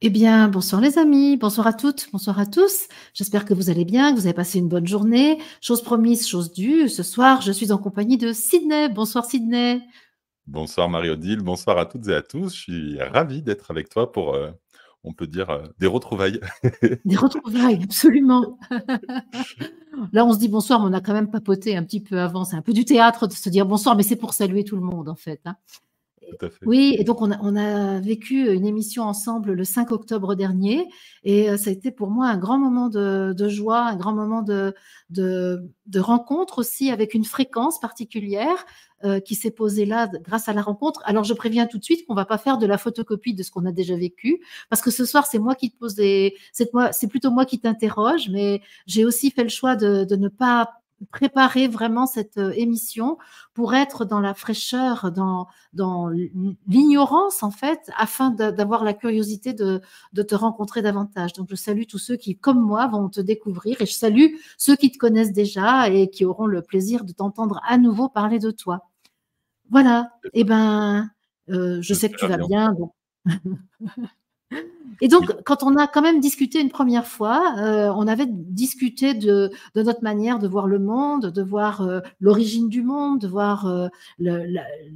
Eh bien, bonsoir les amis, bonsoir à toutes, bonsoir à tous. J'espère que vous allez bien, que vous avez passé une bonne journée. Chose promise, chose due. Ce soir, je suis en compagnie de Sydney. Bonsoir Sydney. Bonsoir Marie-Odile, bonsoir à toutes et à tous. Je suis ravi d'être avec toi pour, euh, on peut dire, euh, des retrouvailles. des retrouvailles, absolument. Là, on se dit bonsoir, mais on a quand même papoté un petit peu avant. C'est un peu du théâtre de se dire bonsoir, mais c'est pour saluer tout le monde en fait. Hein. Oui, et donc on a, vécu euh, une émission ensemble le 5 octobre dernier, et euh, ça a été pour moi un grand moment de, joie, un grand moment de, rencontre aussi avec une fréquence particulière euh, qui s'est posée là grâce à la rencontre. Alors je préviens tout de suite qu'on va pas faire de la photocopie de ce qu'on a déjà vécu, parce que ce soir c'est moi qui te pose des, c'est plutôt moi qui t'interroge, mais j'ai aussi fait le choix de ne pas préparer vraiment cette euh, émission pour être dans la fraîcheur, dans, dans l'ignorance en fait, afin d'avoir la curiosité de, de, te rencontrer davantage. Donc je salue tous ceux qui, comme moi, vont te découvrir et je salue ceux qui te connaissent déjà et qui auront le plaisir de t'entendre à nouveau parler de toi. Voilà. Eh ben, euh, je, sais que tu vas bien. Et donc, quand on a quand même discuté une première fois, euh, on avait discuté de, de, notre manière de voir le monde, de voir euh, l'origine du monde, de voir euh, la,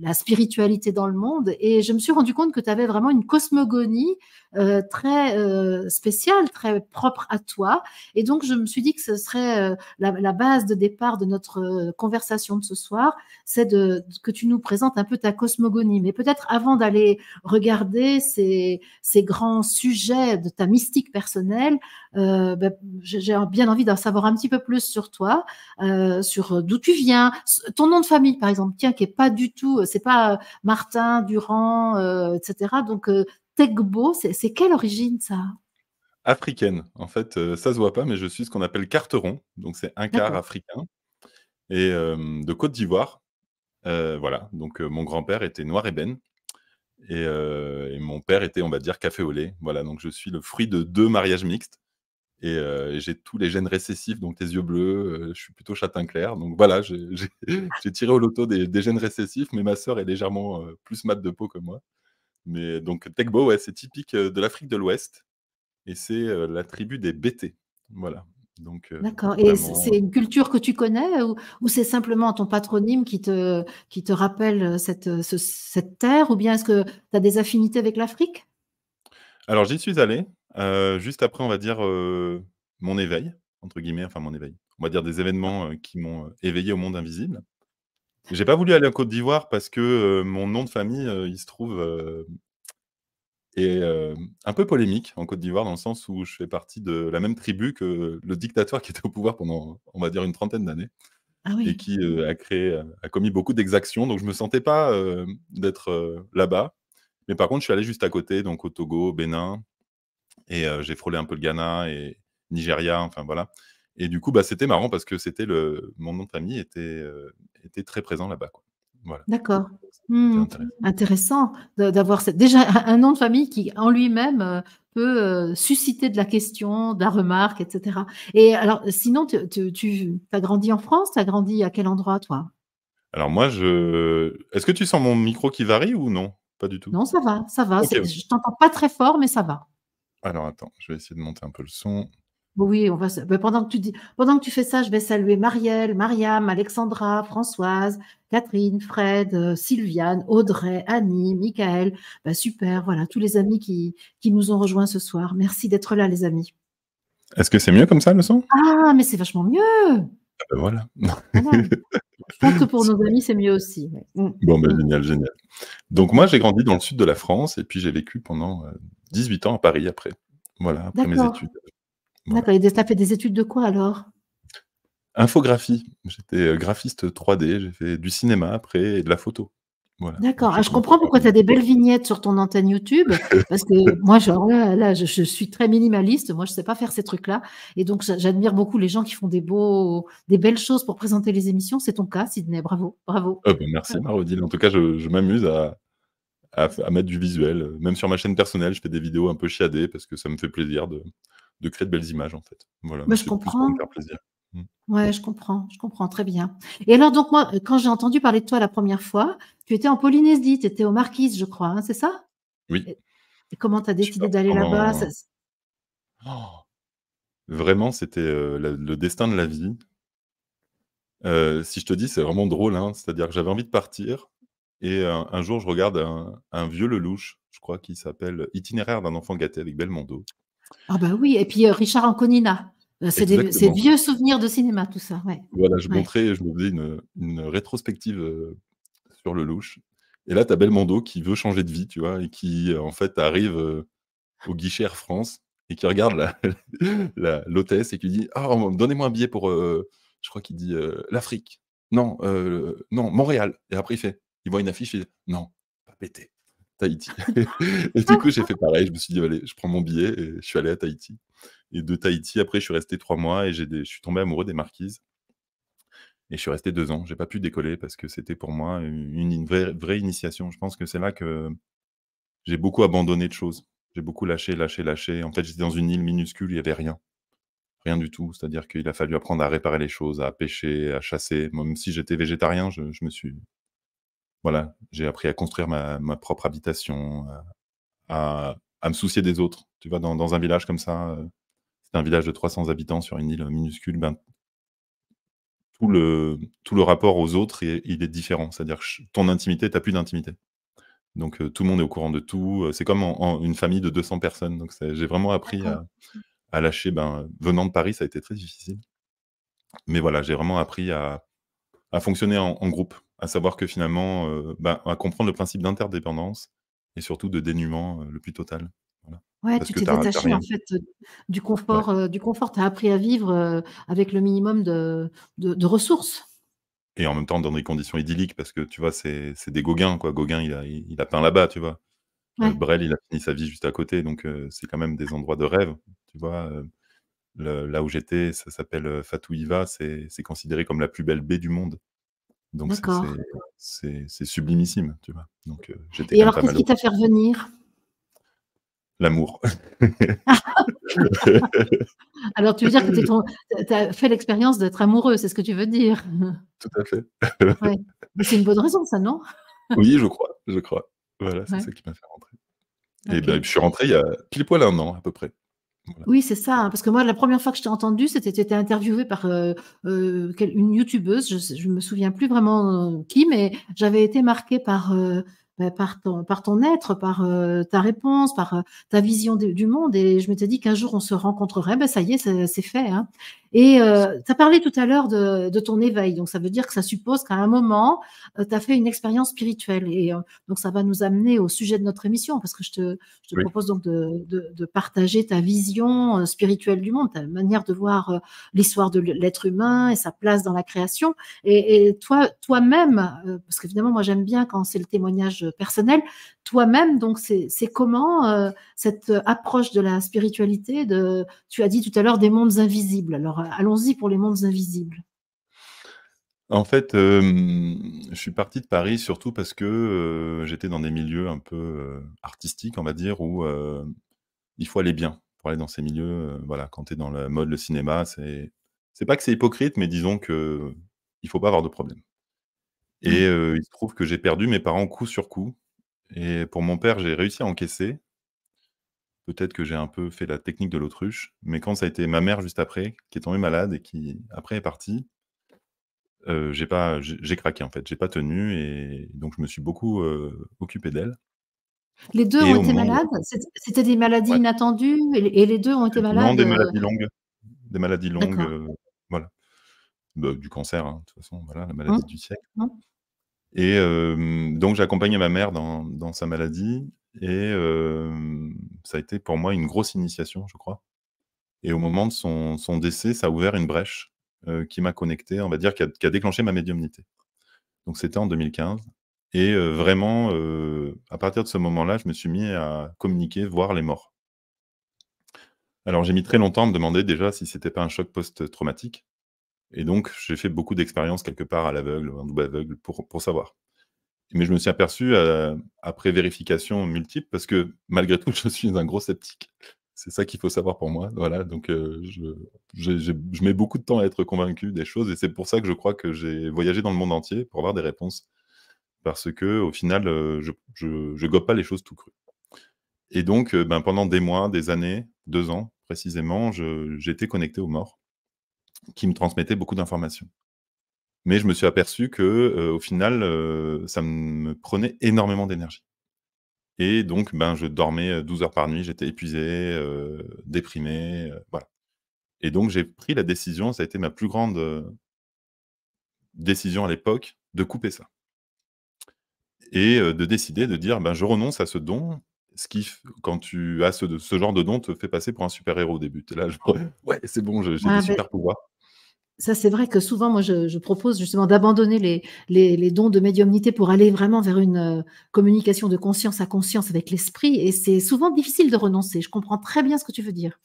la, spiritualité dans le monde. Et je me suis rendu compte que tu avais vraiment une cosmogonie très spéciale, très propre à toi. Et donc, je me suis dit que ce serait la, la, base de départ de notre conversation de ce soir, c'est de, que tu nous présentes un peu ta cosmogonie. Mais peut-être avant d'aller regarder ces, ces grands sujets, de ta mystique personnelle, euh, ben, j'ai bien envie d'en savoir un petit peu plus sur toi, euh, sur euh, d'où tu viens, ton nom de famille par exemple, tiens, qui est pas du tout, c'est pas Martin, Durand, etc. Donc Tegbo, c'est quelle origine ça Africaine. En fait, ça se voit pas, mais je suis ce qu'on appelle carteron, donc c'est un quart africain et de Côte d'Ivoire. voilà, donc mon grand-père était noir ébène euh, et, mon père était, on va dire, café au lait. Voilà, donc je suis le fruit de deux mariages mixtes. Et, euh, j'ai tous les gènes récessifs, donc les yeux bleus, euh, je suis plutôt châtain clair. Donc voilà, j'ai tiré au loto des, gènes récessifs, mais ma sœur est légèrement plus mat de peau que moi. Mais donc Tegbo, ouais, c'est typique de l'Afrique de l'Ouest. Et c'est la tribu des Bété. Voilà, euh, D'accord. Et c'est une culture que tu connais ou, c'est simplement ton patronyme qui te, qui te rappelle euh, cette, euh, cette terre ou bien est-ce que tu as des affinités avec l'Afrique Alors j'y suis allé juste après, on va dire, mon éveil, entre guillemets, enfin mon éveil. On va dire des événements qui m'ont éveillé au monde invisible. J'ai pas voulu aller en Côte d'Ivoire parce que mon nom de famille, il se trouve et euh, un peu polémique en Côte d'Ivoire, dans le sens où je fais partie de la même tribu que le dictateur qui était au pouvoir pendant, on va dire, une trentaine d'années. Ah et qui euh, a créé, a commis beaucoup d'exactions. Donc je me sentais pas euh, d'être là-bas, mais par contre je suis allé juste à côté, donc au Togo, au Bénin, et j'ai frôlé un peu le Ghana et Nigeria, enfin voilà. Et du coup bah c'était marrant parce que c'était le, mon nom de famille était était très présent là-bas. Quoi. D'accord. Hmm. intéressant, d'avoir déjà un nom de famille qui en lui-même euh, peut euh, susciter de la question, de la remarque, etc. Et alors, sinon, tu, as grandi en France, tu as grandi à quel endroit, toi Alors moi, je... Est-ce que tu sens mon micro qui varie ou non Pas du tout. Non, ça va, ça va. Je t'entends pas très fort, mais ça va. Alors attends, je vais essayer de monter un peu le son. Oui, on va. Ben, pendant que tu dis, pendant que tu fais ça, je vais saluer Marielle, Mariam, Alexandra, Françoise, Catherine, Fred, euh, Sylviane, Audrey, Annie, Michael. Ben, super, voilà, tous les amis qui, qui nous ont rejoints ce soir. Merci d'être là, les amis. Est-ce que c'est mieux comme ça le son Ah, mais c'est vachement mieux. Ah ben, voilà. Je pense que pour nos amis, c'est mieux aussi. Mm, bon, ben, mm. génial, génial. Donc, moi, j'ai grandi dans le sud de la France et puis j'ai vécu pendant 18 euh, ans à Paris après. Voilà, après mes études. D'accord, et tu fait des études de quoi alors Infographie. J'étais euh, graphiste 3D, j'ai fait du cinéma après et de la photo. D'accord, ah, je comprends pourquoi tu as des belles vignettes sur ton antenne YouTube, parce que moi, genre, là, je, suis très minimaliste, moi, je ne sais pas faire ces trucs-là, et donc j'admire beaucoup les gens qui font des, beaux, des belles choses pour présenter les émissions. C'est ton cas, Sidney, bravo, bravo. Ah, bah, merci, Marodine. En tout cas, je, m'amuse à, mettre du visuel. Même sur ma chaîne personnelle, je fais des vidéos un peu chiadées, parce que ça me fait plaisir de, de créer de belles images, en fait. Voilà. je comprends. Mmh. Ouais, je comprends, je comprends très bien. Et alors, donc, moi, quand j'ai entendu parler de toi la première fois, tu étais en Polynésie, tu étais aux Marquises, je crois, hein, c'est ça Oui. Et, comment tu as décidé d'aller là-bas oh Vraiment, c'était euh, le destin de la vie. Euh, si je te dis, c'est vraiment drôle, hein, c'est-à-dire que j'avais envie de partir, et un, jour, je regarde un, vieux Lelouch, je crois, qui s'appelle Itinéraire d'un enfant gâté avec Belmondo. Ah bah oui, et puis euh, Richard Anconina. Euh, c'est des vieux souvenirs de cinéma, tout ça. Ouais. Voilà, je montrais, je me faisais une, rétrospective euh, sur le louche. Et là, tu as Belmondo qui veut changer de vie, tu vois, et qui, en fait, arrive au guichet Air France et qui regarde l'hôtesse la, et qui dit ah Donnez-moi un billet pour, je crois qu'il dit l'Afrique. Non, non, Montréal. Et après, il fait Il voit une affiche, il dit Non, pas pété. Tahiti. et du coup, j'ai fait pareil. Je me suis dit, allez, je prends mon billet et je suis allé à Tahiti. Et de Tahiti, après, je suis resté trois mois et je suis tombé amoureux des marquises. Et je suis resté deux ans. J'ai pas pu décoller parce que c'était pour moi une, vraie, initiation. Je pense que c'est là que j'ai beaucoup abandonné de choses. J'ai beaucoup lâché, lâché, lâché. En fait, j'étais dans une île minuscule, il n'y avait rien. Rien du tout. C'est-à-dire qu'il a fallu apprendre à réparer les choses, à pêcher, à chasser. Même si j'étais végétarien, je me suis voilà, j'ai appris à construire ma, propre habitation, euh, à, me soucier des autres. Tu vois, dans, un village comme ça, euh, c'est un village de 300 habitants sur une île minuscule, ben, tout, le, tout le rapport aux autres, il, est différent. C'est-à-dire ton intimité, tu n'as plus d'intimité. Donc euh, tout le monde est au courant de tout. C'est comme en, une famille de 200 personnes. Donc j'ai vraiment appris à, lâcher. Ben, venant de Paris, ça a été très difficile. Mais voilà, j'ai vraiment appris à, fonctionner en, groupe à savoir que finalement, euh, bah, à comprendre le principe d'interdépendance et surtout de dénuement euh, le plus total. Ouais, tu t'es détaché en fait euh, du confort, du confort. Tu as appris à vivre avec le minimum de, ressources. Et en même temps, dans des conditions idylliques, parce que tu vois, c'est des Gauguins, quoi. Gauguin, il a, il, a peint là-bas, tu vois. Brel, il a fini sa vie juste à côté, donc c'est quand même des endroits de rêve, tu vois. là où j'étais, ça s'appelle Fatou Iva. c'est considéré comme la plus belle baie du monde. Donc c'est sublimissime, tu vois. Donc, euh, j'étais Et alors, qu'est-ce qui t'a fait revenir L'amour. alors, tu veux dire que tu as fait l'expérience d'être amoureux, c'est ce que tu veux dire Tout à fait. C'est une bonne raison, ça, non Oui, je crois, je crois. Voilà, c'est ça qui m'a fait rentrer. Et, ben, je suis rentré il y a pile poil un an à peu près. Oui, c'est ça. Hein, parce que moi, la première fois que je t'ai entendu, c'était tu interviewé par euh, euh, une youtubeuse, je ne me souviens plus vraiment euh, qui, mais j'avais été marquée par bah, par, ton, par ton être, par euh, ta réponse, par euh, ta vision du monde. Et je m'étais dit qu'un jour on se rencontrerait. ben ça y est, c'est fait. Hein. Et euh, tu as parlé tout à l'heure de, de, ton éveil. Donc ça veut dire que ça suppose qu'à un moment, tu as fait une expérience spirituelle. Et donc ça va nous amener au sujet de notre émission parce que je te, je te propose donc de, de, partager ta vision spirituelle du monde, ta manière de voir l'histoire de l'être humain et sa place dans la création. Et, et toi, toi-même, parce qu'évidemment, moi j'aime bien quand c'est le témoignage personnel toi-même. Donc, c'est comment euh, cette approche de la spiritualité de, Tu as dit tout à l'heure des mondes invisibles. Alors, euh, allons-y pour les mondes invisibles. En fait, euh, je suis parti de Paris surtout parce que j'étais dans des milieux un peu artistiques, on va dire, où il faut aller bien pour aller dans ces milieux. voilà, quand tu es dans le mode, le cinéma, c'est c'est pas que c'est hypocrite, mais disons que il faut pas avoir de problème. Mmh. Et il se trouve que j'ai perdu mes parents coup sur coup. Et pour mon père, j'ai réussi à encaisser. Peut-être que j'ai un peu fait la technique de l'autruche, mais quand ça a été ma mère juste après, qui est tombée malade et qui après est partie, j'ai craqué en fait, j'ai pas tenu et donc je me suis beaucoup occupé d'elle. Les deux ont été malades. C'était des maladies inattendues et, les deux ont été malades. Non, des maladies longues, des maladies longues, voilà, bah, du cancer hein, de toute façon, voilà, la maladie hein? du siècle. Hein? Et euh, donc j'accompagnais ma mère dans, sa maladie et euh, ça a été pour moi une grosse initiation, je crois. Et au moment de son, décès, ça a ouvert une brèche euh, qui m'a connecté, on va dire, qui a, déclenché ma médiumnité. Donc c'était en 2015. Et vraiment, à partir de ce moment-là, je me suis mis à communiquer, voir les morts. Alors j'ai mis très longtemps à me demander déjà si c'était pas un choc post-traumatique, et donc, j'ai fait beaucoup d'expériences quelque part à l'aveugle, un double aveugle, pour, pour savoir. Mais je me suis aperçu, euh, après vérification multiple, parce que malgré tout, je suis un gros sceptique. C'est ça qu'il faut savoir pour moi. Voilà, donc euh, je, je, mets beaucoup de temps à être convaincu des choses, et c'est pour ça que je crois que j'ai voyagé dans le monde entier pour avoir des réponses. Parce que au final, euh, je ne gobe pas les choses tout crues. Et donc, ben, pendant des mois, des années, deux ans précisément, j'étais connecté aux morts qui me transmettait beaucoup d'informations. Mais je me suis aperçu que, euh, au final, euh, ça me prenait énormément d'énergie. Et donc, ben, je dormais 12 euh, heures par nuit, j'étais épuisé, déprimé, voilà. Et donc, j'ai pris la décision, ça a été ma plus grande décision à l'époque, de couper ça. Et de décider de dire, ben, je renonce à ce don ce qui, quand tu as ce, genre de don, te fait passer pour un super-héros au début. là, ouais, c'est bon, j'ai ah des super pouvoirs ça, c'est vrai que souvent, moi, je, propose justement d'abandonner les, dons de médiumnité pour aller vraiment vers une euh, communication de conscience à conscience avec l'esprit. Et c'est souvent difficile de renoncer. Je comprends très bien ce que tu veux dire.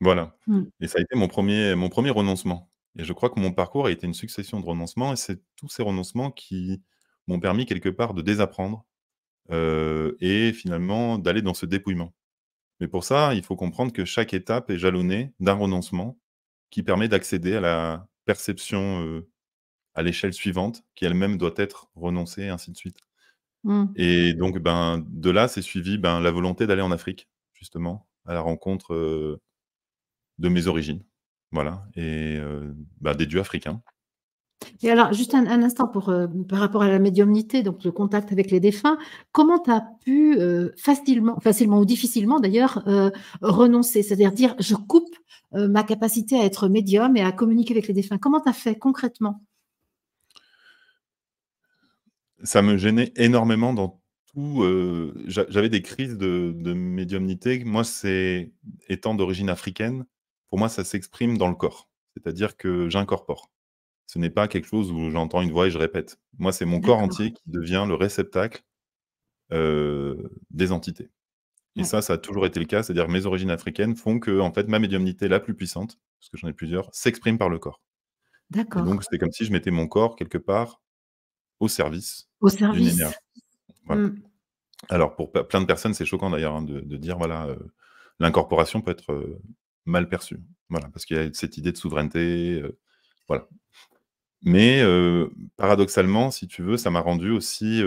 Voilà. Hmm. Et ça a été mon premier, mon premier renoncement. Et je crois que mon parcours a été une succession de renoncements. Et c'est tous ces renoncements qui m'ont permis quelque part de désapprendre euh, et finalement d'aller dans ce dépouillement. Mais pour ça, il faut comprendre que chaque étape est jalonnée d'un renoncement qui permet d'accéder à la, perception à l'échelle suivante, qui elle-même doit être renoncée, ainsi de suite. Mmh. Et donc, ben, de là, c'est suivi ben, la volonté d'aller en Afrique, justement, à la rencontre de mes origines, voilà, et ben, des dieux africains, et alors, juste un, instant pour, euh, par rapport à la médiumnité, donc le contact avec les défunts, comment tu as pu euh, facilement, facilement ou difficilement d'ailleurs euh, renoncer, c'est-à-dire dire je coupe ma capacité à être médium et à communiquer avec les défunts Comment tu as fait concrètement Ça me gênait énormément dans tout. J'avais des crises de, de médiumnité. Moi, c'est étant d'origine africaine, pour moi, ça s'exprime dans le corps, c'est-à-dire que j'incorpore. Ce n'est pas quelque chose où j'entends une voix et je répète. Moi, c'est mon corps entier qui devient le réceptacle euh, des entités. Et ça, ça a toujours été le cas. C'est-à-dire mes origines africaines font que en fait, ma médiumnité la plus puissante, parce que j'en ai plusieurs, s'exprime par le corps. D'accord. Donc, c'est comme si je mettais mon corps quelque part au service, au service. d'une énergie. Mmh. Alors, pour plein de personnes, c'est choquant d'ailleurs hein, de, dire voilà, euh, l'incorporation peut être euh, mal perçue. Voilà, parce qu'il y a cette idée de souveraineté. voilà. Mais paradoxalement, si tu veux, ça m'a rendu aussi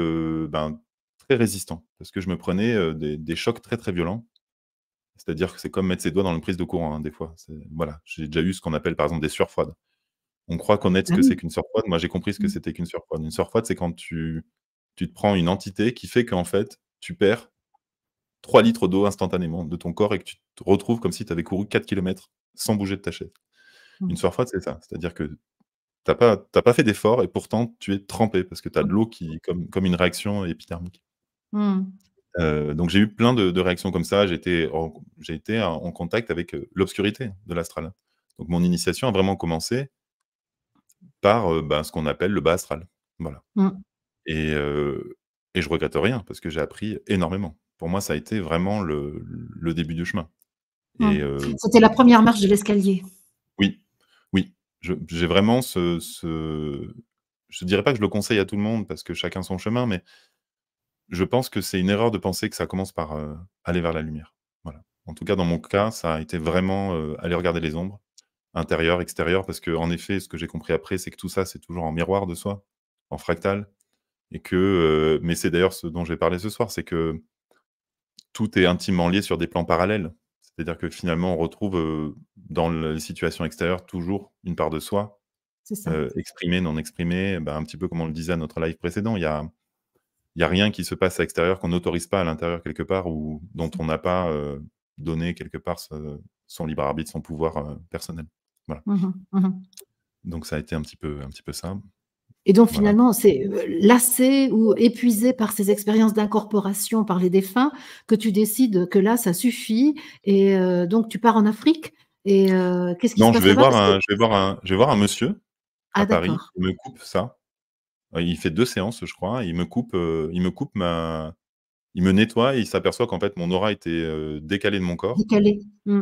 ben, très résistant, parce que je me prenais des, chocs très très violents. C'est-à-dire que c'est comme mettre ses doigts dans une prise de courant, hein, des fois. Voilà, j'ai déjà eu ce qu'on appelle par exemple des sueurs froides. On croit qu'on aide ce ah que c'est qu'une sueur froide. Moi, j'ai compris ce que mmh. c'était qu'une sueur froide. Une sueur froide, c'est quand tu, te prends une entité qui fait qu'en fait, tu perds 3 litres d'eau instantanément de ton corps et que tu te retrouves comme si tu avais couru 4 km sans bouger de ta chaise. Une mmh. surfroide, froide, c'est ça. C'est-à-dire que t'as pas, pas, fait d'effort et pourtant tu es trempé parce que tu as de mmh. l'eau qui comme, comme une réaction épidermique. Mmh. Euh, donc j'ai eu plein de, réactions comme ça. J'ai été en, contact avec euh, l'obscurité de l'astral. Donc mon initiation a vraiment commencé par euh, bah, ce qu'on appelle le bas astral. Voilà. Mmh. Et, euh, et, je regrette rien parce que j'ai appris énormément. Pour moi, ça a été vraiment le, début du chemin. C'était la première marche de l'escalier j'ai vraiment ce, ce, Je dirais pas que je le conseille à tout le monde parce que chacun son chemin, mais je pense que c'est une erreur de penser que ça commence par euh, aller vers la lumière. Voilà. En tout cas, dans mon cas, ça a été vraiment euh, aller regarder les ombres, intérieures, extérieures, parce qu'en effet, ce que j'ai compris après, c'est que tout ça, c'est toujours en miroir de soi, en fractal, et que. Euh, mais c'est d'ailleurs ce dont j'ai parlé ce soir, c'est que tout est intimement lié sur des plans parallèles. C'est-à-dire que finalement, on retrouve dans les situations extérieures toujours une part de soi, ça. exprimée, non exprimée, bah, un petit peu comme on le disait à notre live précédent. Il n'y a, a rien qui se passe à l'extérieur qu'on n'autorise pas à l'intérieur quelque part ou dont on n'a pas donné quelque part son libre arbitre, son pouvoir personnel. Mmh mmh Donc ça a été un petit peu, un petit peu ça. Et donc finalement, c'est euh, lassé ou épuisé par ces expériences d'incorporation par les défunts que tu décides que là, ça suffit. Et euh, donc tu pars en Afrique. Et euh, qu'est-ce qui non, se passe je vais voir je vais voir je vais voir un monsieur à ah, Paris. Il me coupe ça. Il fait deux séances, je crois. Il me coupe, il me coupe ma, il me nettoie et il s'aperçoit qu'en fait mon aura était décalée de mon corps. Décalée. Mmh.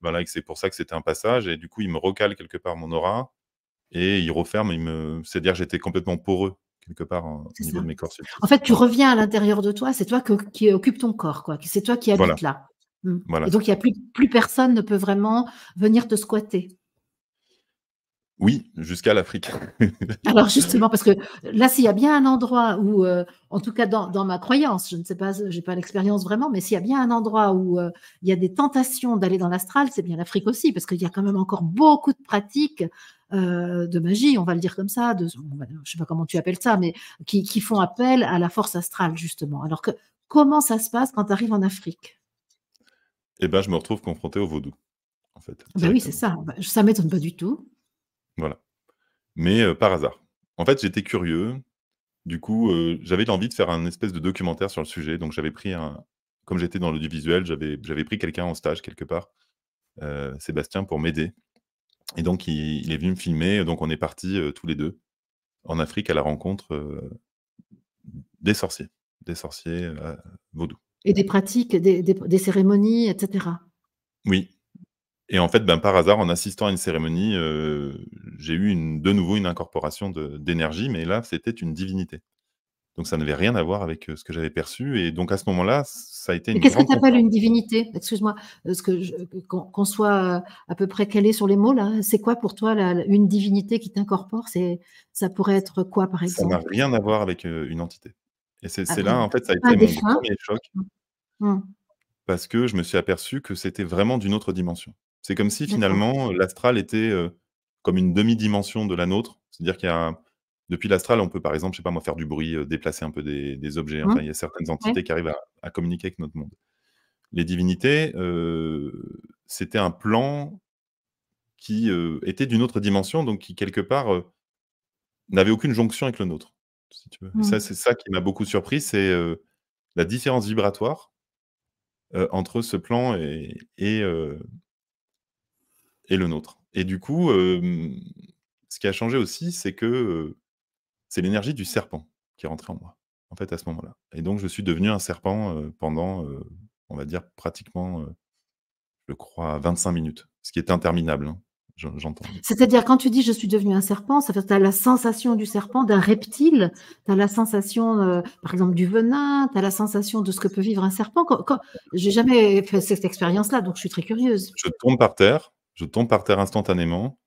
Voilà, et c'est pour ça que c'était un passage. Et du coup, il me recale quelque part mon aura et il referme. Il me... C'est-à-dire j'étais complètement poreux quelque part hein, au niveau de mes corps. En fait, tu reviens à l'intérieur de toi, c'est toi qui occupe ton corps, quoi. c'est toi qui habites là. Mmh. Voilà. donc, il y a plus, plus personne ne peut vraiment venir te squatter. Oui, jusqu'à l'Afrique. Alors justement, parce que là, s'il y a bien un endroit où, euh, en tout cas dans, ma croyance, je ne sais pas, j'ai pas l'expérience vraiment, mais s'il y a bien un endroit où euh, il y a des tentations d'aller dans l'astral, c'est bien l'Afrique aussi, parce qu'il y a quand même encore beaucoup de pratiques euh, de magie, on va le dire comme ça, je ne sais pas comment tu appelles ça, mais qui, font appel à la force astrale justement. Alors que comment ça se passe quand tu arrives en Afrique Eh bien, je me retrouve confronté au vaudou. En fait, ben oui, c'est ça. Ben, ça m'étonne pas du tout. Voilà. Mais euh, par hasard. En fait, j'étais curieux. Du coup, euh, j'avais envie de faire un espèce de documentaire sur le sujet. Donc, j'avais pris un. Comme j'étais dans l'audiovisuel, j'avais, pris quelqu'un en stage quelque part, euh, Sébastien, pour m'aider. Et donc, il, est venu me filmer. Donc, on est partis tous les deux en Afrique à la rencontre des sorciers, des sorciers vaudous. Et des pratiques, des, des cérémonies, etc. Oui, et en fait, ben, par hasard, en assistant à une cérémonie, euh, j'ai eu une, de nouveau une incorporation d'énergie, mais là, c'était une divinité. Donc ça n'avait rien à voir avec euh, ce que j'avais perçu. Et donc à ce moment-là, ça a été une. Qu'est-ce que tu appelles une divinité Excuse-moi, euh, qu'on soit à peu près calé sur les mots là. C'est quoi pour toi une divinité qui t'incorpore Ça pourrait être quoi par exemple Ça n'a rien à voir avec une entité. Et c'est ah là, en fait, ça a été mon premier choc. Mmh. Parce que je me suis aperçu que c'était vraiment d'une autre dimension. C'est comme si finalement euh, l'astral était euh, comme une demi-dimension de la nôtre. C'est-à-dire qu'il y a depuis l'astral, on peut par exemple, je sais pas moi, faire du bruit, euh, déplacer un peu des, objets. Mmh. Enfin, il y a certaines entités qui arrivent à, communiquer avec notre monde. Les divinités, c'était un plan qui était d'une autre dimension, donc qui quelque part n'avait aucune jonction avec le nôtre. Mmh. ça, c'est ça qui m'a beaucoup surpris, c'est la différence vibratoire entre ce plan et et le nôtre. Et du coup, ce qui a changé aussi, c'est que c'est l'énergie du serpent qui est rentrée en moi, en fait, à ce moment-là. Et donc, je suis devenu un serpent pendant, on va dire, pratiquement, je crois, 25 minutes, ce qui est interminable. Hein, j'entends. C'est-à-dire, quand tu dis je suis devenu un serpent, ça fait tu as la sensation du serpent, d'un reptile, tu as la sensation, par exemple, du venin, tu as la sensation de ce que peut vivre un serpent. Je quand... J'ai jamais fait cette expérience-là, donc je suis très curieuse. Je tombe par terre, je tombe par terre instantanément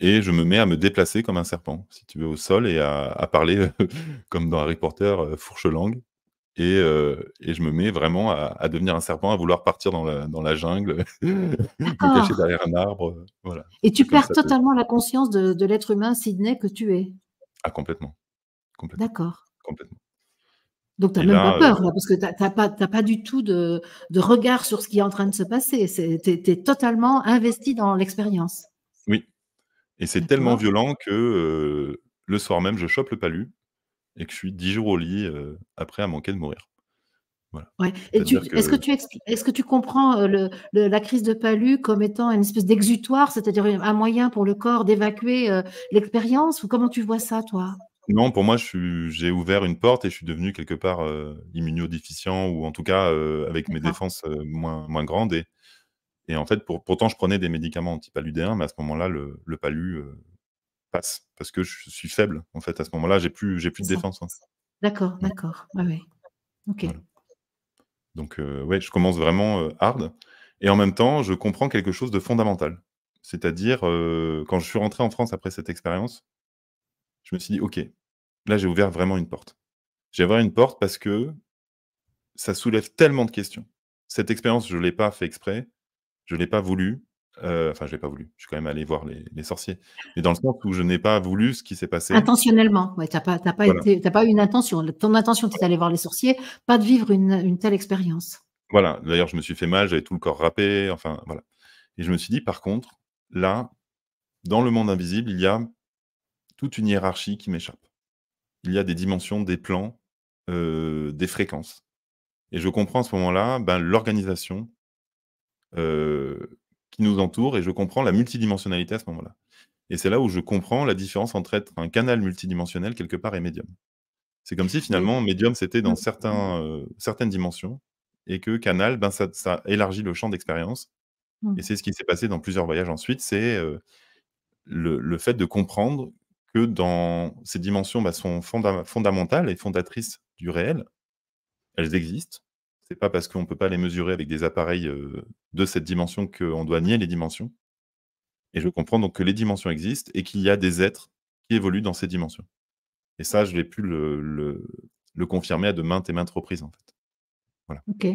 et je me mets à me déplacer comme un serpent, si tu veux, au sol et à, parler comme dans un reporter euh, fourche-langue. Euh, et, je me mets vraiment à, devenir un serpent, à vouloir partir dans la, dans la jungle, me cacher ah. derrière un arbre. Euh, voilà. Et tu perds totalement la conscience de, l'être humain, Sydney, que tu es. Ah, complètement. complètement. D'accord. Complètement. Donc, tu n'as eh même ben, pas euh, peur, parce que tu n'as pas, du tout de, regard sur ce qui est en train de se passer. Tu es, totalement investi dans l'expérience. Oui. Et c'est tellement violent que euh, le soir même, je chope le palu et que je suis dix jours au lit euh, après à manquer de mourir. Est-ce que tu, est que tu comprends le, la crise de palu comme étant une espèce d'exutoire, c'est-à-dire un moyen pour le corps d'évacuer l'expérience Ou comment tu vois ça, toi non, pour moi, j'ai ouvert une porte et je suis devenu quelque part, euh, immunodéficient ou en tout cas, euh, avec mes défenses, euh, moins moins grandes et et en fait, pour pourtant, je prenais des médicaments antipaludéens, mais à ce moment-là, le le palu, passe parce que je suis faible, en fait, à ce moment-là, j'ai plus plus de défense, hein. D'accord, mmh. d'accord. OK. Donc oui, ouais, je commence vraiment, hard et en même temps, je comprends quelque chose de fondamental. C'est-à-dire, quand je suis rentré en France après cette expérience, je me suis dit: «OK». Là, j'ai ouvert vraiment une porte. J'ai ouvert une porte parce que ça soulève tellement de questions. Cette expérience, je ne l'ai pas fait exprès, je ne l'ai pas voulu. Euh, enfin, je ne l'ai pas voulu. Je suis quand même allé voir les, sorciers. Mais dans le sens où je n'ai pas voulu ce qui s'est passé. Intentionnellement. Ouais, tu n'as pas, eu une intention. Ton intention, tu es allé voir les sorciers, pas de vivre une, une telle expérience. Voilà. D'ailleurs, je me suis fait mal, j'avais tout le corps râpé. Enfin, voilà. Et je me suis dit, par contre, là, dans le monde invisible, il y a toute une hiérarchie qui m'échappe il y a des dimensions, des plans, des fréquences. Et je comprends à ce moment-là ben, l'organisation qui nous entoure et je comprends la multidimensionnalité à ce moment-là. Et c'est là où je comprends la différence entre être un canal multidimensionnel quelque part et médium. C'est comme si finalement médium c'était dans mmh. certains, certaines dimensions et que canal, ben, ça, élargit le champ d'expérience. Mmh. Et c'est ce qui s'est passé dans plusieurs voyages ensuite, c'est le, le, fait de comprendre que dans ces dimensions bah, sont fondamentales et fondatrices du réel. Elles existent. C'est pas parce qu'on ne peut pas les mesurer avec des appareils de cette dimension qu'on doit nier les dimensions. Et je comprends donc que les dimensions existent et qu'il y a des êtres qui évoluent dans ces dimensions. Et ça, je l'ai pu le, le, confirmer à de maintes et maintes reprises, en fait. Voilà. Ok.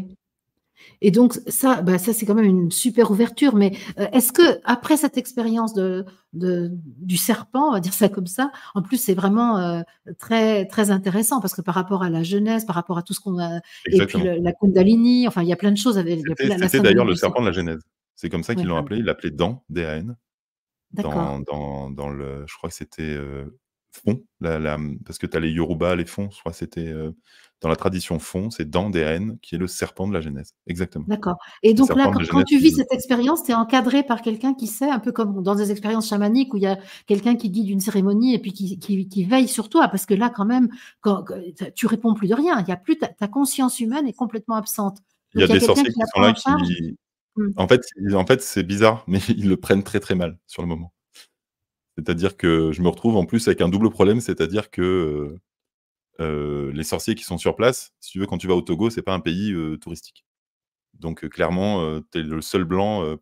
Et donc ça, bah, ça c'est quand même une super ouverture. Mais euh, est-ce que après cette expérience de, du serpent, on va dire ça comme ça, en plus c'est vraiment euh, très très intéressant parce que par rapport à la Genèse, par rapport à tout ce qu'on a, et puis la Kundalini, enfin il y a plein de choses. avec C'était d'ailleurs le serpent de la Genèse. C'est comme ça qu'ils l'ont appelé. Ils l'appelaient Dan, Dans, dans, dans, le, je crois que c'était euh, fond, la, parce que tu as les Yoruba, les fonds, soit c'était euh, dans la tradition fond, c'est dans des qui est le serpent de la Genèse. Exactement. D'accord. Et donc là, quand, tu vis cette expérience, tu es encadré par quelqu'un qui sait, un peu comme dans des expériences chamaniques où il y a quelqu'un qui guide une cérémonie et puis qui, veille sur toi, parce que là, quand même, quand, tu réponds plus de rien. Il y a plus ta, conscience humaine est complètement absente. il y a, des sorciers qui, sont là qui. En mmh. fait, en fait c'est bizarre, mais ils le prennent très très mal sur le moment. C'est-à-dire que je me retrouve en plus avec un double problème, c'est-à-dire que euh, euh, les sorciers qui sont sur place, si tu veux, quand tu vas au Togo, c'est pas un pays euh, touristique. Donc clairement, tu es le seul blanc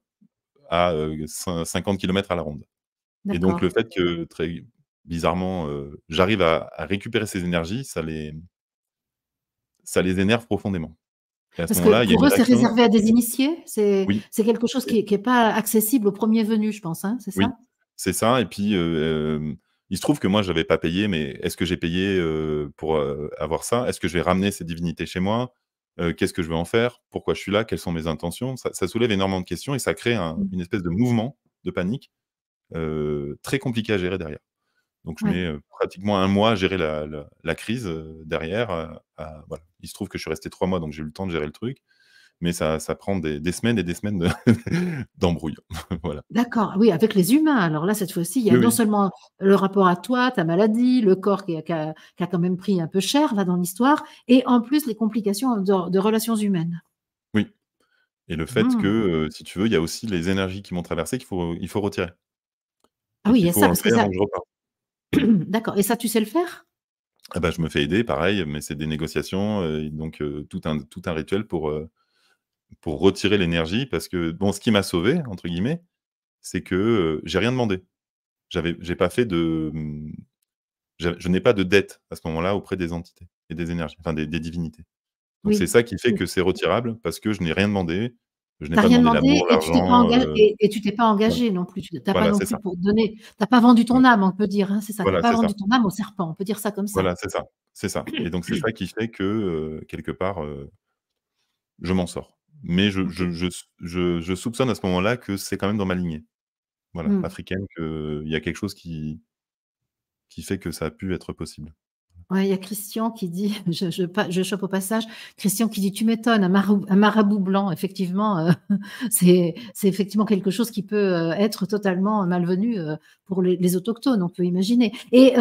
à 50 km à la ronde. Et donc le fait que très bizarrement, j'arrive à, récupérer ces énergies, ça les, ça les énerve profondément. À pour eux, c'est réservé à des initiés. C'est quelque chose qui n'est pas accessible au premier venu, je pense. Hein, c'est ça c'est ça. Et puis, il se trouve que moi, je n'avais pas payé, mais est-ce que j'ai payé pour avoir ça Est-ce que je vais ramener ces divinités chez moi Qu'est-ce que je vais en faire Pourquoi je suis là Quelles sont mes intentions ça, soulève énormément de questions et ça crée mmh. une espèce de mouvement de panique très compliqué à gérer derrière. Donc, je mets pratiquement un mois à gérer la, crise derrière. Il se trouve que je suis resté trois mois, donc j'ai eu le temps de gérer le truc mais ça, ça prend des, semaines et des semaines d'embrouille. voilà. D'accord, oui, avec les humains. Alors là, cette fois-ci, il y a non seulement le rapport à toi, ta maladie, le corps qui a, quand même pris un peu cher là dans l'histoire, et en plus les complications de, relations humaines. Oui, et le fait que, ah. euh, si tu veux, il y a aussi les énergies qui m'ont traversé qu'il faut, il faut retirer. Ah oui, il y a ça, D'accord, et ça, tu sais le faire ah bah, je me fais aider, pareil, mais c'est des négociations, euh, donc euh, tout, un, tout un rituel pour, pour retirer l'énergie parce que bon, ce qui m'a sauvé entre guillemets, c'est que je j'ai rien demandé. J'avais, j'ai pas fait de, mmh, je n'ai pas de dette à ce moment-là auprès des entités et des énergies, enfin des, divinités. Donc c'est ça qui fait mmh. que c'est retirable parce que je n'ai rien demandé. Je n'ai rien demandé, et, tu ne t'es pas engagé non plus. Tu n'as pas pour donner. pas vendu ton mmh. âme, on peut dire. Hein, c'est ça. tu n'as pas vendu ton âme au serpent. On peut dire ça comme ça. Voilà, c'est ça. C'est ça. Et donc c'est ça qui fait que quelque part, je m'en sors. Mais je, soupçonne à ce moment-là que c'est quand même dans ma lignée voilà, mmh. africaine qu'il y a quelque chose qui, qui fait que ça a pu être possible. Ouais, il y a Christian qui dit, je, je, chope au passage, Christian qui dit, tu m'étonnes, un, marabout, blanc, effectivement, euh, c'est effectivement quelque chose qui peut euh, être totalement malvenu euh, pour les, autochtones, on peut imaginer. Et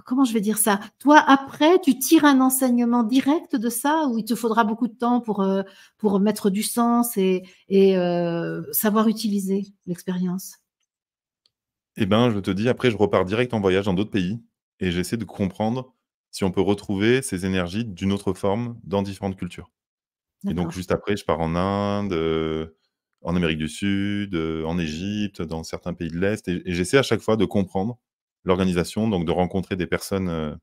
comment je vais dire ça Toi, après, tu tires un enseignement direct de ça ou il te faudra beaucoup de temps pour, euh, pour mettre du sens et, euh, savoir utiliser l'expérience Eh bien, je te dis, après, je repars direct en voyage dans d'autres pays et j'essaie de comprendre si on peut retrouver ces énergies d'une autre forme dans différentes cultures. Et donc, juste après, je pars en Inde, euh, en Amérique du Sud, en Égypte, dans certains pays de l'Est, et j'essaie à chaque fois de comprendre l'organisation, donc de rencontrer des personnes euh,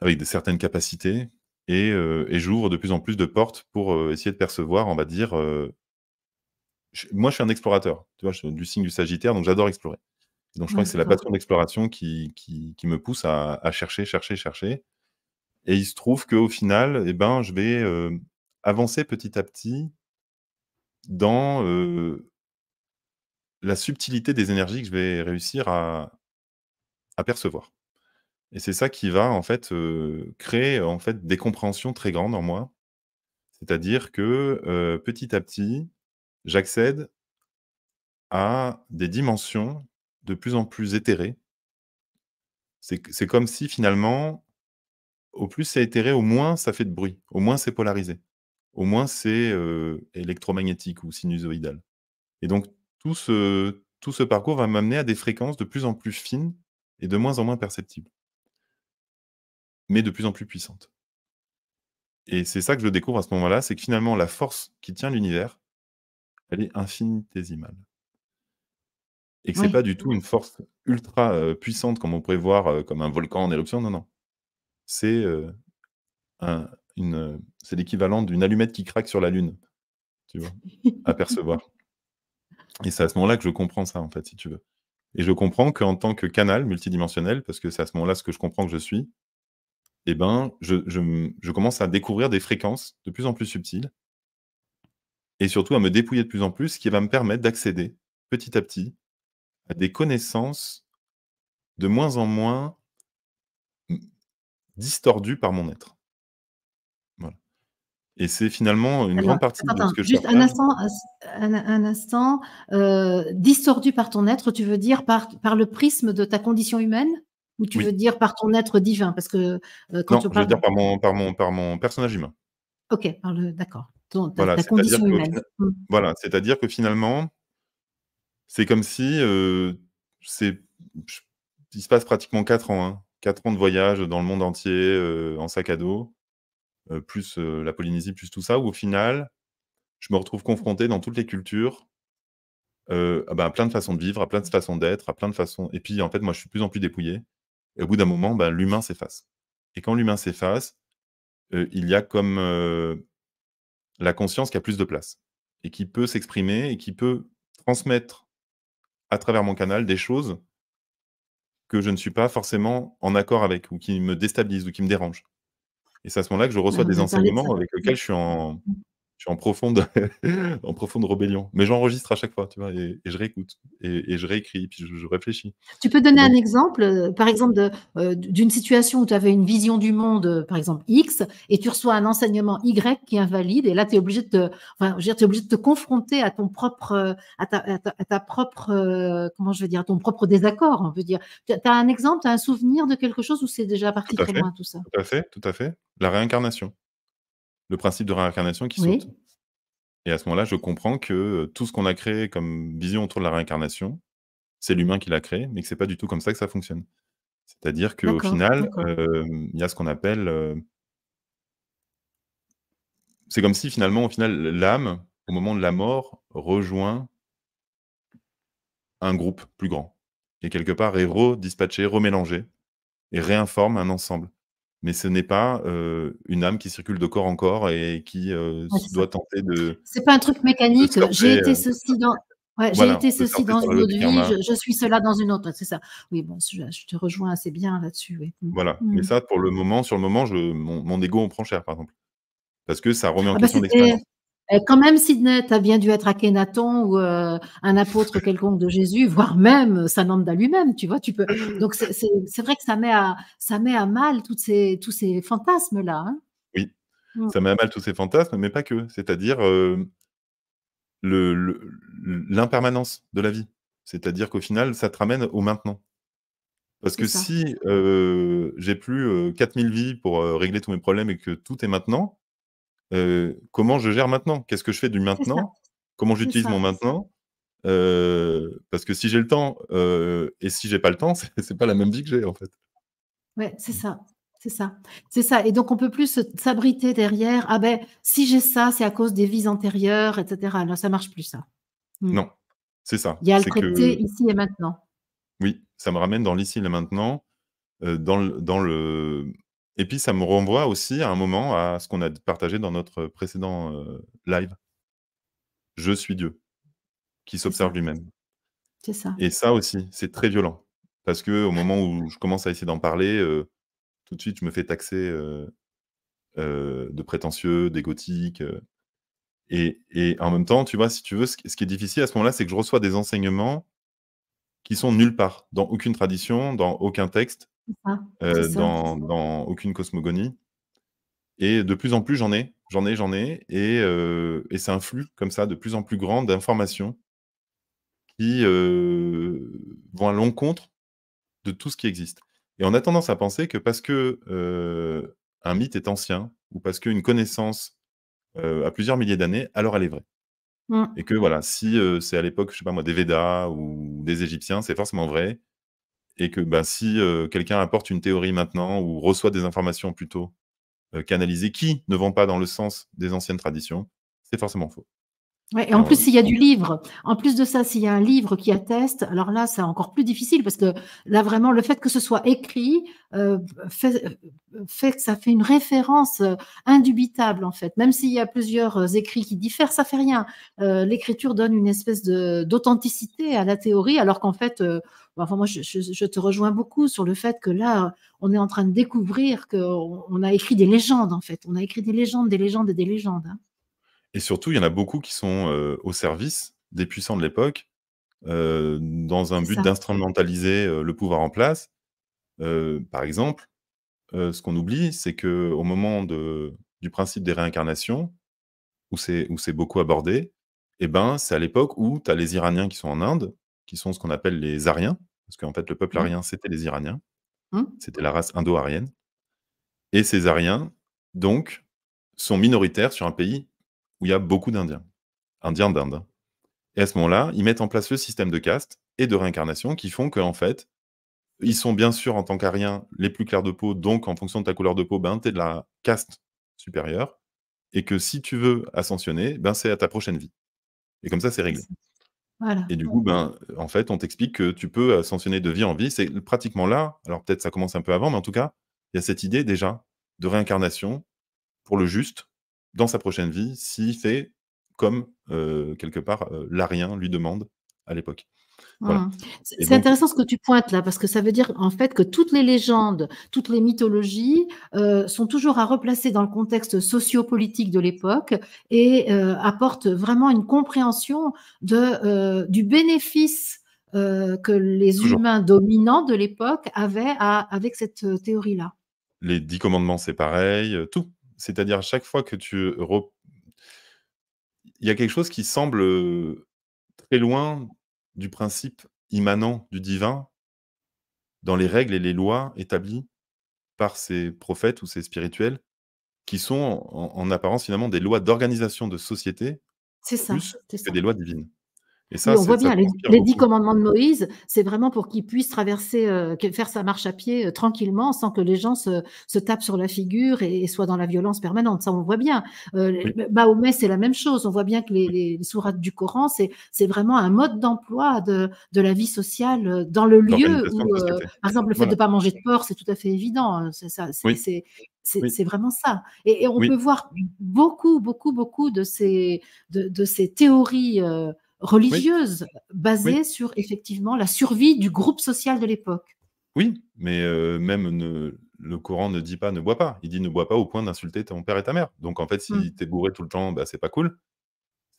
avec de certaines capacités, euh, et, j'ouvre de plus en plus de portes pour euh, essayer de percevoir, on va dire, moi, je suis un explorateur, tu vois, je suis du signe du Sagittaire, donc j'adore explorer. Donc, je crois que c'est la passion d'exploration qui, qui, me pousse à, chercher, chercher, chercher. Et il se trouve qu'au final, et eh ben, je vais avancer petit à petit dans la subtilité des énergies que je vais réussir à, apercevoir. Et c'est ça qui va en fait créer en fait des compréhensions très grandes en moi. C'est-à-dire que petit à petit, j'accède à des dimensions de plus en plus éthérées. C'est comme si finalement, au plus c'est éthéré, au moins ça fait de bruit, au moins c'est polarisé, au moins c'est électromagnétique ou sinusoïdal. Et donc tout ce, tout ce parcours va m'amener à des fréquences de plus en plus fines et de moins en moins perceptible, mais de plus en plus puissante. Et c'est ça que je découvre à ce moment-là, c'est que finalement la force qui tient l'univers, elle est infinitésimale. Et que ce n'est pas du tout une force ultra puissante comme on pourrait voir comme un volcan en éruption, non, non. C'est l'équivalent d'une allumette qui craque sur la Lune, tu vois, à percevoir. Et c'est à ce moment-là que je comprends ça, en fait, si tu veux. Et je comprends qu'en tant que canal multidimensionnel, parce que c'est à ce moment-là ce que je comprends que je suis, eh ben, je, je, commence à découvrir des fréquences de plus en plus subtiles et surtout à me dépouiller de plus en plus, ce qui va me permettre d'accéder petit à petit à des connaissances de moins en moins mmh, distordues par mon être. Et c'est finalement une grande partie de ce que juste un instant, un, instant euh, distordu par ton être, tu veux dire par, par le prisme de ta condition humaine ou tu veux dire par ton être divin Parce que euh, quand je veux dire par mon, par mon, par mon personnage humain. Ok, d'accord. Voilà, c'est-à-dire que, finalement, c'est comme si euh, c'est, il se passe pratiquement 4 ans, 4 hein. ans de voyage dans le monde entier en sac à dos. Euh, plus euh, la Polynésie, plus tout ça, où au final, je me retrouve confronté dans toutes les cultures euh, à bah, plein de façons de vivre, à plein de façons d'être, à plein de façons. Et puis, en fait, moi, je suis de plus en plus dépouillé. Et au bout d'un moment, bah, l'humain s'efface. Et quand l'humain s'efface, il y a comme la conscience qui a plus de place et qui peut s'exprimer et qui peut transmettre à travers mon canal des choses que je ne suis pas forcément en accord avec ou qui me déstabilisent ou qui me dérangent. Et c'est à ce moment-là que je reçois ah, des enseignements avec lesquels je suis en, mmh suis en profonde, en profonde rébellion. Mais j'enregistre à chaque fois, tu vois, et, je réécoute, et, je réécris, puis je, réfléchis. Tu peux donner un exemple, euh, par exemple, euh, d'une situation où tu avais une vision du monde, euh, par exemple X, et tu reçois un enseignement Y qui est invalide, et là, tu es obligé de te, enfin, obligé de te confronter à ton propre, ta, propre, comment je veux dire, ton propre désaccord, on veut dire. Tu as un exemple, tu as un souvenir de quelque chose où c'est déjà parti très loin, tout ça Tout à fait, tout à fait. La réincarnation le principe de réincarnation qui saute. Et à ce moment-là, je comprends que euh, tout ce qu'on a créé comme vision autour de la réincarnation, c'est mmh. l'humain qui l'a créé, mais que c'est pas du tout comme ça que ça fonctionne. C'est-à-dire qu'au final, euh, il y a ce qu'on appelle. Euh, c'est comme si finalement, au final, l'âme, au moment de la mmh. mort, rejoint un groupe plus grand. Et quelque part est redispatché, remélangé, et réinforme un ensemble mais ce n'est pas une âme qui circule de corps en corps et qui doit tenter de. C'est pas un truc mécanique. J'ai été ceci dans. une autre vie, je, suis cela dans une autre, c'est ça. Oui, bon, je, te rejoins assez bien là-dessus. Mmh. Voilà, mais mmh. ça, pour le moment, sur le moment, mon, ego en prend cher, par exemple. Parce que ça remet en ah bah, question l'expérience. Euh, quand même, Sidney, tu as bien dû être Akhenaton ou euh, un apôtre quelconque de Jésus, voire même Sananda lui-même, tu vois. Tu peux... Donc, c'est vrai que ça met à, ça met à mal ces, tous ces fantasmes-là. Hein. oui, mm. ça met à mal tous ces fantasmes, mais pas que. C'est-à-dire euh, le l'impermanence de la vie. C'est-à-dire qu'au final, ça te ramène au maintenant. Parce que si j'ai plus 4000 vies pour régler tous mes problèmes et que tout est maintenant, comment je gère maintenant Qu'est-ce que je fais du maintenant Comment j'utilise mon maintenant Parce que si j'ai le temps et si j'ai pas le temps, c'est pas la même vie que j'ai en fait. Ouais, c'est mmh. ça. C'est ça, c'est ça. Et donc on peut plus s'abriter derrière. Ah ben, si j'ai ça, c'est à cause des vies antérieures, etc. Non, ça marche plus ça. Mmh. Non, c'est ça. Il y a le traité ici et maintenant. Oui, ça me ramène dans l'ici et maintenant, dans, le, dans, le, et puis, ça me renvoie aussi à un moment à ce qu'on a partagé dans notre précédent live. Je suis Dieu, qui s'observe lui-même. C'est ça. Et ça aussi, c'est très violent. Parce que au moment où je commence à essayer d'en parler, tout de suite, je me fais taxer de prétentieux, d'égotique. Et, et, en même temps, tu vois, si tu veux, ce, ce qui est difficile à ce moment-là, c'est que je reçois des enseignements qui sont nulle part, dans aucune tradition, dans aucun texte dans, aucune cosmogonie. Et de plus en plus, j'en ai, j'en ai, j'en ai. Et, c'est un flux comme ça, de plus en plus grand d'informations qui vont à l'encontre de tout ce qui existe. Et on a tendance à penser que parce que un mythe est ancien, ou parce qu'une connaissance a plusieurs milliers d'années, alors elle est vraie. Mmh. Et que voilà, si c'est à l'époque, je sais pas moi, des Védas ou des Égyptiens, c'est forcément vrai et que ben, si quelqu'un apporte une théorie maintenant ou reçoit des informations plutôt euh, canalisées qui ne vont pas dans le sens des anciennes traditions, c'est forcément faux et en ah plus, s'il y a du livre, en plus de ça, s'il y a un livre qui atteste, alors là, c'est encore plus difficile parce que là, vraiment, le fait que ce soit écrit euh, euh, fait, que ça fait une référence euh, indubitable, en fait. Même s'il y a plusieurs écrits qui diffèrent, ça fait rien. L'écriture donne une espèce d'authenticité à la théorie, alors qu'en fait, enfin, moi, je, je, te rejoins beaucoup sur le fait que là, on est en train de découvrir qu'on a écrit des légendes, en fait. On a écrit des légendes, des légendes et des légendes. Hein. Et surtout, il y en a beaucoup qui sont au service des puissants de l'époque, dans un but d'instrumentaliser le pouvoir en place. par exemple, ce qu'on oublie, c'est que au moment du principe des réincarnations, où c'est beaucoup abordé, et eh ben, c'est à l'époque où tu as les Iraniens qui sont en Inde, qui sont ce qu'on appelle les Ariens, parce qu'en fait, le peuple mmh. arien, c'était les Iraniens, mmh. c'était la race indo-arienne. Et ces Ariens, donc, sont minoritaires sur un pays où il y a beaucoup d'Indiens, Indiens d'Inde. Et à ce moment-là, ils mettent en place le système de caste et de réincarnation qui font qu'en fait, ils sont bien sûr en tant qu'ariens les plus clairs de peau, donc en fonction de ta couleur de peau, ben, tu es de la caste supérieure, et que si tu veux ascensionner, ben, c'est à ta prochaine vie. Et comme ça, c'est réglé. Et du coup, ben, en fait, on t'explique que tu peux ascensionner de vie en vie. C'est pratiquement là, alors peut-être ça commence un peu avant, mais en tout cas, il y a cette idée déjà de réincarnation pour le juste, dans sa prochaine vie s'il fait comme, quelque part, l'arien lui demande à l'époque. Mmh. C'est intéressant ce que tu pointes là, parce que ça veut dire en fait que toutes les légendes, toutes les mythologies sont toujours à replacer dans le contexte sociopolitique de l'époque et apportent vraiment une compréhension de, du bénéfice que les humains dominants de l'époque avaient avec cette théorie-là. Les dix commandements, c'est pareil, tout, c'est-à-dire, chaque fois que tu. Il y a quelque chose qui semble très loin du principe immanent du divin dans les règles et les lois établies par ces prophètes ou ces spirituels, qui sont en, apparence finalement des lois d'organisation de société, ça, plus des lois divines on voit bien, les, dix commandements de Moïse, c'est vraiment pour qu'il puisse traverser, euh, faire sa marche à pied euh, tranquillement, sans que les gens se, tapent sur la figure et, soient dans la violence permanente. Ça, on voit bien. Euh, Mahomet, c'est la même chose. On voit bien que les, sourates du Coran, c'est vraiment un mode d'emploi de, la vie sociale dans le lieu où, par exemple, le fait de ne pas manger de porc, c'est tout à fait évident. Hein. C'est vraiment ça. Et, on peut voir beaucoup, beaucoup, beaucoup de ces, de, de ces théories religieuse, basée sur effectivement la survie du groupe social de l'époque. Oui, mais euh, même le Coran ne dit pas ne bois pas. Il dit ne bois pas au point d'insulter ton père et ta mère. Donc en fait, si tu hmm. t'es bourré tout le temps, bah, c'est pas cool.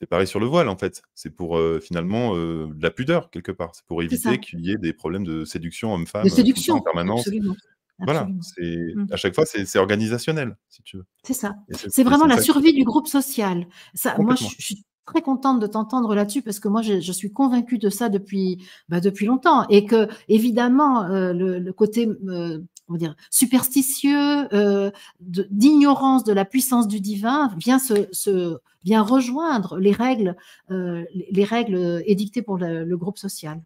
C'est pareil sur le voile en fait. C'est pour euh, finalement euh, de la pudeur quelque part. C'est pour éviter qu'il y ait des problèmes de séduction homme-femme. De séduction en permanence. Absolument. Voilà, c'est hmm. à chaque fois c'est organisationnel, si tu veux. C'est ça. C'est vraiment la survie du groupe social. Ça, moi, je, suis très contente de t'entendre là-dessus parce que moi, je, suis convaincue de ça depuis, bah, depuis longtemps et que, évidemment, euh, le, côté euh, on va dire, superstitieux, euh, d'ignorance de, la puissance du divin vient, se, rejoindre les règles, les règles édictées pour le, groupe social.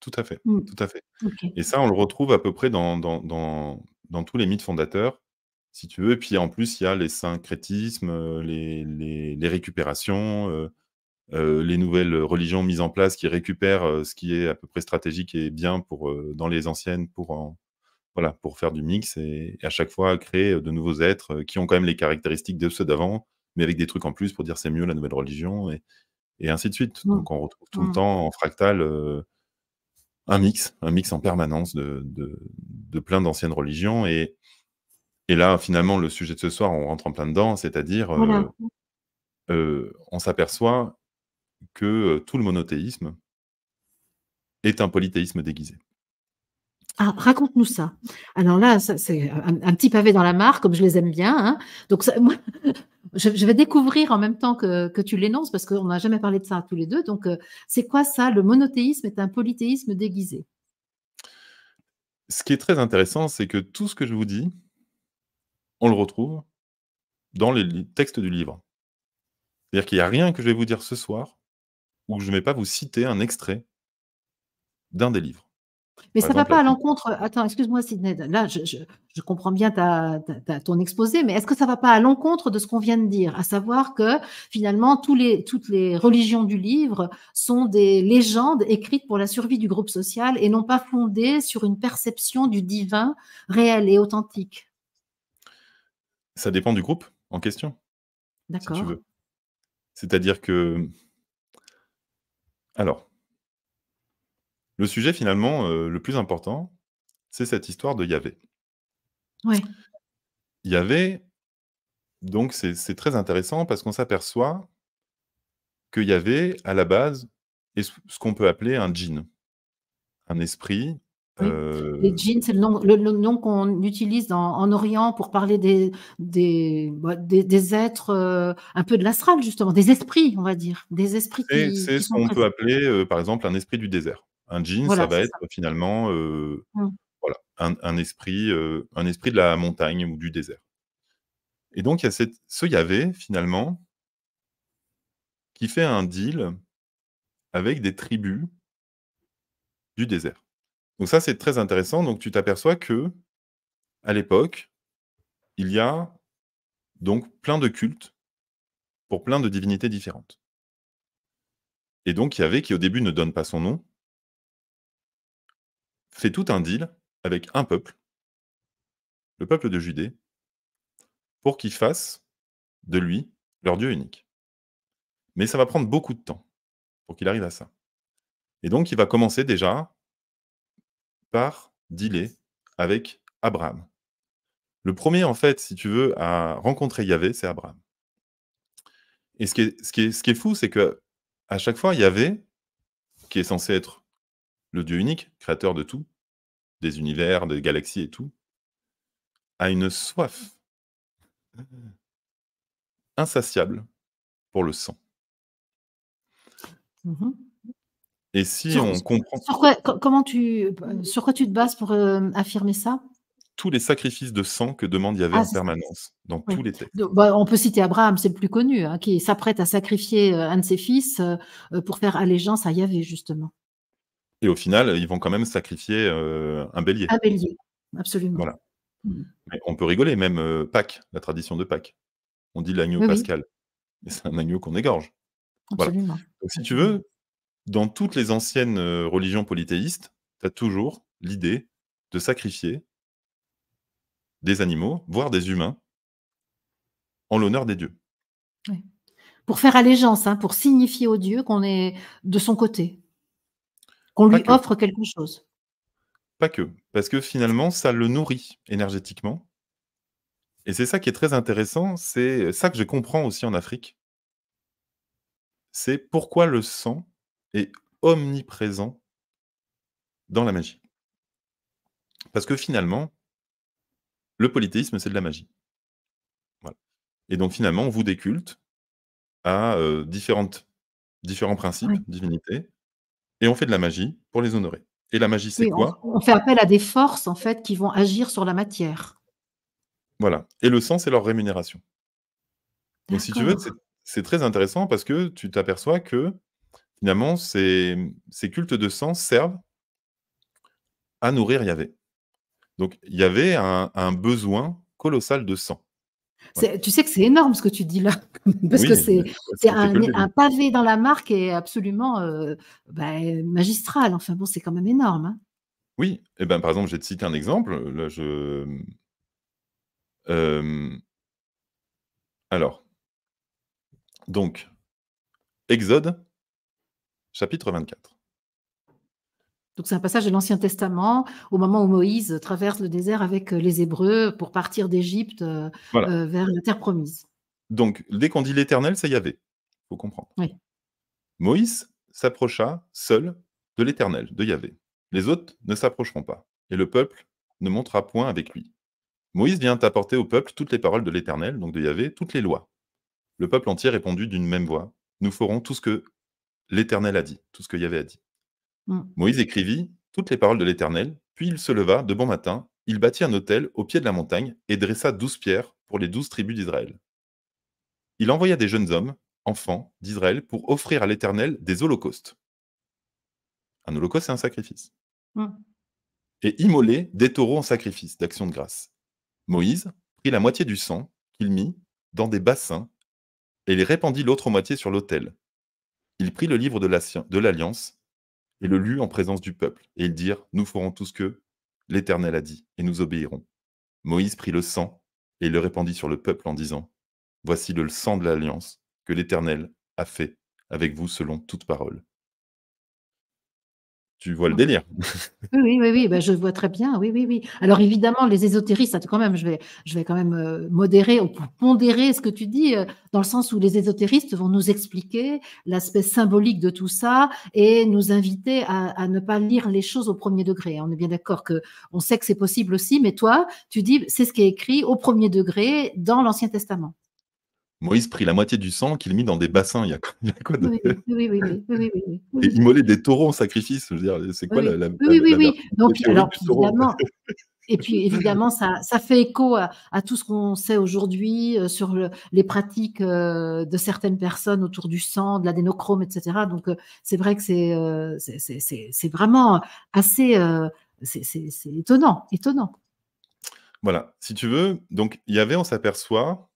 Tout à fait, mm. tout à fait. Et ça, on le retrouve à peu près dans, dans, dans tous les mythes fondateurs si tu veux. Et puis en plus, il y a les syncrétismes, euh, les, les, récupérations, euh, euh, les nouvelles religions mises en place qui récupèrent ce qui est à peu près stratégique et bien pour, dans les anciennes pour, voilà, pour faire du mix et, à chaque fois créer de nouveaux êtres qui ont quand même les caractéristiques de ceux d'avant, mais avec des trucs en plus pour dire c'est mieux la nouvelle religion. Et, ainsi de suite. Mmh. Donc on retrouve tout le mmh. temps en fractal un mix, un mix en permanence de, de plein d'anciennes religions. Et, et là, finalement, le sujet de ce soir, on rentre en plein dedans, c'est-à-dire, euh, euh, on s'aperçoit que euh, tout le monothéisme est un polythéisme déguisé. Ah, raconte-nous ça. Alors là, c'est un, petit pavé dans la mare, comme je les aime bien. Hein. Donc, je, vais découvrir en même temps que, que tu l'énonces, parce qu'on n'a jamais parlé de ça tous les deux. Donc, c'est quoi ça Le monothéisme est un polythéisme déguisé. Ce qui est très intéressant, c'est que tout ce que je vous dis, on le retrouve dans les textes du livre. C'est-à-dire qu'il n'y a rien que je vais vous dire ce soir où je ne vais pas vous citer un extrait d'un des livres. Mais ça ne va pas à l'encontre. Attends, excuse-moi, Sidney. Là, je, comprends bien ton exposé, mais est-ce que ça ne va pas à l'encontre de ce qu'on vient de dire, à savoir que finalement, toutes les religions du livre sont des légendes écrites pour la survie du groupe social et non pas fondées sur une perception du divin réel et authentique ça dépend du groupe en question, si tu veux. C'est-à-dire que, alors, le sujet finalement euh, le plus important, c'est cette histoire de Yahvé. Ouais. Yahvé, donc c'est très intéressant parce qu'on s'aperçoit que Yahvé, à la base, est ce qu'on peut appeler un djinn, un esprit les djinns, euh, c'est le nom, qu'on utilise en Orient pour parler des, des, bah, êtres euh, un peu de l'astral, justement, des esprits, on va dire. Des esprits C'est ce qu'on peut appeler, euh, par exemple, un esprit du désert. Un djinn ça va être finalement mmh. voilà, un, esprit, un esprit de la montagne ou du désert. Et donc, il y a cette, ce Yahvé, finalement, qui fait un deal avec des tribus du désert. Donc ça, c'est très intéressant. Donc tu t'aperçois que, à l'époque, il y a donc plein de cultes pour plein de divinités différentes. Et donc il y avait qui au début ne donne pas son nom, fait tout un deal avec un peuple, le peuple de Judée, pour qu'il fasse de lui leur Dieu unique. Mais ça va prendre beaucoup de temps pour qu'il arrive à ça. Et donc il va commencer déjà par dealer avec Abraham. Le premier, en fait, si tu veux, à rencontrer Yahvé, c'est Abraham. Et ce qui est, fou, c'est que à chaque fois, Yahvé, qui est censé être le Dieu unique, créateur de tout, des univers, des galaxies et tout, a une soif insatiable pour le sang. Mmh et si on comprend. Sur quoi, comment tu, euh, sur tu te bases pour euh, affirmer ça tous les sacrifices de sang que demande Yahvé ah, en permanence, dans tous les textes. Bah, on peut citer Abraham, c'est le plus connu, hein, qui s'apprête à sacrifier euh, un de ses fils pour faire allégeance à Yahvé, justement. Et au final, ils vont quand même sacrifier un bélier. Un bélier, absolument. Voilà. Mmh. on peut rigoler, même Pâques, la tradition de Pâques. On dit l'agneau pascal. c'est un agneau qu'on égorge. Absolument. Donc, si tu veux, dans toutes les anciennes euh, religions polythéistes, tu as toujours l'idée de sacrifier des animaux, voire des humains, en l'honneur des dieux. Pour faire allégeance, hein, pour signifier aux dieux qu'on est de son côté, qu'on lui offre quelque chose. Pas que, parce que finalement, ça le nourrit énergétiquement. Et c'est ça qui est très intéressant, c'est ça que je comprends aussi en Afrique. C'est pourquoi le sang est omniprésent dans la magie. Parce que finalement, le polythéisme, c'est de la magie. Et donc finalement, on vous déculte à euh, différentes, différents principes, divinités, et on fait de la magie pour les honorer. Et la magie, c'est quoi on, fait appel à des forces, en fait, qui vont agir sur la matière. Voilà. Et le sens, c'est leur rémunération. Donc si tu veux, c'est très intéressant parce que tu t'aperçois que finalement, ces, cultes de sang servent à nourrir Yahvé. Donc, il y avait un, besoin colossal de sang. Tu sais que c'est énorme ce que tu dis là, parce que c'est un, pavé dans la marque et absolument euh, bah, magistral. Enfin bon, c'est quand même énorme. Hein. Oui, et ben, par exemple, je vais te citer un exemple. Là, je... Euh, alors, donc, Exode chapitre 24. Donc c'est un passage de l'Ancien Testament au moment où Moïse traverse le désert avec euh, les Hébreux pour partir d'Égypte euh, euh, vers la terre promise. Donc dès qu'on dit l'Éternel, c'est Yahvé. Il faut comprendre. Moïse s'approcha seul de l'Éternel, de Yahvé. Les autres ne s'approcheront pas, et le peuple ne montera point avec lui. Moïse vient apporter au peuple toutes les paroles de l'Éternel, donc de Yahvé, toutes les lois. Le peuple entier répondit d'une même voix Nous ferons tout ce que L'Éternel a dit, tout ce qu'il y avait à mmh. dire. Moïse écrivit toutes les paroles de l'Éternel, puis il se leva de bon matin, il bâtit un autel au pied de la montagne et dressa douze pierres pour les douze tribus d'Israël. Il envoya des jeunes hommes, enfants d'Israël, pour offrir à l'Éternel des holocaustes. Un holocauste, c'est un sacrifice. Mmh. Et immoler des taureaux en sacrifice d'action de grâce. Moïse prit la moitié du sang qu'il mit dans des bassins et les répandit l'autre moitié sur l'autel, il prit le livre de l'Alliance et le lut en présence du peuple, et ils dirent Nous ferons tout ce que l'Éternel a dit, et nous obéirons. Moïse prit le sang et le répandit sur le peuple en disant Voici le sang de l'Alliance que l'Éternel a fait avec vous selon toute parole tu vois le délire. Oui, oui, oui, bah, je vois très bien, oui, oui, oui. Alors évidemment, les ésotéristes, quand même, je vais, je vais quand même euh, modérer ou pondérer ce que tu dis, euh, dans le sens où les ésotéristes vont nous expliquer l'aspect symbolique de tout ça et nous inviter à, à, ne pas lire les choses au premier degré. On est bien d'accord que on sait que c'est possible aussi, mais toi, tu dis, c'est ce qui est écrit au premier degré dans l'Ancien Testament. Moïse prit la moitié du sang qu'il mit dans des bassins. Il y a, quoi de... oui, oui, oui, oui, Et des taureaux en sacrifice, c'est quoi la, Oui, oui, oui. Donc, alors, et puis évidemment, ça, fait écho à, tout ce qu'on sait aujourd'hui euh, sur les pratiques euh, de certaines personnes autour du sang, de l'adénochrome, etc. Donc euh, c'est vrai que c'est c'est vraiment assez c'est étonnant, étonnant. Voilà, si tu veux, donc il y avait, on s'aperçoit,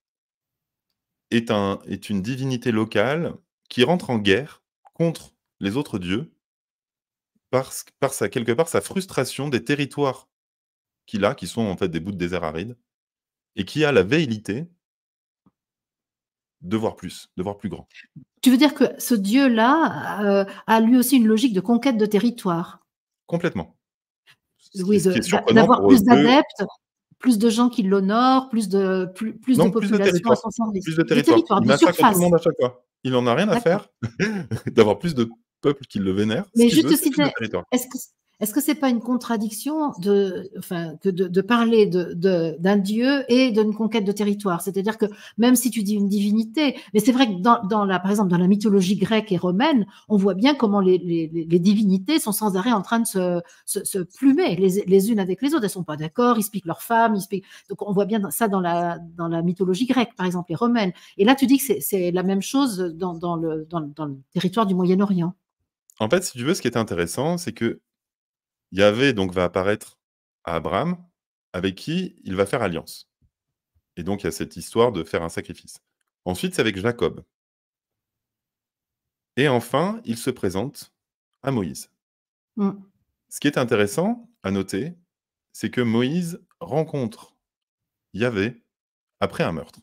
est, un, est une divinité locale qui rentre en guerre contre les autres dieux par, par sa, quelque part sa frustration des territoires qu'il a, qui sont en fait des bouts de désert arides, et qui a la veillité de voir plus, de voir plus grand. Tu veux dire que ce dieu-là euh, a lui aussi une logique de conquête de territoire Complètement. Oui, d'avoir plus d'adeptes, plus de gens qui l'honorent, plus de, plus, de population à son service. Plus de territoire. Territoires, il tout le monde Il n'en a rien à faire d'avoir plus de peuples qui le vénèrent. Mais juste aussi, est-ce que est-ce que c'est pas une contradiction de, enfin, que de, parler d'un de, d'un dieu et d'une conquête de territoire C'est-à-dire que même si tu dis une divinité, mais c'est vrai que dans, la, par exemple, dans la mythologie grecque et romaine, on voit bien comment les, les, divinités sont sans arrêt en train de se, se, plumer les, les, unes avec les autres. Elles sont pas d'accord, ils piquent leurs femmes, ils Donc on voit bien ça dans la, dans la mythologie grecque, par exemple, et romaine. Et là, tu dis que c'est la même chose dans, dans, le, dans, dans le territoire du Moyen-Orient. En fait, si tu veux, ce qui est intéressant, c'est que Yahvé donc va apparaître à Abraham, avec qui il va faire alliance. Et donc il y a cette histoire de faire un sacrifice. Ensuite, c'est avec Jacob. Et enfin, il se présente à Moïse. Hum. Ce qui est intéressant à noter, c'est que Moïse rencontre Yahvé après un meurtre.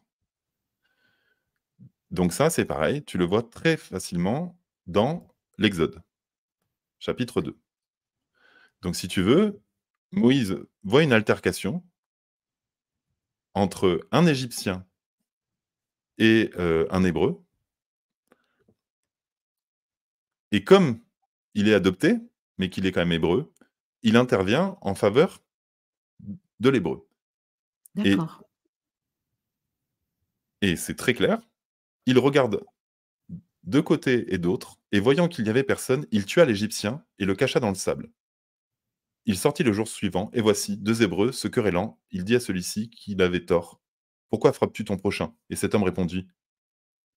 Donc ça, c'est pareil, tu le vois très facilement dans l'Exode, chapitre 2. Donc, si tu veux, Moïse voit une altercation entre un Égyptien et euh, un Hébreu. Et comme il est adopté, mais qu'il est quand même hébreu, il intervient en faveur de l'hébreu. D'accord. Et, et c'est très clair. Il regarde de côté et d'autre, et voyant qu'il n'y avait personne, il tua l'Égyptien et le cacha dans le sable. Il sortit le jour suivant, et voici, deux Hébreux, se querellant, il dit à celui-ci qu'il avait tort. Pourquoi frappes-tu ton prochain Et cet homme répondit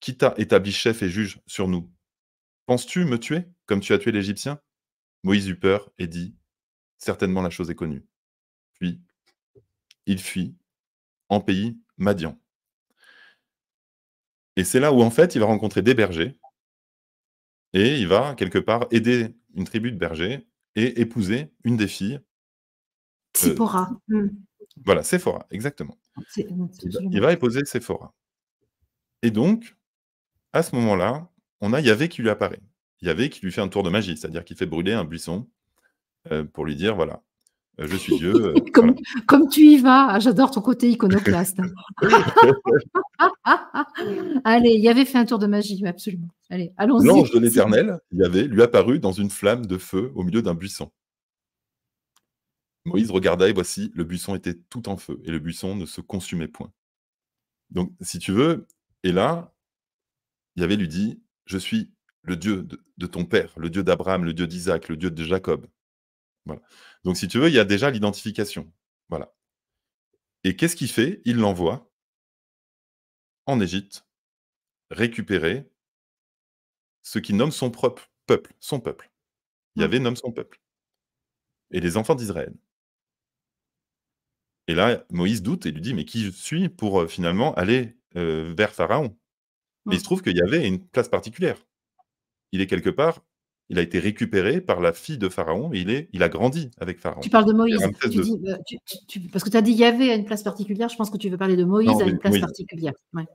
Qui t'a établi chef et juge sur nous Penses-tu me tuer, comme tu as tué l'Égyptien Moïse eut peur et dit Certainement la chose est connue. Puis, il fuit en pays Madian. Et c'est là où, en fait, il va rencontrer des bergers et il va, quelque part, aider une tribu de bergers et épouser une des filles. Euh, Sephora. Mmh. Voilà, Sephora, exactement. Mmh, il, va, épouser Sephora. Et donc, à ce moment-là, on a Yahvé qui lui apparaît. Yahvé qui lui fait un tour de magie, c'est-à-dire qu'il fait brûler un buisson euh, pour lui dire voilà, euh, je suis Dieu. Euh, comme, tu y vas, ah, j'adore ton côté iconoclaste. Allez, il avait fait un tour de magie, absolument. Allez, allons-y. L'ange de l'Éternel, il y avait, lui apparut dans une flamme de feu au milieu d'un buisson. Moïse regarda et voici, le buisson était tout en feu et le buisson ne se consumait point. Donc, si tu veux, et là, il avait lui dit, je suis le Dieu de ton père, le Dieu d'Abraham, le Dieu d'Isaac, le Dieu de Jacob. Donc, si tu veux, il y a déjà l'identification. Voilà. Et qu'est-ce qu'il fait Il l'envoie en Égypte récupérer ce qu'il nomme son propre peuple, son peuple. Il y mmh. avait nomme son peuple. Et les enfants d'Israël. Et là, Moïse doute et lui dit, mais qui suis pour euh, finalement aller euh, vers Pharaon mais il mmh. se trouve qu'il y avait une place particulière. Il est quelque part il a été récupéré par la fille de Pharaon et il, est, il a grandi avec Pharaon. Tu parles de Moïse. Euh, parce que tu as dit Yahvé a une place particulière, je pense que tu veux parler de Moïse à une place particulière.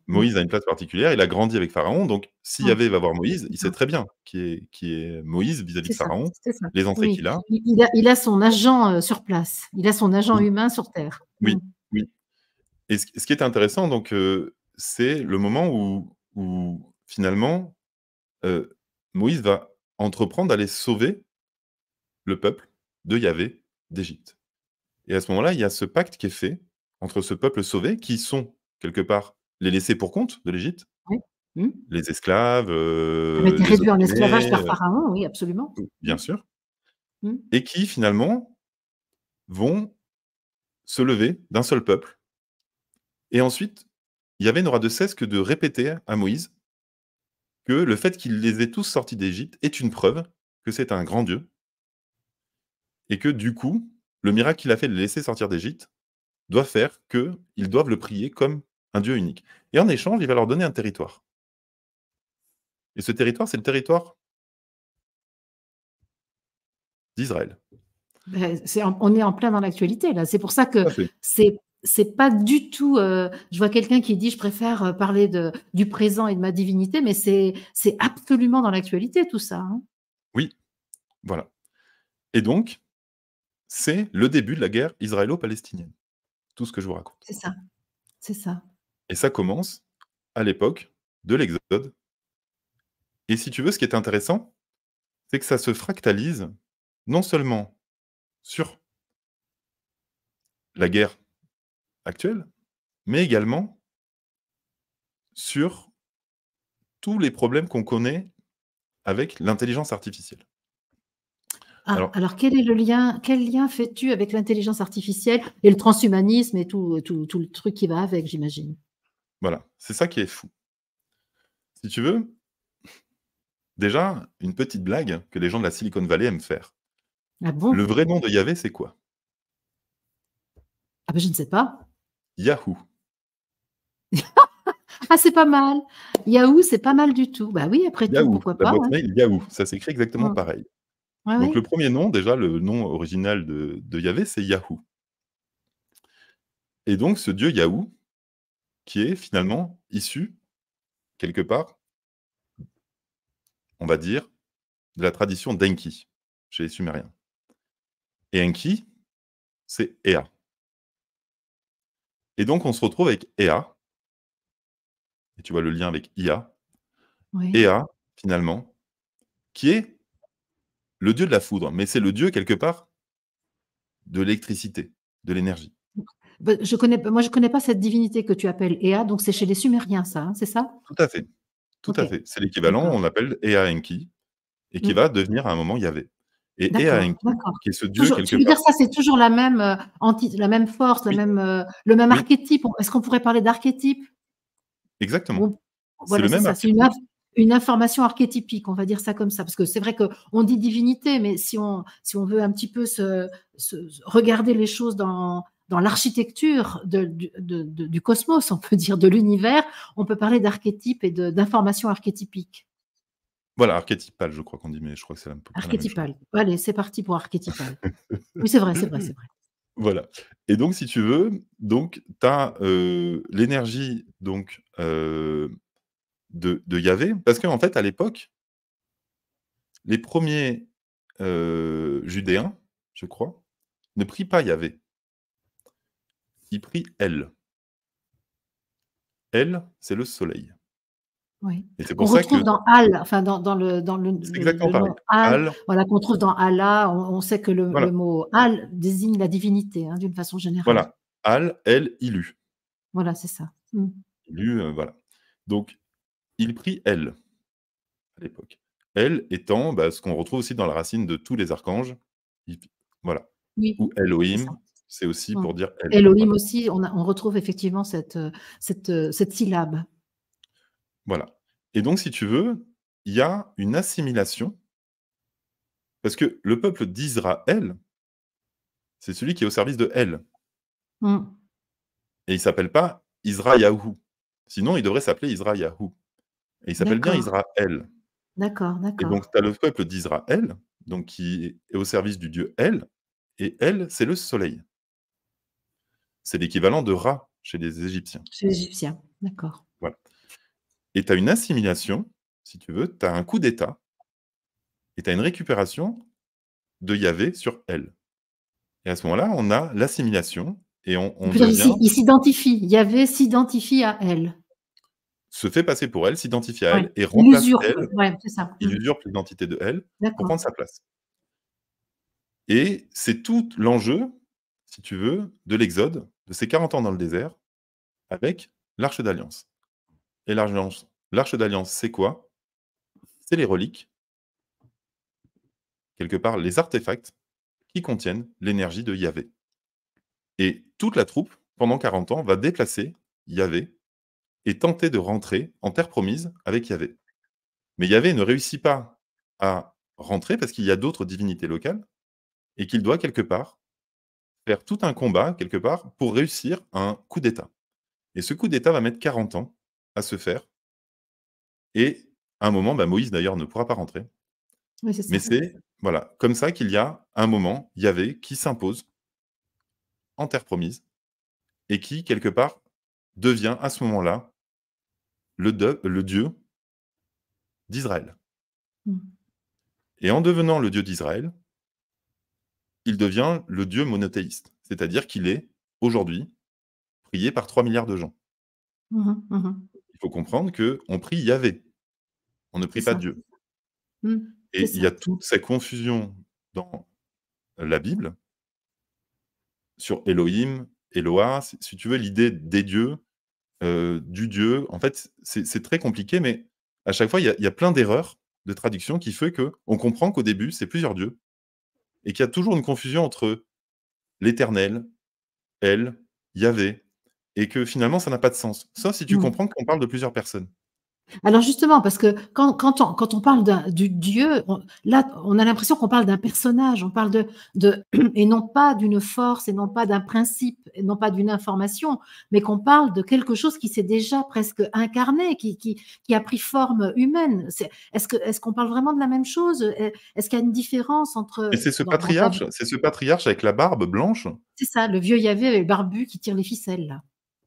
Moïse a une place particulière, il a grandi avec Pharaon, donc si Yahvé va voir Moïse, il sait très bien qui est, qui est Moïse vis-à-vis de Pharaon, les entrées qu'il a. Il, a. son agent euh, sur place, il a son agent humain sur Terre. Oui, mm. oui. Et ce, qui est intéressant, donc, euh, c'est le moment où, finalement, Moïse va entreprendre d'aller sauver le peuple de Yahvé d'Égypte. Et à ce moment-là, il y a ce pacte qui est fait entre ce peuple sauvé, qui sont quelque part les laissés pour compte de l'Égypte, mmh. les esclaves. Euh, Ils réduits en esclavage par euh, Pharaon, oui, absolument. Bien sûr. Mmh. Et qui finalement vont se lever d'un seul peuple. Et ensuite, Yahvé n'aura de cesse que de répéter à Moïse que le fait qu'il les ait tous sortis d'Égypte est une preuve que c'est un grand Dieu, et que du coup, le miracle qu'il a fait de les laisser sortir d'Égypte doit faire qu'ils doivent le prier comme un Dieu unique. Et en échange, il va leur donner un territoire. Et ce territoire, c'est le territoire d'Israël. Ben, on est en plein dans l'actualité, là. C'est pour ça que c'est c'est pas du tout. Euh, je vois quelqu'un qui dit je préfère euh, parler de, du présent et de ma divinité, mais c'est c'est absolument dans l'actualité tout ça. Hein. Oui, voilà. Et donc, c'est le début de la guerre israélo-palestinienne. Tout ce que je vous raconte. C'est ça, c'est ça. Et ça commence à l'époque de l'Exode. Et si tu veux, ce qui est intéressant, c'est que ça se fractalise non seulement sur la guerre actuelle, mais également sur tous les problèmes qu'on connaît avec l'intelligence artificielle. Ah, alors, alors, quel est le lien Quel lien fais-tu avec l'intelligence artificielle et le transhumanisme et tout, tout, tout le truc qui va avec, j'imagine Voilà, c'est ça qui est fou. Si tu veux, déjà, une petite blague que les gens de la Silicon Valley aiment faire. Ah le vrai nom de Yahvé, c'est quoi ah ben, Je ne sais pas. Yahoo. ah, c'est pas mal. Yahoo, c'est pas mal du tout. Bah oui, après tout, pourquoi pas. Yahoo, ça s'écrit exactement pareil. Donc le premier nom, déjà, le nom original de, de Yahvé, c'est Yahoo. Et donc, ce dieu Yahoo, qui est finalement issu, quelque part, on va dire, de la tradition d'Enki chez les Sumériens. Et Enki, c'est Ea. Et donc, on se retrouve avec EA. Et tu vois le lien avec IA. EA, finalement, qui est le dieu de la foudre, mais c'est le dieu, quelque part, de l'électricité, de l'énergie. Bah, je connais, moi, je ne connais pas cette divinité que tu appelles Ea, donc c'est chez les Sumériens, ça, hein, c'est ça Tout à fait. Tout à fait. C'est l'équivalent, on l'appelle Ea Enki, et qui mm. va devenir à un moment Yahvé et, qui est ce dieu quelque tu veux dire ça, c'est toujours la même, euh, force, euh, le même archétype. Est-ce qu'on pourrait parler d'archétype Exactement. c'est le c'est c'est une, information archétypique, on va dire ça comme ça, parce que c'est vrai qu'on dit divinité, mais si on, veut un petit peu regarder les choses dans, l'architecture du, du cosmos, on peut dire de l'univers, on peut parler d'archétype et d'information archétypique. Voilà, archétypal, je crois qu'on dit, mais je crois que c'est un Archétypal. Allez, c'est parti pour archétypal. oui, c'est vrai, c'est vrai, c'est vrai. Voilà. Et donc, si tu veux, donc, tu as euh, l'énergie donc euh, de, de, Yahvé, parce qu'en fait, à l'époque, les premiers euh, Judéens, je crois, ne prient pas Yahvé. Ils prient Elle. Elle, c'est le soleil. Oui. on retrouve dans Al, enfin dans, le dans le, Voilà, qu'on trouve dans Allah. On, sait que le, mot Al désigne la divinité hein, d'une façon générale. Voilà, Al, elle, ilu. Voilà, c'est ça. Mmh. il, euh, voilà. Donc il prit elle à l'époque. Elle étant bah, ce qu'on retrouve aussi dans la racine de tous les archanges. Voilà. Ou Elohim. C'est aussi pour dire Elohim. Elohim aussi, on, retrouve effectivement cette, euh, euh, cette syllabe. Voilà. Et donc, si tu veux, il y a une assimilation, parce que le peuple d'Israël, c'est celui qui est au service de elle hmm. Et il s'appelle pas Israïaou, Sinon, il devrait s'appeler Israïaou, Et il s'appelle bien Israël. D'accord, d'accord. Et donc, tu as le peuple d'Israël, donc qui est au service du dieu elle et elle c'est le soleil. C'est l'équivalent de Ra chez les Égyptiens. Chez les Égyptiens, d'accord. Voilà. Et tu as une assimilation, si tu veux, tu as un coup d'État, et tu as une récupération de Yahvé sur elle. Et à ce moment-là, on a l'assimilation, et on, on Il s'identifie, Yahvé s'identifie à elle. Se fait passer pour elle, s'identifie à elle, et remplace usurpe, elle. Mmh. l'identité de elle pour prendre sa place. Et c'est tout l'enjeu, si tu veux, de l'Exode, de ces 40 ans dans le désert, avec l'Arche d'Alliance. Et l'arche d'alliance, c'est quoi C'est les reliques, quelque part les artefacts qui contiennent l'énergie de Yahvé. Et toute la troupe, pendant 40 ans, va déplacer Yahvé et tenter de rentrer en terre promise avec Yahvé. Mais Yahvé ne réussit pas à rentrer parce qu'il y a d'autres divinités locales et qu'il doit quelque part faire tout un combat, quelque part, pour réussir un coup d'État. Et ce coup d'État va mettre 40 ans à se faire. Et à un moment, bah, Moïse d'ailleurs ne pourra pas rentrer. Mais c'est voilà, comme ça qu'il y a un moment, Yahvé, qui s'impose en terre promise et qui, quelque part, devient à ce moment-là le, le Dieu d'Israël. Mmh. Et en devenant le Dieu d'Israël, il devient le Dieu monothéiste, c'est-à-dire qu'il est, aujourd'hui prié par 3 milliards de gens. Mmh mmh il faut comprendre que on prie Yahvé, on ne prie pas Dieu. Mmh, et il y a toute cette confusion dans la Bible sur Elohim, Eloah, si tu veux, l'idée des dieux, euh, du dieu. En fait, c'est très compliqué, mais à chaque fois, il y a, plein d'erreurs de traduction qui fait que on comprend qu'au début, c'est plusieurs dieux et qu'il y a toujours une confusion entre l'éternel, elle, Yahvé, et que finalement, ça n'a pas de sens. Sauf si tu mmh. comprends qu'on parle de plusieurs personnes. Alors justement, parce que quand, quand, on, quand on, parle du Dieu, là, on a l'impression qu'on parle d'un personnage, on parle de, de et non pas d'une force, et non pas d'un principe, et non pas d'une information, mais qu'on parle de quelque chose qui s'est déjà presque incarné, qui, qui, qui a pris forme humaine. Est-ce est qu'on parle vraiment de la même chose Est-ce qu'il y a une différence entre... Et c'est ce patriarche, c'est ce patriarche avec la barbe blanche. C'est ça, le vieux Yahvé avec le barbu qui tire les ficelles là.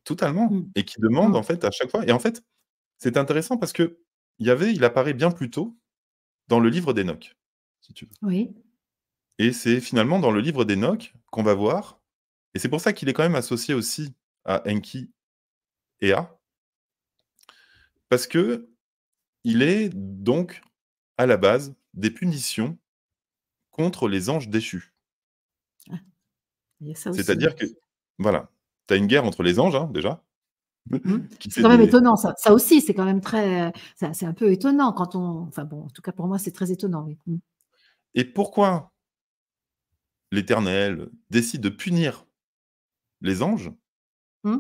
Totalement. Mmh. Et qui demande, mmh. en fait, à chaque fois. Et en fait, c'est intéressant parce que avait, il apparaît bien plus tôt dans le livre d'Enoch, si tu veux. Oui. Et c'est finalement dans le livre d'Enoch qu'on va voir. Et c'est pour ça qu'il est quand même associé aussi à Enki et à... Parce que il est donc à la base des punitions contre les anges déchus. Ah, C'est-à-dire que, voilà, tu une guerre entre les anges, hein, déjà. Hmm. C'est quand même étonnant, ça, aussi, c'est quand même très. C'est un peu étonnant quand on. Enfin bon, en tout cas pour moi, c'est très étonnant. Hmm. Et pourquoi l'Éternel décide de punir les anges hmm.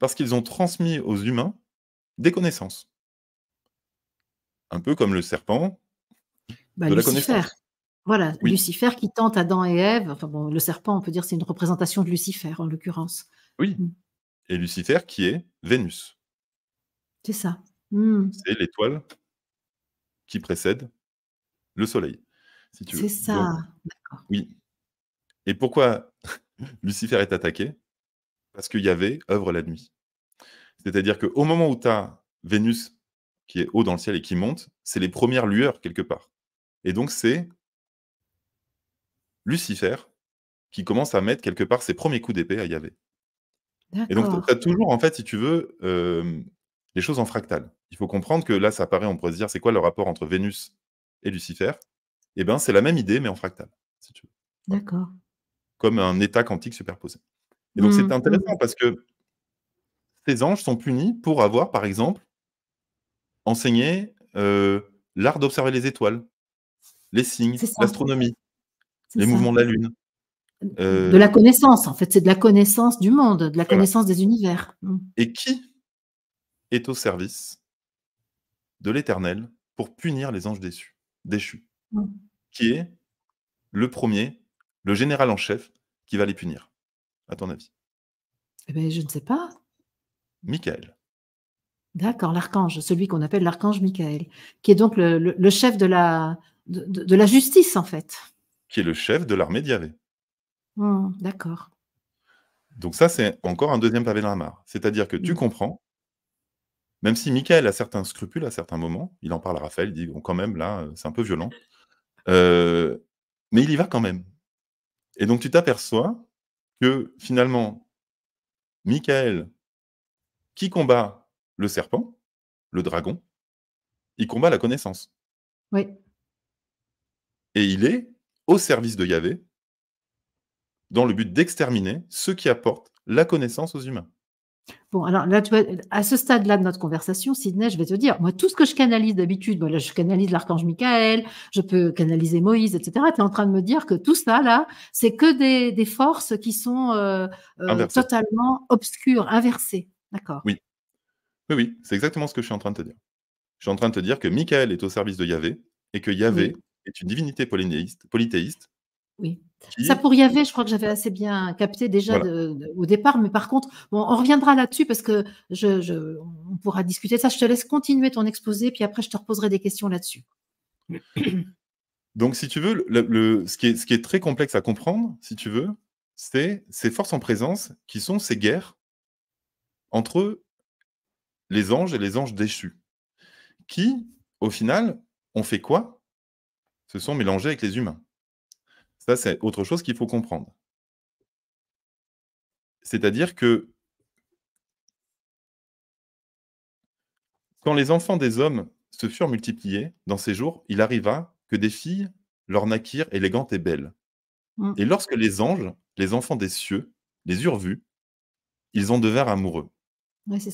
Parce qu'ils ont transmis aux humains des connaissances. Un peu comme le serpent bah, de la connaissance. Voilà, Lucifer qui tente Adam et Ève. Enfin bon, le serpent, on peut dire, c'est une représentation de Lucifer en l'occurrence. Oui. Mm. Et Lucifer qui est Vénus. C'est ça. Mm. C'est l'étoile qui précède le Soleil, si C'est ça. oui. Et pourquoi Lucifer est attaqué Parce qu'il y avait œuvre la nuit. C'est-à-dire qu'au moment où tu as Vénus qui est haut dans le ciel et qui monte, c'est les premières lueurs quelque part. Et donc c'est Lucifer qui commence à mettre quelque part ses premiers coups d'épée à Yahvé. Et donc, tu as toujours, en fait, si tu veux, les choses en fractal. Il faut comprendre que là, ça paraît, on pourrait se dire, c'est quoi le rapport entre Vénus et Lucifer Eh bien, c'est la même idée, mais en fractal, si tu veux. D'accord. Comme un état quantique superposé. Et donc, c'est mmh, mmh. intéressant parce que ces anges sont punis pour avoir, par exemple, enseigné l'art d'observer les étoiles, les signes, l'astronomie les mouvements de la Lune. Euh, de la connaissance, en fait, c'est de la connaissance du monde, de la connaissance des univers. Mm. Et qui est au service de l'Éternel pour punir les anges déçus, déchus mm. Qui est le premier, le général en chef, qui va les punir, à ton avis eh bien, Je ne sais pas. Michael. D'accord, l'archange, celui qu'on appelle l'archange Michael, qui est donc le, chef de la, de la justice, en fait qui est le chef de l'armée d'Yahvé. Mmh, d'accord. Donc ça, c'est encore un deuxième pavé de la mare. C'est-à-dire que tu mmh. comprends, même si Michael a certains scrupules à certains moments, il en parle à Raphaël, il dit, bon, quand même, là, euh, c'est un peu violent, euh, mais il y va quand même. Et donc tu t'aperçois que finalement, Michael, qui combat le serpent, le dragon, il combat la connaissance. Oui. Et il est au service de Yahvé, dans le but d'exterminer ceux qui apportent la connaissance aux humains. Bon, alors là, tu vois, à ce stade-là de notre conversation, Sidney, je vais te dire, moi, tout ce que je canalise d'habitude, moi, là, je canalise l'archange Michael, je peux canaliser Moïse, etc. Tu es en train de me dire que tout ça, là, c'est que des, forces qui sont euh, euh, totalement obscures, inversées. D'accord Oui. Oui, oui, c'est exactement ce que je suis en train de te dire. Je suis en train de te dire que Michael est au service de Yahvé et que Yahvé est une divinité polythéiste. Oui. Ça pour avait, je crois que j'avais assez bien capté déjà au départ, mais par contre, bon, on reviendra là-dessus parce que je, on pourra discuter de ça. Je te laisse continuer ton exposé, puis après je te reposerai des questions là-dessus. Donc, si tu veux, le, ce, qui est, ce qui est très complexe à comprendre, si tu veux, c'est ces forces en présence qui sont ces guerres entre les anges et les anges déchus, qui, au final, ont fait quoi se sont mélangés avec les humains. Ça, c'est autre chose qu'il faut comprendre. C'est-à-dire que quand les enfants des hommes se furent multipliés, dans ces jours, il arriva que des filles leur naquirent élégantes et belles. Mmh. Et lorsque les anges, les enfants des cieux, les eurent vus, ils en devinrent amoureux.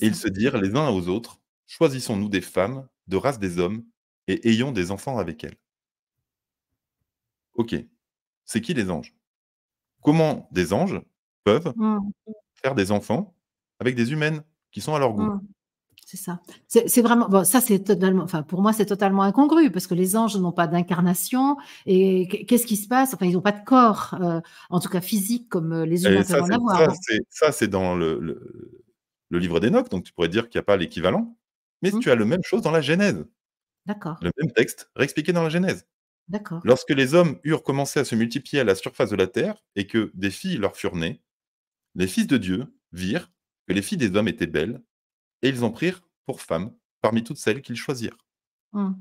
ils se dirent les uns aux autres, choisissons-nous des femmes, de race des hommes, et ayons des enfants avec elles. OK, c'est qui les anges Comment des anges peuvent mmh. faire des enfants avec des humaines qui sont à leur goût mmh. C'est ça. C'est vraiment. ça, c'est totalement. Enfin, pour moi, c'est totalement incongru parce que les anges n'ont pas d'incarnation. Et qu'est-ce qui se passe Enfin, ils n'ont pas de corps, euh, en tout cas physique, comme euh, les humains peuvent en avoir. Hein. Ça, c'est dans le, le, livre d'Enoch. Donc, tu pourrais dire qu'il n'y a pas l'équivalent. Mais mmh. tu as le même chose dans la Genèse. D'accord. Le même texte réexpliqué dans la Genèse. Lorsque les hommes eurent commencé à se multiplier à la surface de la terre et que des filles leur furent nées, les fils de Dieu virent que les filles des hommes étaient belles et ils en prirent pour femmes parmi toutes celles qu'ils choisirent. Hum.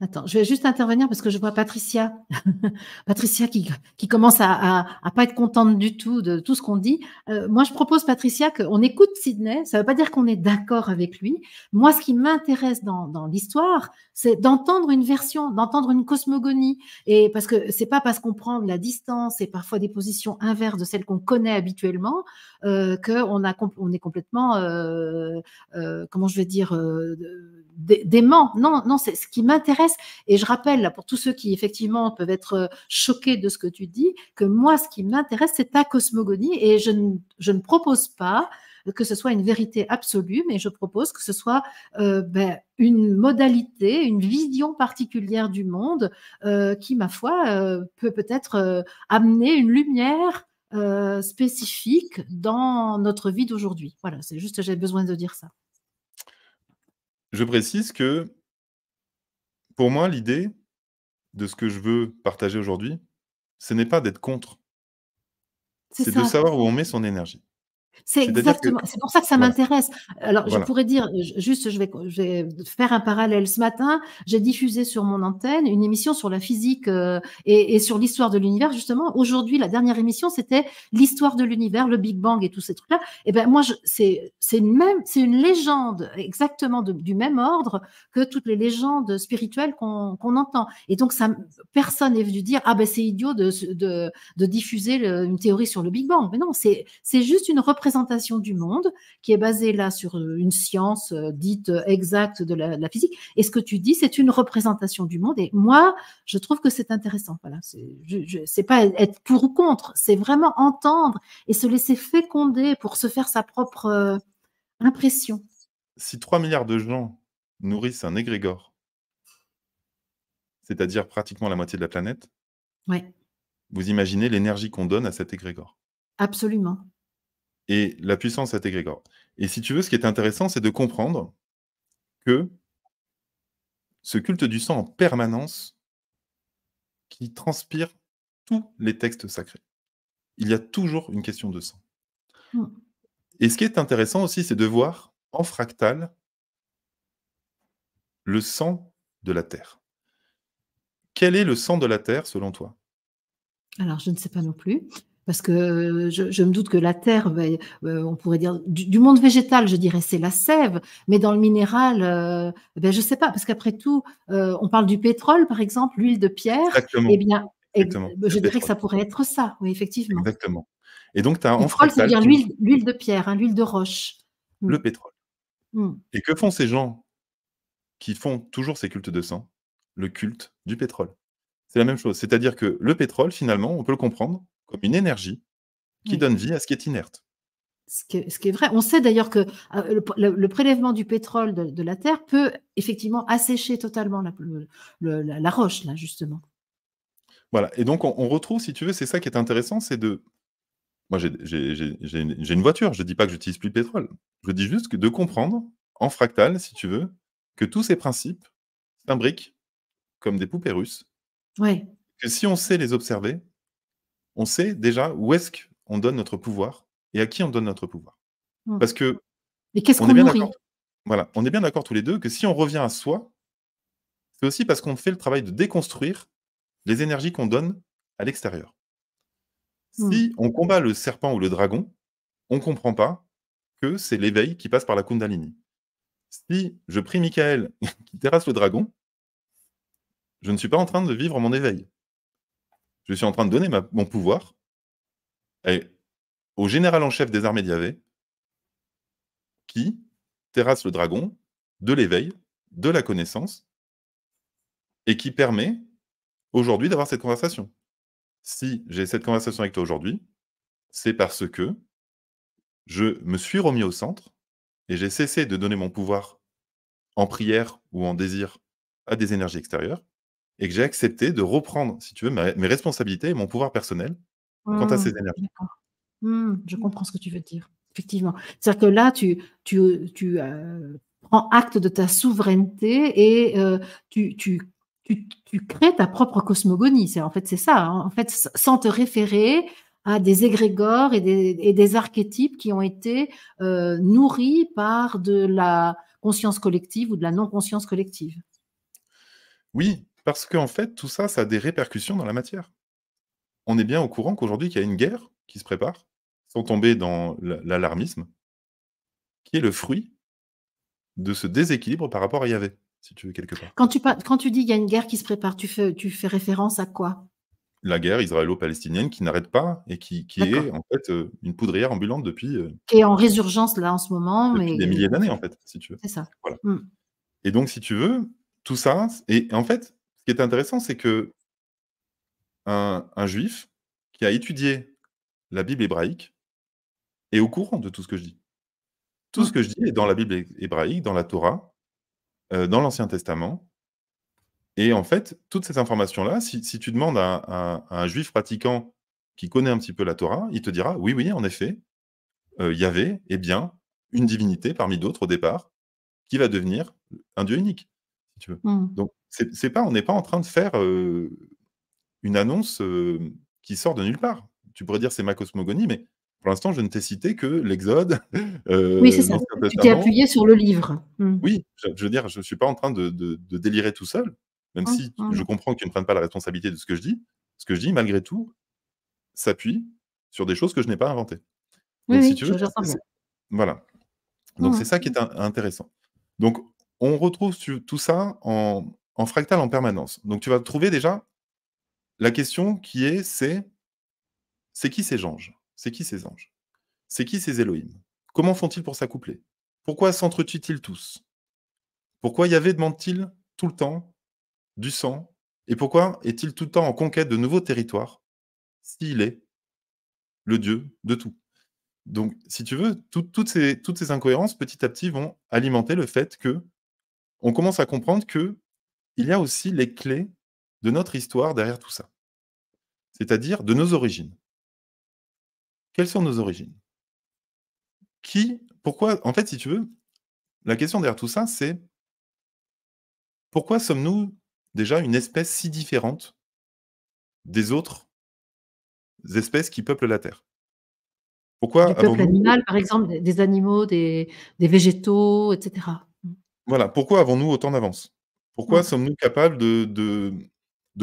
Attends, je vais juste intervenir parce que je vois Patricia. Patricia qui, commence à, à, pas être contente du tout de tout ce qu'on dit. Euh, moi, je propose, Patricia, qu'on écoute Sidney. Ça ne veut pas dire qu'on est d'accord avec lui. Moi, ce qui m'intéresse dans, dans l'histoire, c'est d'entendre une version, d'entendre une cosmogonie. Et parce que c'est pas parce qu'on prend de la distance et parfois des positions inverses de celles qu'on connaît habituellement euh, qu'on a on est complètement, euh, euh, comment je vais dire, euh, dément. Non, non, c'est ce qui m'intéresse. Et je rappelle là, pour tous ceux qui effectivement peuvent être euh, choqués de ce que tu dis, que moi, ce qui m'intéresse, c'est ta cosmogonie et je je ne propose pas que ce soit une vérité absolue, mais je propose que ce soit euh, ben, une modalité, une vision particulière du monde euh, qui, ma foi, euh, peut peut-être amener une lumière spécifique dans notre vie d'aujourd'hui. Voilà, c'est juste, j'ai besoin de dire ça. Je précise que pour moi, l'idée de ce que je veux partager aujourd'hui, ce n'est pas d'être contre. C'est de savoir où on met son énergie. C'est exactement. C'est pour ça que ça m'intéresse. Alors, je pourrais dire, euh, juste, je vais, je vais, faire un parallèle. Ce matin, j'ai diffusé sur mon antenne une émission sur la physique euh, et, et, sur l'histoire de l'univers. Justement, aujourd'hui, la dernière émission, c'était l'histoire de l'univers, le Big Bang et tous ces trucs-là. Et eh ben, moi, c'est une même, c'est une légende exactement du même ordre que toutes les légendes spirituelles qu'on entend. Et donc, ça, personne n'est venu dire, ah ben, c'est idiot de, de, de diffuser une théorie sur le Big Bang. Mais non, c'est c'est juste une représentation du monde qui est basée là sur euh, une science euh, dite euh, exacte de la, physique. Et ce que tu dis, c'est une représentation du monde. Et moi, je trouve que c'est intéressant. Voilà, c'est pas être pour ou contre, c'est vraiment entendre et se laisser féconder pour se faire sa propre impression. Si 3 milliards de gens nourrissent un égrégore, c'est-à-dire pratiquement la moitié de la planète, ouais. vous imaginez l'énergie qu'on donne à cet égrégore. Absolument et la puissance est égrégore. Et si tu veux, ce qui est intéressant, c'est de comprendre que ce culte du sang en permanence qui transpire tous les textes sacrés. Il y a toujours une question de sang. Hmm. Et ce qui est intéressant aussi, c'est de voir en fractal le sang de la terre. Quel est le sang de la terre selon toi Alors, je ne sais pas non plus. Parce que euh, je, me doute que la terre, euh, on pourrait dire, du, monde végétal, je dirais, c'est la sève, mais dans le minéral, euh, ben, je ne sais pas, parce qu'après tout, on parle du pétrole, par exemple, l'huile de pierre. Exactement. Eh bien, eh, ben, je dirais que ça pourrait être ça, oui, effectivement. Exactement. Et donc, tu as en pétrole, c'est l'huile, de pierre, hein, l'huile de roche. Mm. Le pétrole. Mm. Et que font ces gens qui font toujours ces cultes de sang Le culte du pétrole. C'est la même chose. C'est-à-dire que le pétrole, finalement, on peut le comprendre comme une énergie qui donne vie à ce qui est inerte. Ce, qui est vrai. On sait d'ailleurs que ah, le, prélèvement du pétrole de, la Terre peut effectivement assécher totalement la, la, roche, là, justement. Voilà. Et donc, on, retrouve, si tu veux, c'est ça qui est intéressant, c'est de moi, j'ai une voiture. Je ne dis pas que j'utilise plus de pétrole. Je dis juste que de comprendre, en fractal, si tu veux, que tous ces principes s'imbriquent comme des poupées russes. Oui. Que si on sait les observer, on sait déjà où est-ce qu'on donne notre pouvoir et à qui on donne notre pouvoir. Mmh. Parce que. Et qu'est-ce qu'on est Voilà, on est bien d'accord tous les deux que si on revient à soi, c'est aussi parce qu'on fait le travail de déconstruire les énergies qu'on donne à l'extérieur. Si mmh. on combat le serpent ou le dragon, on ne comprend pas que c'est l'éveil qui passe par la Kundalini. Si je prie Michael qui terrasse le dragon, je ne suis pas en train de vivre mon éveil je suis en train de donner mon pouvoir au général en chef des armées d'Yavé qui terrasse le dragon de l'éveil, de la connaissance, et qui permet aujourd'hui d'avoir cette conversation. Si j'ai cette conversation avec toi aujourd'hui, c'est parce que je me suis remis au centre et j'ai cessé de donner mon pouvoir en prière ou en désir à des énergies extérieures et que j'ai accepté de reprendre, si tu veux, mes responsabilités et mon pouvoir personnel quant à mmh, ces énergies. Mmh, je comprends ce que tu veux dire, effectivement. C'est-à-dire que là, tu, tu, euh, prends acte de ta souveraineté et euh, tu, crées ta propre cosmogonie. C'est en fait c'est ça. Hein. En fait, sans te référer à des égrégores et des, et des archétypes qui ont été euh, nourris par de la conscience collective ou de la non-conscience collective. Oui, parce qu'en fait, tout ça, ça a des répercussions dans la matière. On est bien au courant qu'aujourd'hui, il y a une guerre qui se prépare, sans tomber dans l'alarmisme, qui est le fruit de ce déséquilibre par rapport à Yahvé, si tu veux, quelque part. Quand tu, quand tu dis qu'il y a une guerre qui se prépare, tu fais, tu fais référence à quoi la guerre israélo-palestinienne qui n'arrête pas et qui, qui est en fait euh, une poudrière ambulante depuis. Et euh, en résurgence là en ce moment. Depuis des milliers d'années en fait, si tu veux. C'est ça. Voilà. Mmh. Et donc, si tu veux, tout ça, et en fait, ce qui est intéressant, c'est que un, juif qui a étudié la Bible hébraïque est au courant de tout ce que je dis. Tout ce ah. que je dis est dans la Bible hébraïque, dans la Torah, euh, dans l'Ancien Testament. Et en fait, toute cette information là si, tu demandes à, un juif pratiquant qui connaît un petit peu la Torah, il te dira, oui, oui, en effet, euh, avait, avait eh bien une divinité parmi d'autres au départ, qui va devenir un Dieu unique, si tu veux. Hmm. Donc, c'est pas, on n'est pas en train de faire une annonce qui sort de nulle part. Tu pourrais dire c'est ma cosmogonie, mais pour l'instant, je ne t'ai cité que l'Exode. oui, euh, c'est ça. Tu t'es appuyé sur le livre. Mmh. Oui, je, veux dire, je ne suis pas en train de, délirer tout seul, même mmh, si mmh. je comprends que tu ne prennes pas la responsabilité de ce que je dis. Ce que je dis, malgré tout, s'appuie sur des choses que je n'ai pas inventées. oui, voilà. Donc, c'est ça qui est intéressant. Donc, on retrouve tout ça en, en fractal en permanence. Donc tu vas trouver déjà la question qui est c'est c'est qui ces anges C'est qui ces anges C'est qui ces Elohim Comment font-ils pour s'accoupler Pourquoi s'entretuent-ils tous Pourquoi Yahvé demande-t-il tout le temps du sang Et pourquoi est-il tout le temps en conquête de nouveaux territoires s'il est le Dieu de tout donc, si tu veux, toutes, ces, toutes, ces, incohérences, petit à petit, vont alimenter le fait que on commence à comprendre que il y a aussi les clés de notre histoire derrière tout ça, c'est-à-dire de nos origines. Quelles sont nos origines Qui Pourquoi En fait, si tu veux, la question derrière tout ça, c'est pourquoi sommes-nous déjà une espèce si différente des autres espèces qui peuplent la Terre Pourquoi par exemple, des animaux, des, des végétaux, etc. Voilà, pourquoi avons-nous autant d'avance pourquoi sommes-nous capables de,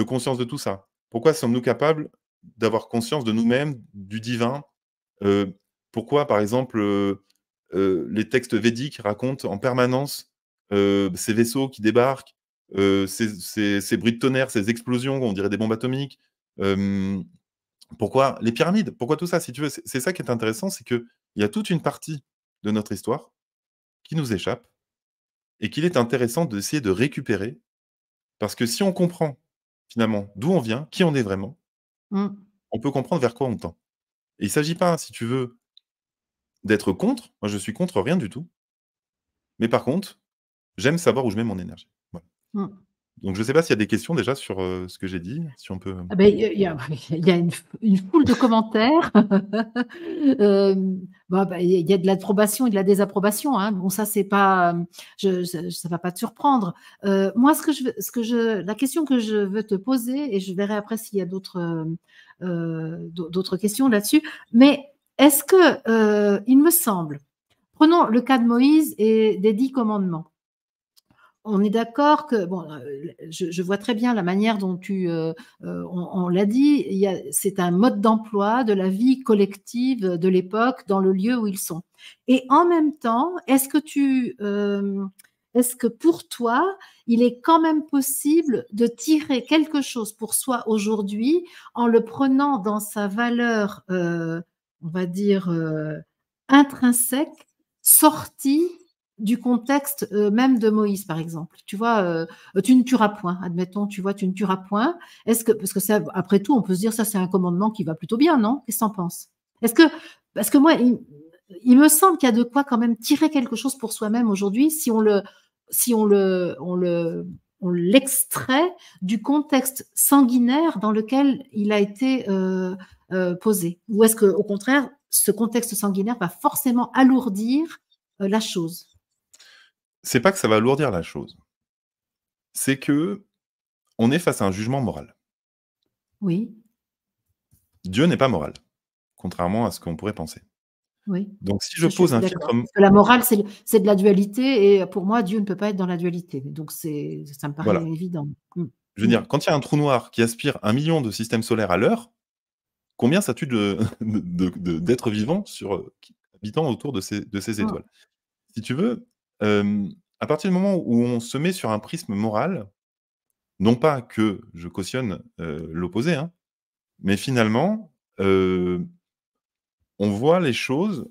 conscience de tout ça Pourquoi sommes-nous capables d'avoir conscience de nous-mêmes, du divin euh, Pourquoi, par exemple, euh, euh, les textes védiques racontent en permanence ces vaisseaux qui débarquent, ces, bruits de tonnerre, ces explosions, on dirait des bombes atomiques Pourquoi les pyramides Pourquoi tout ça Si tu veux, c'est ça qui est intéressant, c'est qu'il y a toute une partie de notre histoire qui nous échappe et qu'il est intéressant d'essayer de récupérer, parce que si on comprend finalement d'où on vient, qui on est vraiment, mmh. on peut comprendre vers quoi on tend. Et il ne s'agit pas, si tu veux, d'être contre, moi je suis contre rien du tout, mais par contre, j'aime savoir où je mets mon énergie. Voilà. Mmh. Donc, je ne sais pas s'il y a des questions déjà sur euh, ce que j'ai dit, si on peut. Ah, ben, il y, a, une, foule de commentaires. Euh, bah, bah, il y a de l'approbation et de la désapprobation. Hein. Bon, ça, c'est pas, ça ne va pas te surprendre. Euh, moi, ce que je, ce que je, la question que je veux te poser, et je verrai après s'il y a d'autres, d'autres questions là-dessus, mais est-ce que, il me semble, prenons le cas de Moïse et des dix commandements on est d'accord que, bon, euh, je, vois très bien la manière dont tu, euh, euh, on, l'a dit, c'est un mode d'emploi de la vie collective de l'époque dans le lieu où ils sont. Et en même temps, est-ce que tu, est-ce que pour toi, il est quand même possible de tirer quelque chose pour soi aujourd'hui en le prenant dans sa valeur, on va dire, intrinsèque, sortie du contexte euh, même de Moïse, par exemple. Tu vois, euh, tu ne tueras point, admettons, tu vois, tu ne tueras point. Est-ce que, parce que ça, après tout, on peut se dire, ça, c'est un commandement qui va plutôt bien, non Qu'est-ce que t'en penses Est-ce que, parce que moi, il, me semble qu'il y a de quoi quand même tirer quelque chose pour soi-même aujourd'hui si on le, si on le, on le, l'extrait du contexte sanguinaire dans lequel il a été euh, posé Ou est-ce que, au contraire, ce contexte sanguinaire va forcément alourdir la chose c'est pas que ça va alourdir la chose. C'est que on est face à un jugement moral. Oui. Dieu n'est pas moral, contrairement à ce qu'on pourrait penser. Oui. Donc si je, pose un filtre. La morale, c'est de la dualité, et pour moi, Dieu ne peut pas être dans la dualité. Donc ça me paraît évident. Mmh. Je veux dire, mmh. quand il y a un trou noir qui aspire un million de systèmes solaires à l'heure, combien ça tue d'êtres de, vivants sur, habitant autour de ces, oh. étoiles Si tu veux, à partir du moment où on se met sur un prisme moral, non pas que je cautionne l'opposé, hein, mais finalement, on voit les choses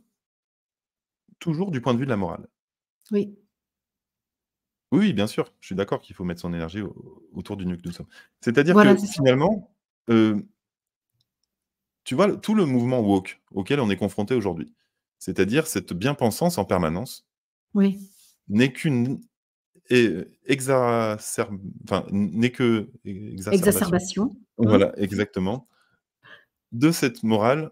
toujours du point de vue de la morale. Oui. Oui, bien sûr, je suis d'accord qu'il faut mettre son énergie autour du nuque nous sommes. Hein. C'est-à-dire que finalement, tu vois, tout le mouvement woke auquel on est confronté aujourd'hui, c'est-à-dire cette bien-pensance en permanence, oui n'est qu'une exacer... enfin, n'est que e-, exacerbation. Hein. Voilà, exactement. De cette morale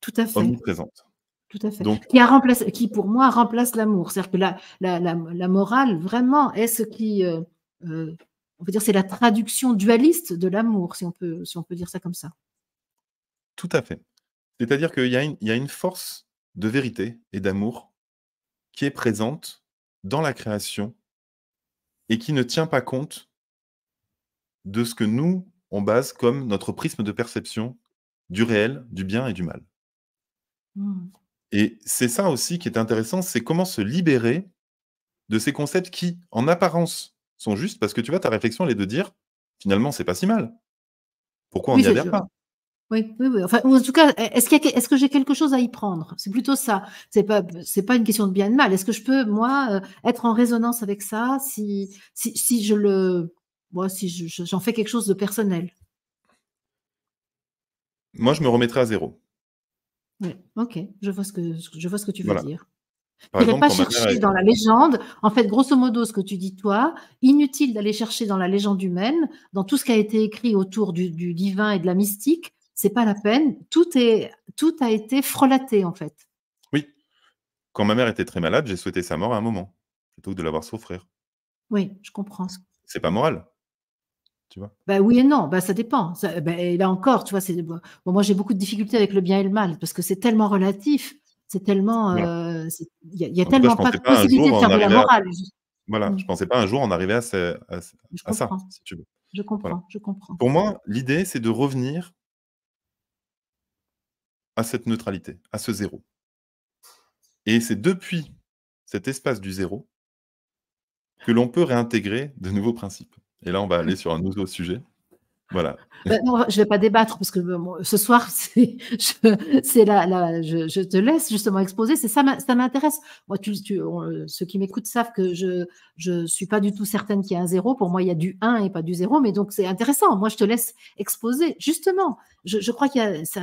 Tout à fait. omniprésente. Tout à fait. Donc, qui, a qui, pour moi, remplace l'amour. C'est-à-dire que la, la, la, morale, vraiment, est ce qui. on peut dire c'est la traduction dualiste de l'amour, si, on peut, si on peut dire ça comme ça. Tout à fait. C'est-à-dire qu'il y, y, a une force de vérité et d'amour qui est présente dans la création et qui ne tient pas compte de ce que nous, on base comme notre prisme de perception du réel, du bien et du mal. Mmh. Et c'est ça aussi qui est intéressant, c'est comment se libérer de ces concepts qui, en apparence, sont justes, parce que tu vois, ta réflexion, elle est de dire, finalement, c'est pas si mal. Pourquoi on n'y adhère pas oui, oui, oui. Enfin, en tout cas, e, est-ce est que j'ai quelque chose à y prendre C'est plutôt ça. C'est pas, c'est pas une question de bien et de mal. Est-ce que je peux, moi, euh, être en résonance avec ça si, si, si je le, moi, si j'en fais quelque chose de personnel Moi, je me remettrai à zéro. Oui, ok, je vois ce que, je vois ce que tu veux dire. Je n'irai pas chercher dans la légende. En fait, grosso modo, ce que tu dis, toi, inutile d'aller chercher dans la légende humaine, dans tout ce qui a été écrit autour du, du divin et de la mystique, c'est pas la peine. Tout est, tout a été frelaté en fait. Oui. Quand ma mère était très malade, j'ai souhaité sa mort à un moment plutôt que de la voir souffrir. Oui, je comprends. C'est pas moral. Tu vois bah oui et non, bah ça dépend. Bah, et là encore, tu vois, c'est moi j'ai beaucoup de difficultés avec le bien et le mal parce que c'est tellement relatif, c'est tellement, euh, il y a, a tellement pas de possibilité de faire de la morale. Voilà, Je mm. je pensais pas un jour en arriver à, ça, si tu veux. Je comprends, je comprends. Pour moi, l'idée c'est de revenir à cette neutralité, à ce zéro. Et c'est depuis cet espace du zéro que l'on peut réintégrer de nouveaux principes. Et là, on va aller sur un nouveau sujet. Voilà. Bah, je ne vais pas débattre parce que ce soir, c'est, je, la, la, je, te laisse justement exposer. C'est ça, ça m'intéresse. Moi, tu, euh, ceux qui m'écoutent savent que je ne suis pas du tout certaine qu'il y a un zéro. Pour moi, il y a du 1 et pas du zéro. Mais donc, c'est intéressant. Moi, je te laisse exposer. Justement, je, je crois qu'il y a, ce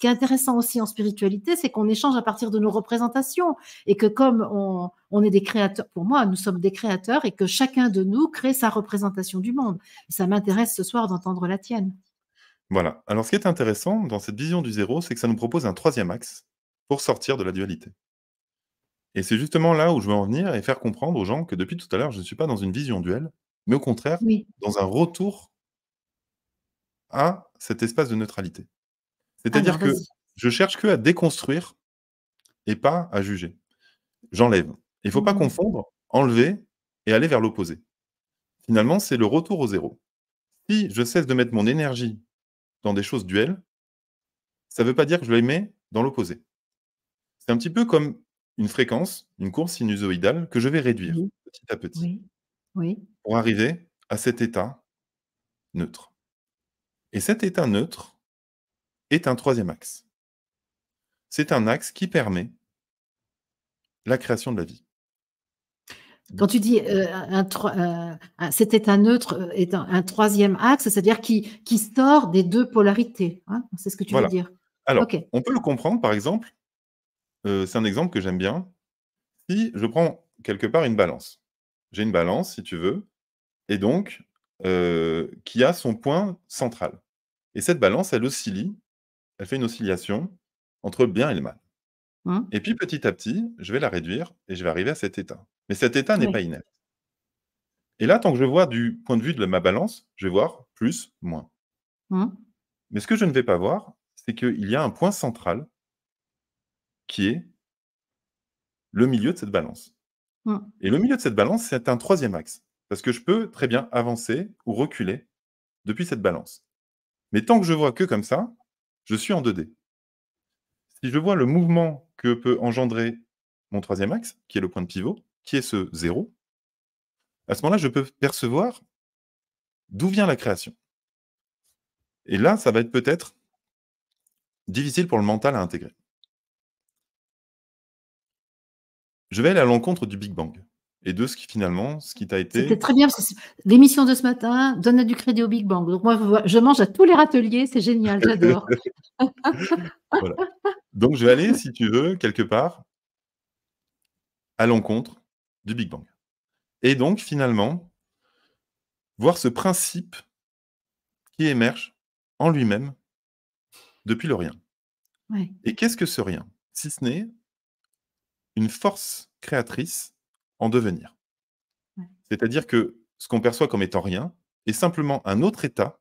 qui est intéressant aussi en spiritualité, c'est qu'on échange à partir de nos représentations et que comme on, on est des créateurs, pour moi, nous sommes des créateurs et que chacun de nous crée sa représentation du monde. ça m'intéresse ce soir d'entendre la tienne. Voilà. Alors, ce qui est intéressant dans cette vision du zéro, c'est que ça nous propose un troisième axe pour sortir de la dualité. Et c'est justement là où je veux en venir et faire comprendre aux gens que depuis tout à l'heure, je ne suis pas dans une vision duelle, mais au contraire, dans un retour à cet espace de neutralité. C'est-à-dire que je cherche que à déconstruire et pas à juger. J'enlève. Il ne faut pas mmh. confondre enlever et aller vers l'opposé. Finalement, c'est le retour au zéro. Si je cesse de mettre mon énergie dans des choses duelles, ça ne veut pas dire que je les mets dans l'opposé. C'est un petit peu comme une fréquence, une course sinusoïdale que je vais réduire petit à petit Oui. pour arriver à cet état neutre. Et cet état neutre est un troisième axe. C'est un axe qui permet la création de la vie. Quand tu dis euh, euh, c'était un neutre euh, un, troisième axe, c'est-à-dire qui, qui sort des deux polarités. Hein, c'est ce que tu veux dire. Alors, on peut le comprendre, par exemple, c'est un exemple que j'aime bien. Si je prends quelque part une balance, j'ai une balance, si tu veux, et donc qui a son point central. Et cette balance, elle oscille, elle fait une oscillation entre le bien et le mal. Mmh. Et puis petit à petit, je vais la réduire et je vais arriver à cet état. Mais cet état n'est pas inerte. Et là, tant que je vois du point de vue de ma balance, je vais voir plus, moins. Mmh. Mais ce que je ne vais pas voir, c'est qu'il y a un point central qui est le milieu de cette balance. Mmh. Et le milieu de cette balance, c'est un troisième axe. Parce que je peux très bien avancer ou reculer depuis cette balance. Mais tant que je vois que comme ça, je suis en 2D. Si je vois le mouvement que peut engendrer mon troisième axe, qui est le point de pivot, qui est ce zéro, à ce moment-là, je peux percevoir d'où vient la création. Et là, ça va être peut-être difficile pour le mental à intégrer. Je vais aller à l'encontre du Big Bang et de ce qui finalement, ce qui t'a été. C'était très bien l'émission de ce matin donne du crédit au Big Bang. Donc moi, je mange à tous les râteliers, c'est génial, j'adore. Donc je vais aller, si tu veux, quelque part à l'encontre du Big Bang. Et donc finalement, voir ce principe qui émerge en lui-même depuis le rien. Et qu'est-ce que ce rien Si ce n'est une force créatrice en devenir. C'est-à-dire que ce qu'on perçoit comme étant rien est simplement un autre état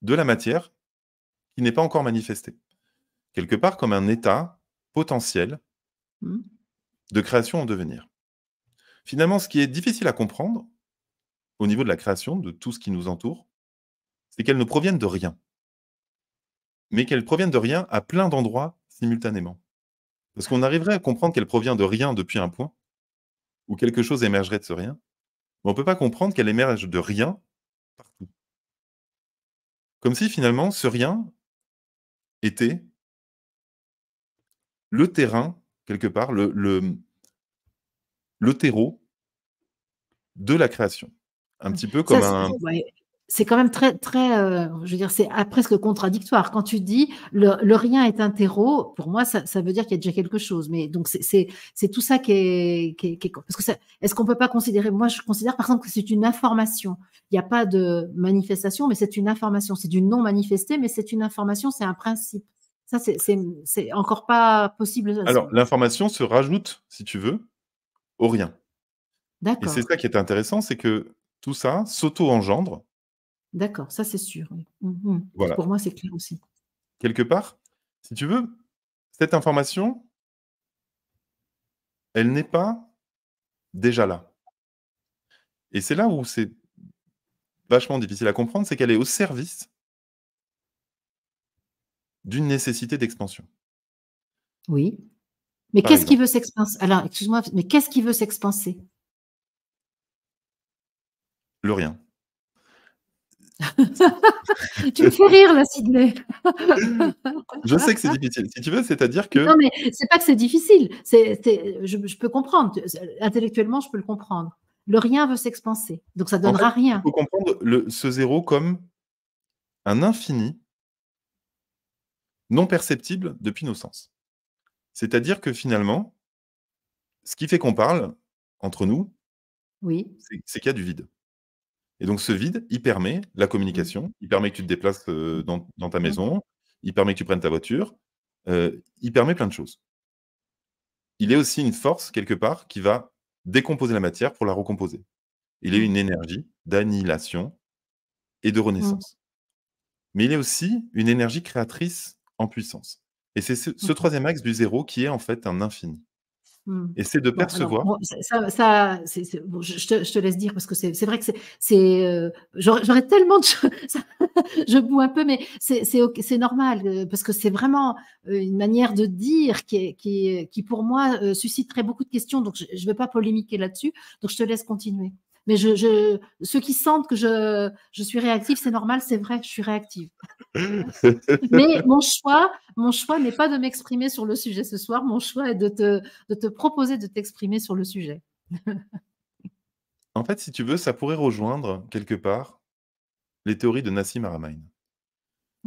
de la matière qui n'est pas encore manifesté. Quelque part comme un état potentiel mmh. de création en devenir. Finalement, ce qui est difficile à comprendre au niveau de la création, de tout ce qui nous entoure, c'est qu'elles ne proviennent de rien. Mais qu'elles proviennent de rien à plein d'endroits simultanément. Parce qu'on arriverait à comprendre qu'elle provient de rien depuis un point, ou quelque chose émergerait de ce rien, mais on ne peut pas comprendre qu'elle émerge de rien partout. Comme si finalement ce rien était le terrain, quelque part, le, le, le terreau de la création. Un petit peu comme un c'est quand même très, très, euh, je veux dire, c'est ah, presque contradictoire. Quand tu dis le, rien est un terreau, pour moi, ça, veut dire qu'il y a déjà quelque chose. Mais donc, c'est tout ça qui est, est, qui parce que est-ce qu'on peut pas considérer, moi, je considère par exemple que c'est une information. Il n'y a pas de manifestation, mais c'est une information. C'est du non manifesté, mais c'est une information, c'est un principe. Ça, c'est encore pas possible. Alors, l'information se rajoute, si tu veux, au rien. D'accord. Et c'est ça qui est intéressant, c'est que tout ça s'auto-engendre D'accord, ça c'est sûr. Mmh, mmh. Pour moi, c'est clair aussi. Quelque part, si tu veux, cette information, elle n'est pas déjà là. Et c'est là où c'est vachement difficile à comprendre, c'est qu'elle est au service d'une nécessité d'expansion. Oui. Mais qu'est-ce qui veut s'expanser Alors, excuse-moi, mais qu'est-ce qui veut s'expanser Le rien. tu me fais rire, là, Sydney. je sais que c'est difficile. Si tu veux, c'est-à-dire que. c'est pas que c'est difficile. je, peux comprendre. Intellectuellement, je peux le comprendre. Le rien veut s'expanser. Donc, ça donnera rien. Il faut comprendre ce zéro comme un infini non perceptible depuis nos sens. C'est-à-dire que finalement, ce qui fait qu'on parle entre nous, oui. c'est qu'il y a du vide. Et donc ce vide, il permet la mmh. communication, il permet que tu te déplaces dans, ta maison, il permet que tu prennes ta voiture, il permet plein de choses. Il est aussi une force, quelque part, qui va décomposer la matière pour la recomposer. Il est mmh. une énergie d'annihilation et de mmh. renaissance. Mais il est aussi une énergie créatrice en puissance. Et c'est ce troisième axe du zéro qui est en fait un infini. Mmh. Et c'est de percevoir. ça, je, te, laisse dire parce que c'est vrai que c'est. Euh, j'aurais tellement de je boue un peu, mais c'est normal euh, parce que c'est vraiment euh, une manière de dire qui, qui pour moi, susciterait beaucoup de questions. Donc, je ne vais pas polémiquer là-dessus. Donc, je te laisse continuer mais je, ceux qui sentent que je, je suis réactive, c'est normal, c'est vrai, je suis réactive. mais mon choix, mon choix n'est pas de m'exprimer sur le sujet ce soir, mon choix est de te, de te proposer de t'exprimer sur le sujet. en fait, si tu veux, ça pourrait rejoindre quelque part les théories de Nassim Aramain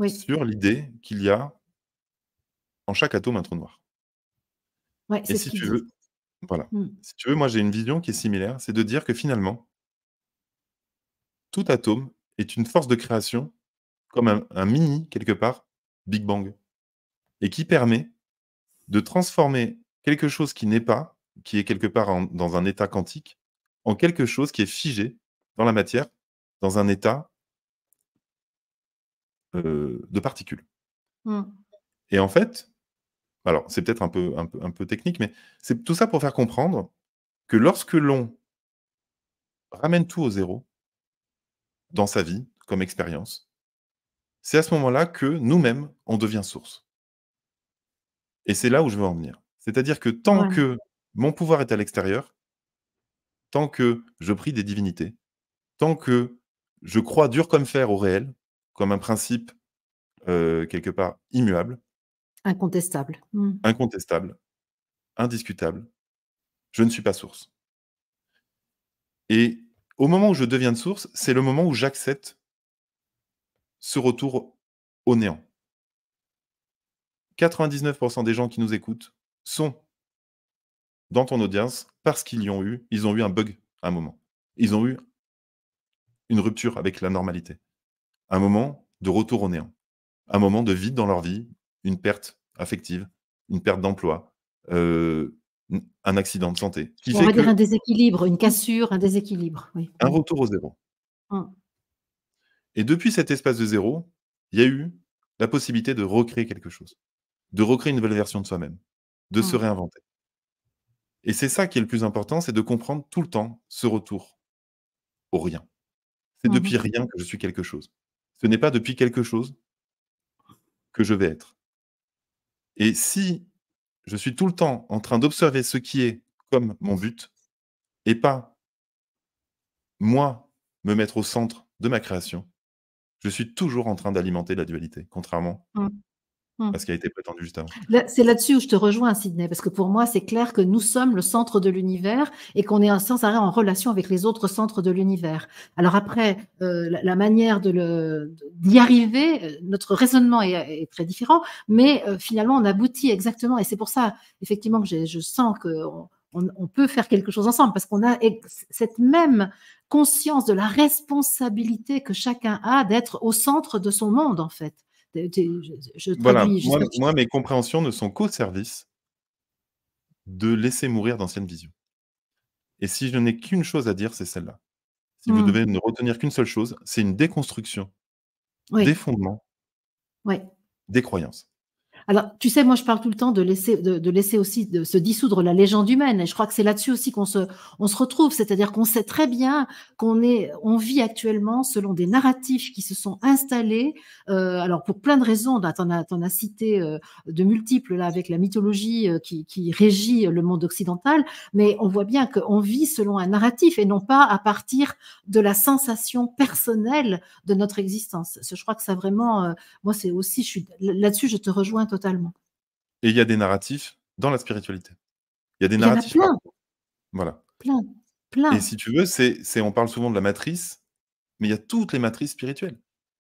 sur l'idée qu'il y a en chaque atome un trou noir. Ouais, si tu veux, voilà. Mmh. Si tu veux, moi j'ai une vision qui est similaire, c'est de dire que finalement, tout atome est une force de création comme un, mini, quelque part, Big Bang, et qui permet de transformer quelque chose qui n'est pas, qui est quelque part dans un état quantique, en quelque chose qui est figé dans la matière, dans un état euh, de particules. Mmh. Et en fait, alors, c'est peut-être un peu, un, peu, technique, mais c'est tout ça pour faire comprendre que lorsque l'on ramène tout au zéro dans sa vie, comme expérience, c'est à ce moment-là que nous-mêmes, on devient source. Et c'est là où je veux en venir. C'est-à-dire que tant que mon pouvoir est à l'extérieur, tant que je prie des divinités, tant que je crois dur comme fer au réel, comme un principe euh, quelque part immuable, Incontestable. Hmm. Incontestable. Indiscutable. Je ne suis pas source. Et au moment où je deviens de source, c'est le moment où j'accepte ce retour au néant. 99% des gens qui nous écoutent sont dans ton audience parce qu'ils ont eu, ils ont eu un bug à un moment. Ils ont eu une rupture avec la normalité. Un moment de retour au néant. Un moment de vide dans leur vie une perte affective, une perte d'emploi, un accident de santé. On va dire un déséquilibre, une cassure, un déséquilibre. Un retour au zéro. Mmh. Et depuis cet espace de zéro, il y a eu la possibilité de recréer quelque chose, de recréer une nouvelle version de soi-même, de se mmh. réinventer. Et c'est ça qui est le plus important, c'est de comprendre tout le temps ce retour au rien. C'est mmh depuis rien que je suis quelque chose. Ce n'est pas depuis quelque chose que je vais être. Et si je suis tout le temps en train d'observer ce qui est comme mon but, et pas moi me mettre au centre de ma création, je suis toujours en train d'alimenter la dualité, contrairement mmh. Mmh. Parce qu'elle a été prétendue juste c'est là-dessus où je te rejoins, Sydney, parce que pour moi, c'est clair que nous sommes le centre de l'univers et qu'on est sans arrêt en relation avec les autres centres de l'univers. Alors après, euh, la, manière de le, d'y arriver, euh, notre raisonnement est, très différent, mais euh, finalement, on aboutit exactement. Et c'est pour ça, effectivement, que je sens que on, peut faire quelque chose ensemble, parce qu'on a cette même conscience de la responsabilité que chacun a d'être au centre de son monde, en fait voilà. moi, mes compréhensions ne sont qu'au service de laisser mourir d'anciennes visions. Et si je n'ai qu'une chose à dire, c'est celle-là. Si vous mmh. devez ne retenir qu'une seule chose, c'est une déconstruction des fondements, oui. des croyances. Alors, tu sais, moi, je parle tout le temps de laisser, de, de laisser aussi de se dissoudre la légende humaine. Et je crois que c'est là-dessus aussi qu'on se, on se retrouve. C'est-à-dire qu'on sait très bien qu'on est, on vit actuellement selon des narratifs qui se sont installés. Euh, alors, pour plein de raisons, bah, tu en, as, cité euh, de multiples là avec la mythologie euh, qui, qui, régit le monde occidental. Mais on voit bien qu'on vit selon un narratif et non pas à partir de la sensation personnelle de notre existence. Je crois que ça vraiment, euh, moi, c'est aussi, je suis là-dessus, je te rejoins totalement. Et il y a des narratifs dans la spiritualité. Il y a des narratifs. plein. Voilà. Plein. Et si tu veux, c'est, on parle souvent de la matrice, mais il y a toutes les matrices spirituelles.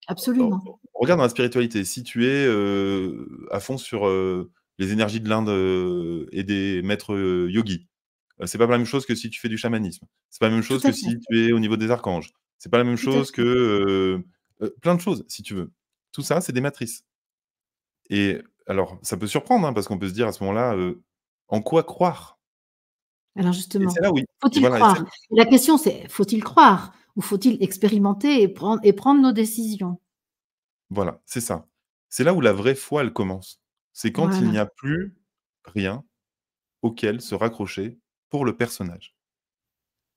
Absolument. regarde dans la spiritualité, si tu es euh, à fond sur euh, les énergies de l'Inde euh, et des maîtres yogis, c'est pas la même chose que si tu fais du chamanisme. C'est pas la même chose que si tu es au niveau des archanges. C'est pas la même chose que plein de choses, si tu veux. Tout ça, c'est des matrices. Et alors, ça peut surprendre, hein, parce qu'on peut se dire à ce moment-là, en quoi croire Alors justement, faut-il croire La question, c'est faut-il croire ou faut-il expérimenter et prendre, et prendre nos décisions Voilà, c'est ça. C'est là où la vraie foi, elle commence. C'est quand il n'y a plus rien auquel se raccrocher pour le personnage.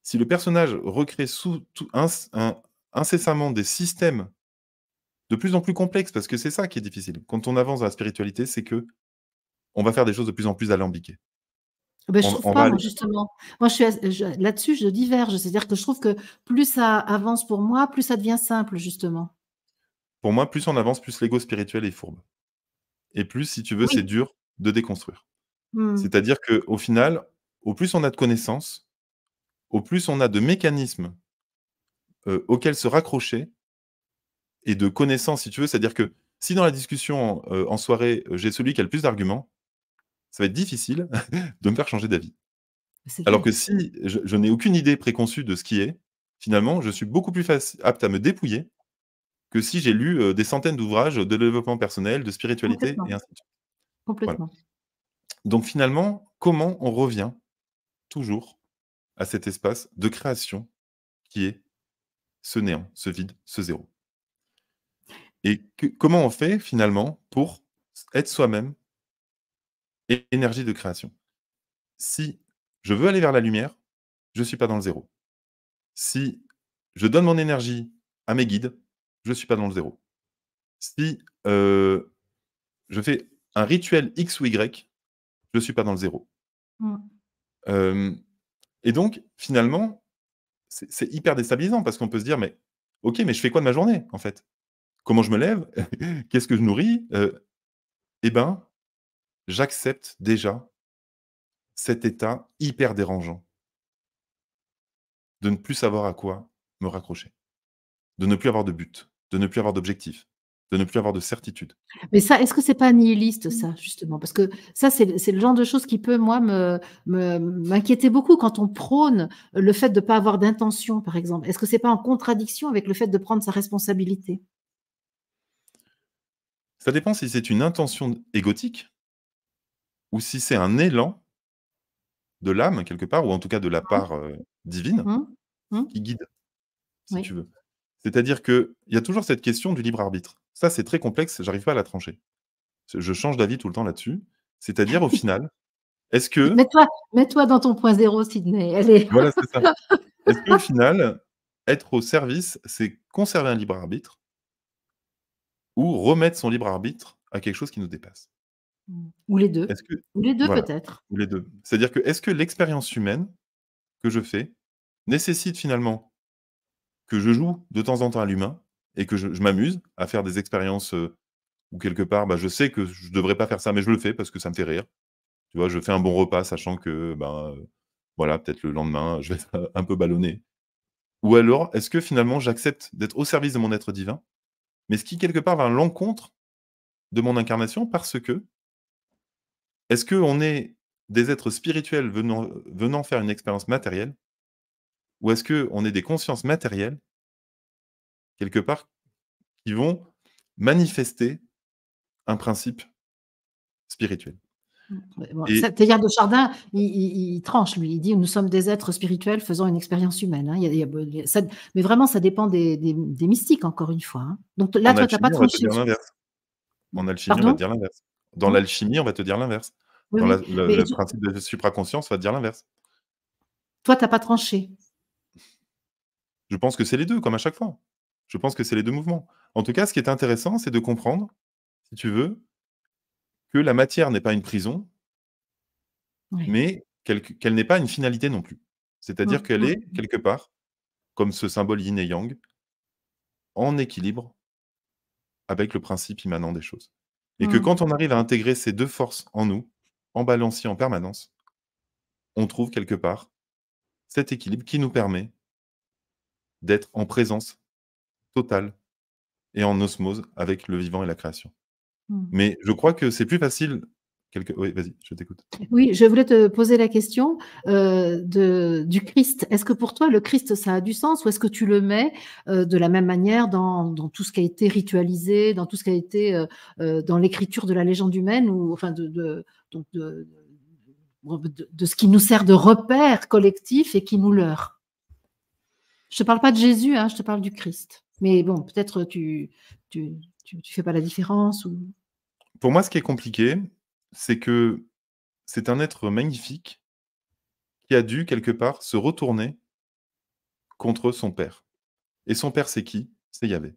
Si le personnage recrée sous, incessamment des systèmes de plus en plus complexe, parce que c'est ça qui est difficile. Quand on avance dans la spiritualité, c'est que on va faire des choses de plus en plus alambiquées. Eh ben, je trouve pas, justement. Moi, je là-dessus, je diverge. C'est-à-dire que je trouve que plus ça avance pour moi, plus ça devient simple, justement. Pour moi, plus on avance, plus l'ego spirituel est fourbe. Et plus, si tu veux, c'est dur de déconstruire. Mmh. C'est-à-dire qu'au final, au plus on a de connaissances, au plus on a de mécanismes euh, auxquels se raccrocher et de connaissance, si tu veux. C'est-à-dire que si dans la discussion euh, en soirée, euh, j'ai celui qui a le plus d'arguments, ça va être difficile de me faire changer d'avis. Alors que si je, n'ai aucune idée préconçue de ce qui est, finalement, je suis beaucoup plus apte à me dépouiller que si j'ai lu euh, des centaines d'ouvrages de développement personnel, de spiritualité, et ainsi de suite. Complètement. Donc finalement, comment on revient toujours à cet espace de création qui est ce néant, ce vide, ce zéro et comment on fait finalement pour être soi-même et énergie de création Si je veux aller vers la lumière, je ne suis pas dans le zéro. Si je donne mon énergie à mes guides, je ne suis pas dans le zéro. Si euh, je fais un rituel X ou Y, je ne suis pas dans le zéro. Mmh. Euh, et donc, finalement, c'est hyper déstabilisant parce qu'on peut se dire, mais ok, mais je fais quoi de ma journée en fait Comment je me lève Qu'est-ce que je nourris euh, Eh bien, j'accepte déjà cet état hyper dérangeant de ne plus savoir à quoi me raccrocher, de ne plus avoir de but, de ne plus avoir d'objectif, de ne plus avoir de certitude. Mais ça, est-ce que c'est pas nihiliste, ça, mmh. justement Parce que ça, c'est le genre de choses qui peut, moi, m'inquiéter beaucoup quand on prône le fait de ne pas avoir d'intention, par exemple. Est-ce que c'est pas en contradiction avec le fait de prendre sa responsabilité ça dépend si c'est une intention égotique ou si c'est un élan de l'âme, quelque part, ou en tout cas de la mmh. part divine, mmh. Mmh. qui guide, si tu veux. C'est-à-dire qu'il y a toujours cette question du libre arbitre. Ça, c'est très complexe, j'arrive pas à la trancher. Je change d'avis tout le temps là-dessus. C'est-à-dire, au final, est-ce que. Mets-toi dans ton point zéro, Sydney. Allez. Voilà, c'est ça. Est-ce qu'au final, être au service, c'est conserver un libre arbitre ou remettre son libre arbitre à quelque chose qui nous dépasse. Ou les deux. Ou les deux peut-être. Ou les deux. C'est-à-dire que est-ce que l'expérience humaine que je fais nécessite finalement que je joue de temps en temps à l'humain et que je, m'amuse à faire des expériences euh, où quelque part, bah, je sais que je ne devrais pas faire ça, mais je le fais parce que ça me fait rire. Tu vois, je fais un bon repas sachant que, ben, euh, voilà, peut-être le lendemain, je vais être un peu ballonné. Ou alors, est-ce que finalement, j'accepte d'être au service de mon être divin mais ce qui quelque part va à l'encontre de mon incarnation parce que est-ce qu'on est des êtres spirituels venant, faire une expérience matérielle ou est-ce qu'on est des consciences matérielles quelque part qui vont manifester un principe spirituel dire de Chardin, il, tranche, lui. Il dit Nous sommes des êtres spirituels faisant une expérience humaine. mais vraiment, ça dépend des, mystiques, encore une fois. Hein. Donc là, toi, tu pas tranché. En alchimie, on va te dire l'inverse. Dans l'alchimie, on va te dire l'inverse. Dans le, principe de supraconscience, on va te dire l'inverse. Toi, tu n'as pas tranché. Je pense que c'est les deux, comme à chaque fois. Je pense que c'est les deux mouvements. En tout cas, ce qui est intéressant, c'est de comprendre, si tu veux, que la matière n'est pas une prison, mais qu'elle, n'est pas une finalité non plus. C'est-à-dire mmh, qu'elle mmh, est, mmh. quelque part, comme ce symbole yin et yang, en équilibre avec le principe immanent des choses. Et que quand on arrive à intégrer ces deux forces en nous, en balancier en permanence, on trouve quelque part cet équilibre qui nous permet d'être en présence totale et en osmose avec le vivant et la création. Mmh. Mais je crois que c'est plus facile Oui, vas-y, je t'écoute. Oui, je voulais te poser la question euh, du Christ. Est-ce que pour toi, le Christ, ça a du sens ou est-ce que tu le mets euh, de la même manière dans, tout ce qui a été ritualisé, dans tout ce qui a été euh, dans l'écriture de la légende humaine ou enfin de, ce qui nous sert de repère collectif et qui nous leurre Je ne te parle pas de Jésus, hein, je te parle du Christ. Mais bon, peut-être tu, tu, tu, tu fais pas la différence ou pour moi, ce qui est compliqué, c'est que c'est un être magnifique qui a dû, quelque part, se retourner contre son père. Et son père, c'est qui C'est Yahvé.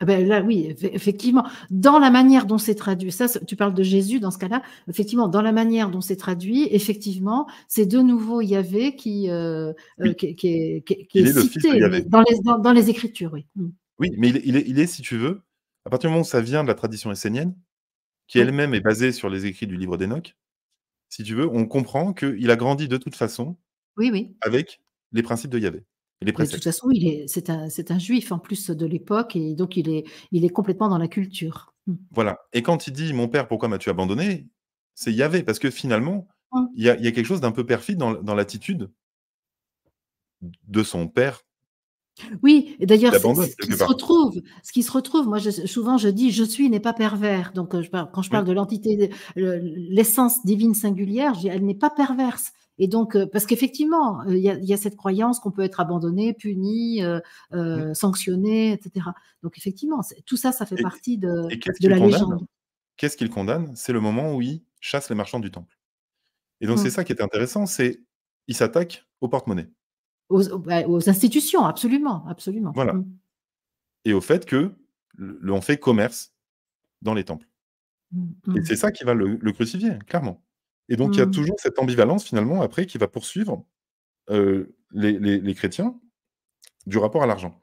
Ah ben là, oui, effectivement, dans la manière dont c'est traduit, ça, tu parles de Jésus dans ce cas-là, effectivement, dans la manière dont c'est traduit, effectivement, c'est de nouveau Yahvé qui, est, cité dans les, Écritures, oui. Mmh. mais il, est, il, est, si tu veux, à partir du moment où ça vient de la tradition essénienne, qui mmh. elle-même est basée sur les écrits du livre d'Enoch, si tu veux, on comprend qu'il a grandi de toute façon oui, oui. avec les principes de Yahvé. de toute façon, c'est un, juif en plus de l'époque, et donc il est, il est complètement dans la culture. Mmh. Voilà. Et quand il dit Mon père, pourquoi m'as-tu abandonné c'est Yahvé, parce que finalement, mmh. il y, a quelque chose d'un peu perfide dans, dans l'attitude de son père oui, et d'ailleurs, ce qui se retrouve, ce qui se retrouve, moi, je, souvent, je dis, je suis n'est pas pervers. Donc, euh, quand je parle de l'entité, l'essence divine singulière, elle n'est pas perverse. Et donc, euh, parce qu'effectivement, euh, il y, a, cette croyance qu'on peut être abandonné, puni, sanctionné, etc. Donc, effectivement, tout ça, ça fait partie de, la légende. Qu'est-ce qu'il condamne C'est le moment où il chasse les marchands du temple. Et donc, c'est hum. ça qui est intéressant, c'est il s'attaque au porte-monnaie. Bah, aux, institutions, absolument, absolument. Voilà. Mm. Et au fait que l'on fait commerce dans les temples. Mm, mm. Et c'est ça qui va le, crucifier, clairement. Et donc il y a toujours cette ambivalence finalement après qui va poursuivre euh, les, chrétiens du rapport à l'argent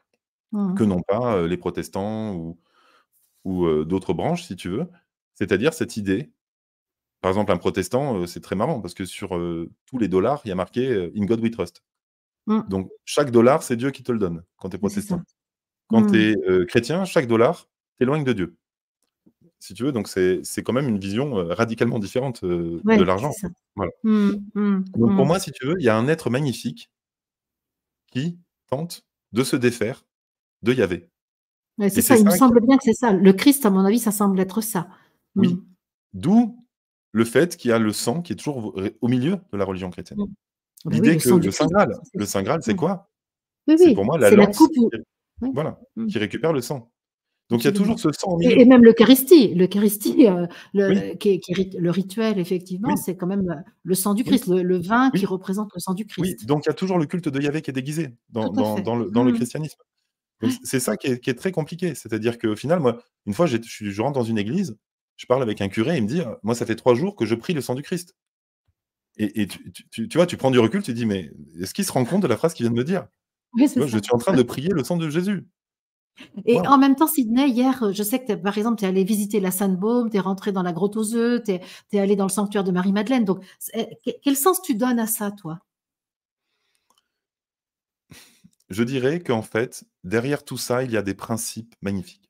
que n'ont pas euh, les protestants ou, euh, d'autres branches, si tu veux. C'est-à-dire cette idée. Par exemple, un protestant, c'est très marrant parce que sur tous les dollars, il y a marqué In God We Trust. Mm. Donc, chaque dollar, c'est Dieu qui te le donne quand tu es protestant. Quand mm. tu es euh, chrétien, chaque dollar t'éloigne de Dieu. Si tu veux, donc c'est quand même une vision euh, radicalement différente euh, de l'argent. Mm, donc, pour moi, si tu veux, il y a un être magnifique qui tente de se défaire de Yahvé. c'est ça, il me semble bien que c'est ça. Le Christ, à mon avis, ça semble être ça. Oui. D'où le fait qu'il y a le sang qui est toujours au milieu de la religion chrétienne. Bah L'idée que le Saint Graal, le Saint c'est quoi C'est pour moi la lance voilà, mmh. qui récupère le sang. Donc il y a toujours ce sang. Et, même l'Eucharistie, l'Eucharistie, euh, le, le rituel effectivement, c'est quand même euh, le sang du Christ, le, vin qui représente le sang du Christ. Oui, donc il y a toujours le culte de Yahvé qui est déguisé dans, le, dans le mmh. christianisme. C'est ça qui est, très compliqué. C'est-à-dire qu'au final, moi, une fois, je, je rentre dans une église, je parle avec un curé, il me dit Moi, ça fait trois jours que je prie le sang du Christ. Et, tu, vois, tu prends du recul, tu dis, mais est-ce qu'il se rend compte de la phrase qu'il vient de me dire Je suis en train de prier le sang de Jésus. Et en même temps, Sydney, hier, euh, je sais que par exemple, tu es allé visiter la Sainte-Baume, tu es rentré dans la grotte aux œufs, tu es, allé dans le sanctuaire de Marie-Madeleine. Donc, eh, quel sens tu donnes à ça, toi Je dirais qu'en fait, derrière tout ça, il y a des principes magnifiques.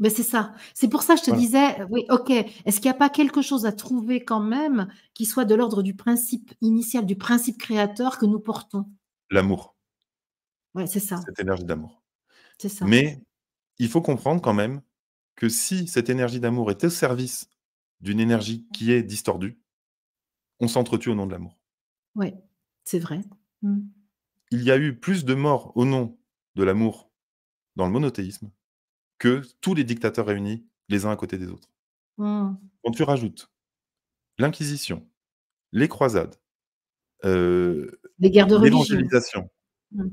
Mais ben, c'est ça. C'est pour ça que je te disais, euh, oui, ok, est-ce qu'il n'y a pas quelque chose à trouver quand même qui soit de l'ordre du principe initial, du principe créateur que nous portons L'amour. Ouais, c'est ça. Cette énergie d'amour. Mais il faut comprendre quand même que si cette énergie d'amour est au service d'une énergie qui est distordue, on s'entretue au nom de l'amour. Oui, c'est vrai. Mmh. Il y a eu plus de morts au nom de l'amour dans le monothéisme que tous les dictateurs réunis, les uns à côté des autres. Mmh. Quand tu rajoutes l'Inquisition, les croisades, euh, les guerres de religion, tu mmh.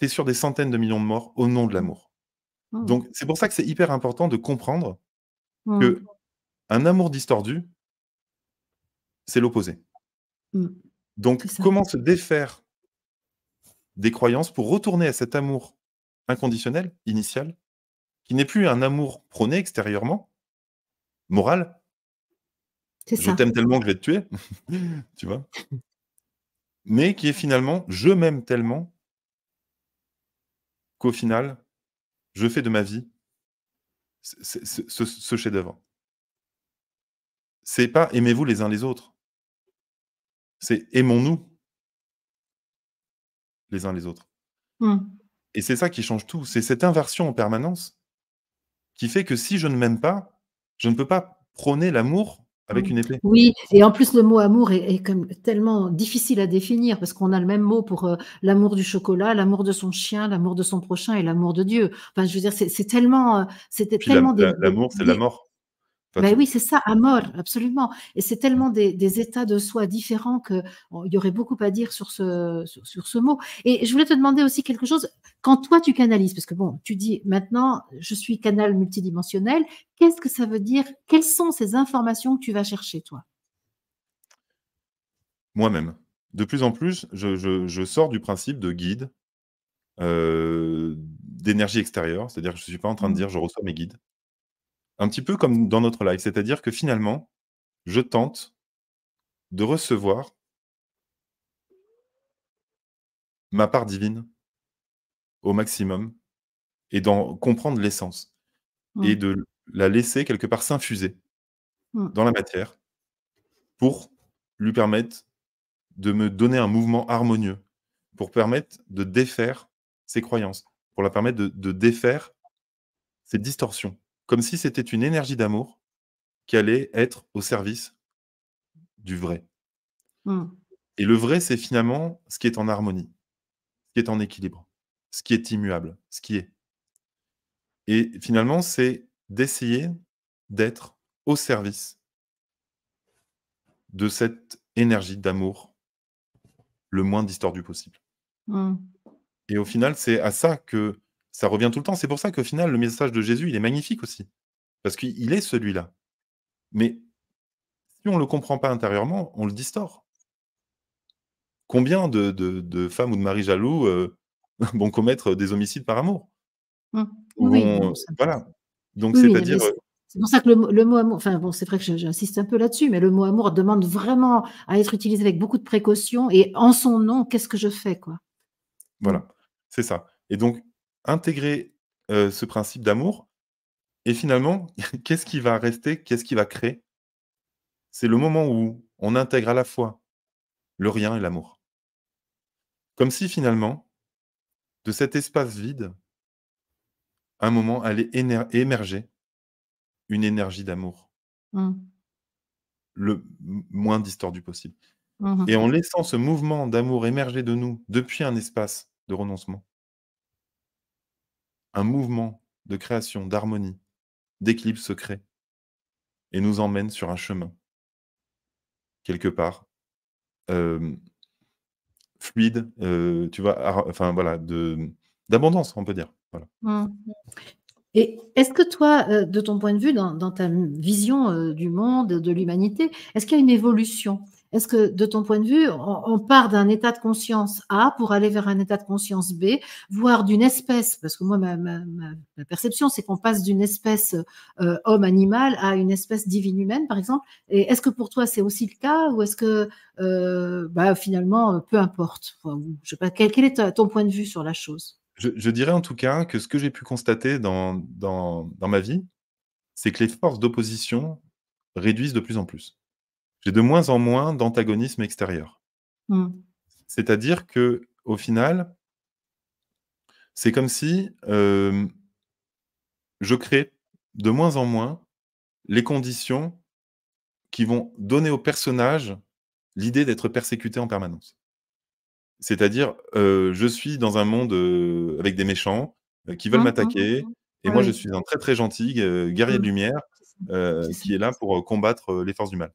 es sur des centaines de millions de morts au nom de l'amour. Mmh. Donc c'est pour ça que c'est hyper important de comprendre que un amour distordu, c'est l'opposé. Donc comment se défaire des croyances pour retourner à cet amour inconditionnel, initial, qui n'est plus un amour prôné extérieurement, moral. je t'aime tellement que je vais te tuer, tu vois. Mais qui est finalement, je m'aime tellement qu'au final, je fais de ma vie ce, ce, ce chef-d'œuvre. C'est pas aimez-vous les uns les autres. C'est aimons-nous les uns les autres. Hmm. Et c'est ça qui change tout. C'est cette inversion en permanence qui fait que si je ne m'aime pas, je ne peux pas prôner l'amour avec mmh. une épée. Oui, et en plus le mot amour est, comme tellement difficile à définir parce qu'on a le même mot pour euh, l'amour du chocolat, l'amour de son chien, l'amour de son prochain et l'amour de Dieu. Enfin, je veux dire, c'est tellement, euh, c'était tellement. L'amour, c'est la mort. Bah oui, c'est ça, à mort, absolument. Et c'est mmh. tellement des, états de soi différents qu'il y aurait beaucoup à dire sur ce, sur, ce mot. Et je voulais te demander aussi quelque chose. Quand toi, tu canalises, parce que bon, tu dis maintenant, je suis canal multidimensionnel, qu'est-ce que ça veut dire Quelles sont ces informations que tu vas chercher, toi Moi-même. De plus en plus, je, sors du principe de guide euh, d'énergie extérieure. C'est-à-dire que je ne suis pas en train de mmh. dire je reçois mes guides un petit peu comme dans notre live, c'est-à-dire que finalement, je tente de recevoir ma part divine au maximum et d'en comprendre l'essence et mm. de la laisser quelque part s'infuser mm. dans la matière pour lui permettre de me donner un mouvement harmonieux, pour permettre de défaire ses croyances, pour la permettre de défaire ses distorsions comme si c'était une énergie d'amour qui allait être au service du vrai. Mmh. Et le vrai, c'est finalement ce qui est en harmonie, ce qui est en équilibre, ce qui est immuable, ce qui est. Et finalement, c'est d'essayer d'être au service de cette énergie d'amour le moins distordu possible. Mmh. Et au final, c'est à ça que ça revient tout le temps. C'est pour ça qu'au final, le message de Jésus, il est magnifique aussi. Parce qu'il est celui-là. Mais si on ne le comprend pas intérieurement, on le distord. Combien de, femmes ou de maris jaloux euh, vont commettre des homicides par amour mmh. Voilà. Donc, c'est-à-dire. Euh, c'est pour ça que le, mot amour, enfin bon, c'est vrai que j'insiste un peu là-dessus, mais le mot amour demande vraiment à être utilisé avec beaucoup de précaution et en son nom, qu'est-ce que je fais, quoi Voilà, c'est ça. Et donc, intégrer ce principe d'amour. Et finalement, qu'est-ce qui va rester Qu'est-ce qui va créer C'est le moment où on intègre à la fois le rien et l'amour. Comme si finalement, de cet espace vide, un moment allait émerger une énergie d'amour. Mmh. Le moins distordu possible. Mmh et en laissant ce mouvement d'amour émerger de nous depuis un espace de renoncement, un mouvement de création, d'harmonie, d'équilibre se crée et nous emmène sur un chemin, quelque part, fluide, tu vois, enfin voilà, de d'abondance, on peut dire. Mmh. Et est-ce que toi, de ton point de vue, dans, ta vision du monde, de l'humanité, est-ce qu'il y a une évolution est-ce que, de ton point de vue, on, part d'un état de conscience A pour aller vers un état de conscience B, voire d'une espèce Parce que moi, ma, perception, c'est qu'on passe d'une espèce euh, homme-animal à une espèce divine humaine, par exemple. Et est-ce que pour toi, c'est aussi le cas Ou est-ce que, euh, bah, finalement, euh, peu importe Je sais pas, quel, est ton point de vue sur la chose je, dirais en tout cas que ce que j'ai pu constater dans, dans ma vie, c'est que les forces d'opposition réduisent de plus en plus j'ai de moins en moins d'antagonisme extérieur. Hmm. C'est-à-dire que au final, c'est comme si euh, je crée de moins en moins les conditions qui vont donner au personnage l'idée d'être persécuté en permanence. C'est-à-dire, euh, je suis dans un monde euh, avec des méchants qui veulent mmh, m'attaquer, mmh, mmh. et moi je suis un très très gentil guerrier de lumière qui est là pour combattre les forces du mal.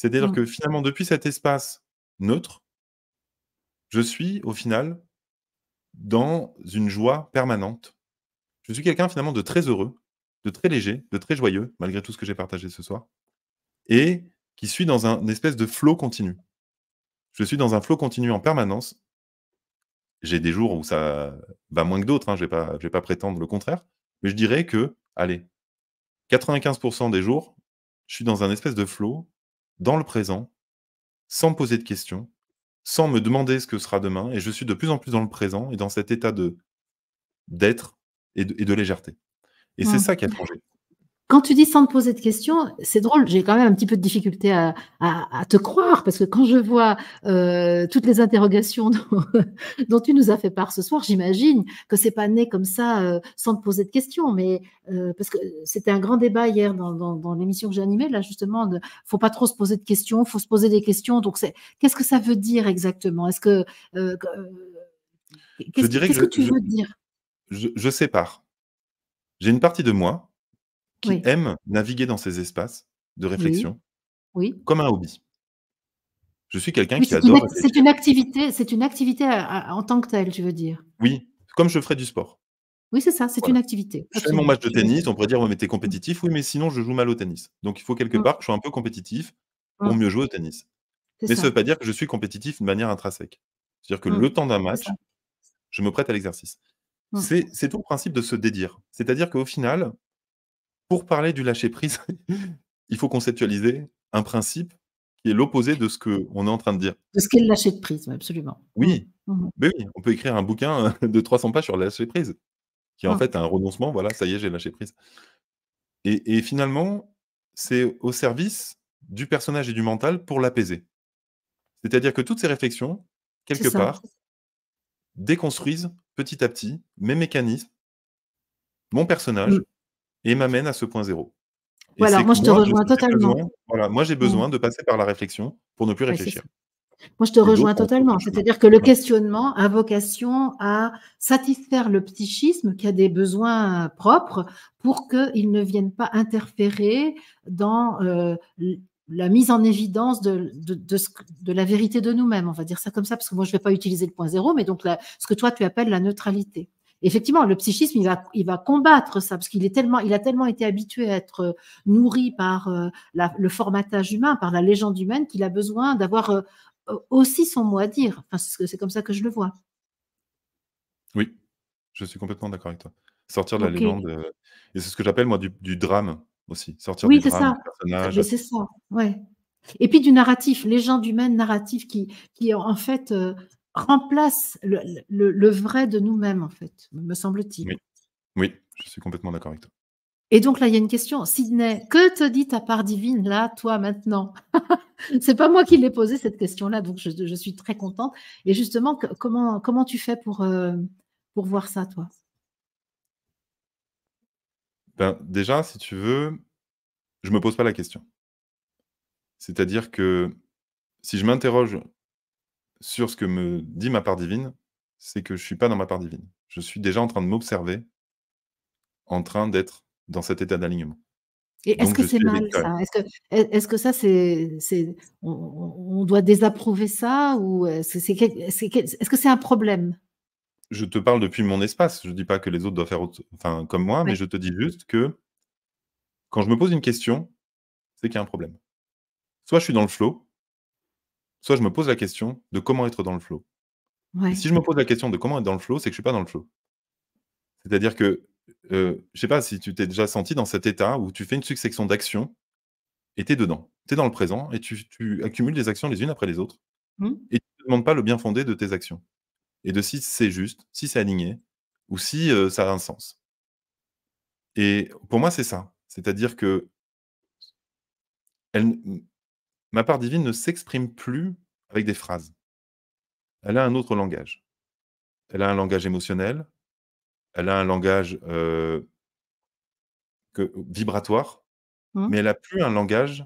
C'est-à-dire mmh. que finalement, depuis cet espace neutre, je suis au final dans une joie permanente. Je suis quelqu'un finalement de très heureux, de très léger, de très joyeux, malgré tout ce que j'ai partagé ce soir, et qui suis dans un espèce de flot continu. Je suis dans un flot continu en permanence. J'ai des jours où ça va moins que d'autres, hein, je ne vais, pas, vais pas prétendre le contraire, mais je dirais que, allez, 95% des jours, je suis dans un espèce de flot dans le présent, sans poser de questions, sans me demander ce que sera demain, et je suis de plus en plus dans le présent et dans cet état de d'être et, de légèreté. Et c'est mmh. ça qui a changé. Quand tu dis sans te poser de questions, c'est drôle, j'ai quand même un petit peu de difficulté à, te croire, parce que quand je vois euh, toutes les interrogations dont, tu nous as fait part ce soir, j'imagine que c'est pas né comme ça euh, sans te poser de questions, mais euh, parce que c'était un grand débat hier dans, l'émission que j'ai animée, là justement, il ne faut pas trop se poser de questions, Il faut se poser des questions. Donc c'est qu'est-ce que ça veut dire exactement Est-ce que qu'est-ce que, tu veux dire je, je sépare. J'ai une partie de moi qui aime naviguer dans ces espaces de réflexion comme un hobby. Je suis quelqu'un qui adore. C'est une activité, c'est une activité en tant que telle, tu veux dire. Oui, comme je ferais du sport. Oui, c'est ça, c'est une activité. Je fais mon match de tennis, on pourrait dire, ouais, mais t'es compétitif, oui, mais sinon je joue mal au tennis. Donc il faut quelque mmh. part que je sois un peu compétitif pour mmh. mieux jouer au tennis. Mais ça ne veut pas dire que je suis compétitif de manière intrinsèque. C'est-à-dire que mmh. le temps d'un match, je me prête à l'exercice. C'est tout le principe de se dédire. C'est-à-dire qu'au final, pour parler du lâcher-prise, il faut conceptualiser un principe qui est l'opposé de ce qu'on est en train de dire. De ce qu'est le lâcher-prise, absolument. Oui. Mmh. Mmh. Mais on peut écrire un bouquin euh, de 300 pages sur le lâcher-prise, qui est en mmh. fait un renoncement, voilà, ça y est, j'ai lâché-prise. Et, finalement, c'est au service du personnage et du mental pour l'apaiser. C'est-à-dire que toutes ces réflexions, quelque part, déconstruisent petit à petit mes mécanismes, mon personnage, et m'amène à ce point zéro. voilà, moi je te rejoins totalement. voilà, moi j'ai besoin mm. de passer par la réflexion pour ne plus réfléchir. moi je te rejoins totalement. C'est-à-dire que le questionnement a vocation à satisfaire le psychisme qui a des besoins propres pour qu'il ne vienne pas interférer dans euh, la mise en évidence de, la vérité de nous-mêmes. On va dire ça comme ça, parce que moi je ne vais pas utiliser le point zéro, mais donc ce que toi tu appelles la neutralité effectivement, le psychisme, il va, il va combattre ça parce qu'il est tellement, il a tellement été habitué à être euh, nourri par euh, le formatage humain, par la légende humaine, qu'il a besoin d'avoir euh, aussi son mot à dire. Enfin, c'est comme ça que je le vois. Oui, je suis complètement d'accord avec toi. Sortir de la légende, et c'est ce que j'appelle moi du, drame aussi. Sortir oui, du ça. ça, ouais. Et puis du narratif, légende humaine, narratif qui, qui en fait remplace le, vrai de nous-mêmes, en fait, me semble-t-il. Oui. je suis complètement d'accord avec toi. Et donc là, il y a une question. Sidney, que te dit ta part divine là, toi, maintenant C'est pas moi qui l'ai posée, cette question-là, donc je, suis très contente. Et justement, comment, comment tu fais pour, euh, pour voir ça, toi ben, Déjà, si tu veux, je me pose pas la question. C'est-à-dire que si je m'interroge sur ce que me dit ma part divine, c'est que je ne suis pas dans ma part divine. Je suis déjà en train de m'observer, en train d'être dans cet état d'alignement. Et est-ce que c'est mal ça Est-ce que, ça, c'est, on, doit désapprouver ça ou euh, est-ce que c'est, un problème Je te parle depuis mon espace. Je ne dis pas que les autres doivent faire enfin, comme moi, mais je te dis juste que quand je me pose une question, c'est qu'il y a un problème. Soit je suis dans le flot, soit je me pose la question de comment être dans le flow. Si je me pose la question de comment être dans le flow, c'est que je ne suis pas dans le flow. C'est-à-dire que, je je sais pas si tu t'es déjà senti dans cet état où tu fais une succession d'actions et tu es dedans. Tu es dans le présent et tu, accumules des actions les unes après les autres. Mmh. Et tu ne te demandes pas le bien fondé de tes actions. Et de si c'est juste, si c'est aligné ou si ça a un sens. Et pour moi, c'est ça. C'est-à-dire que elle, ma part divine ne s'exprime plus avec des phrases. Elle a un autre langage. Elle a un langage émotionnel, elle a un langage euh, vibratoire, mmh. mais elle n'a plus un langage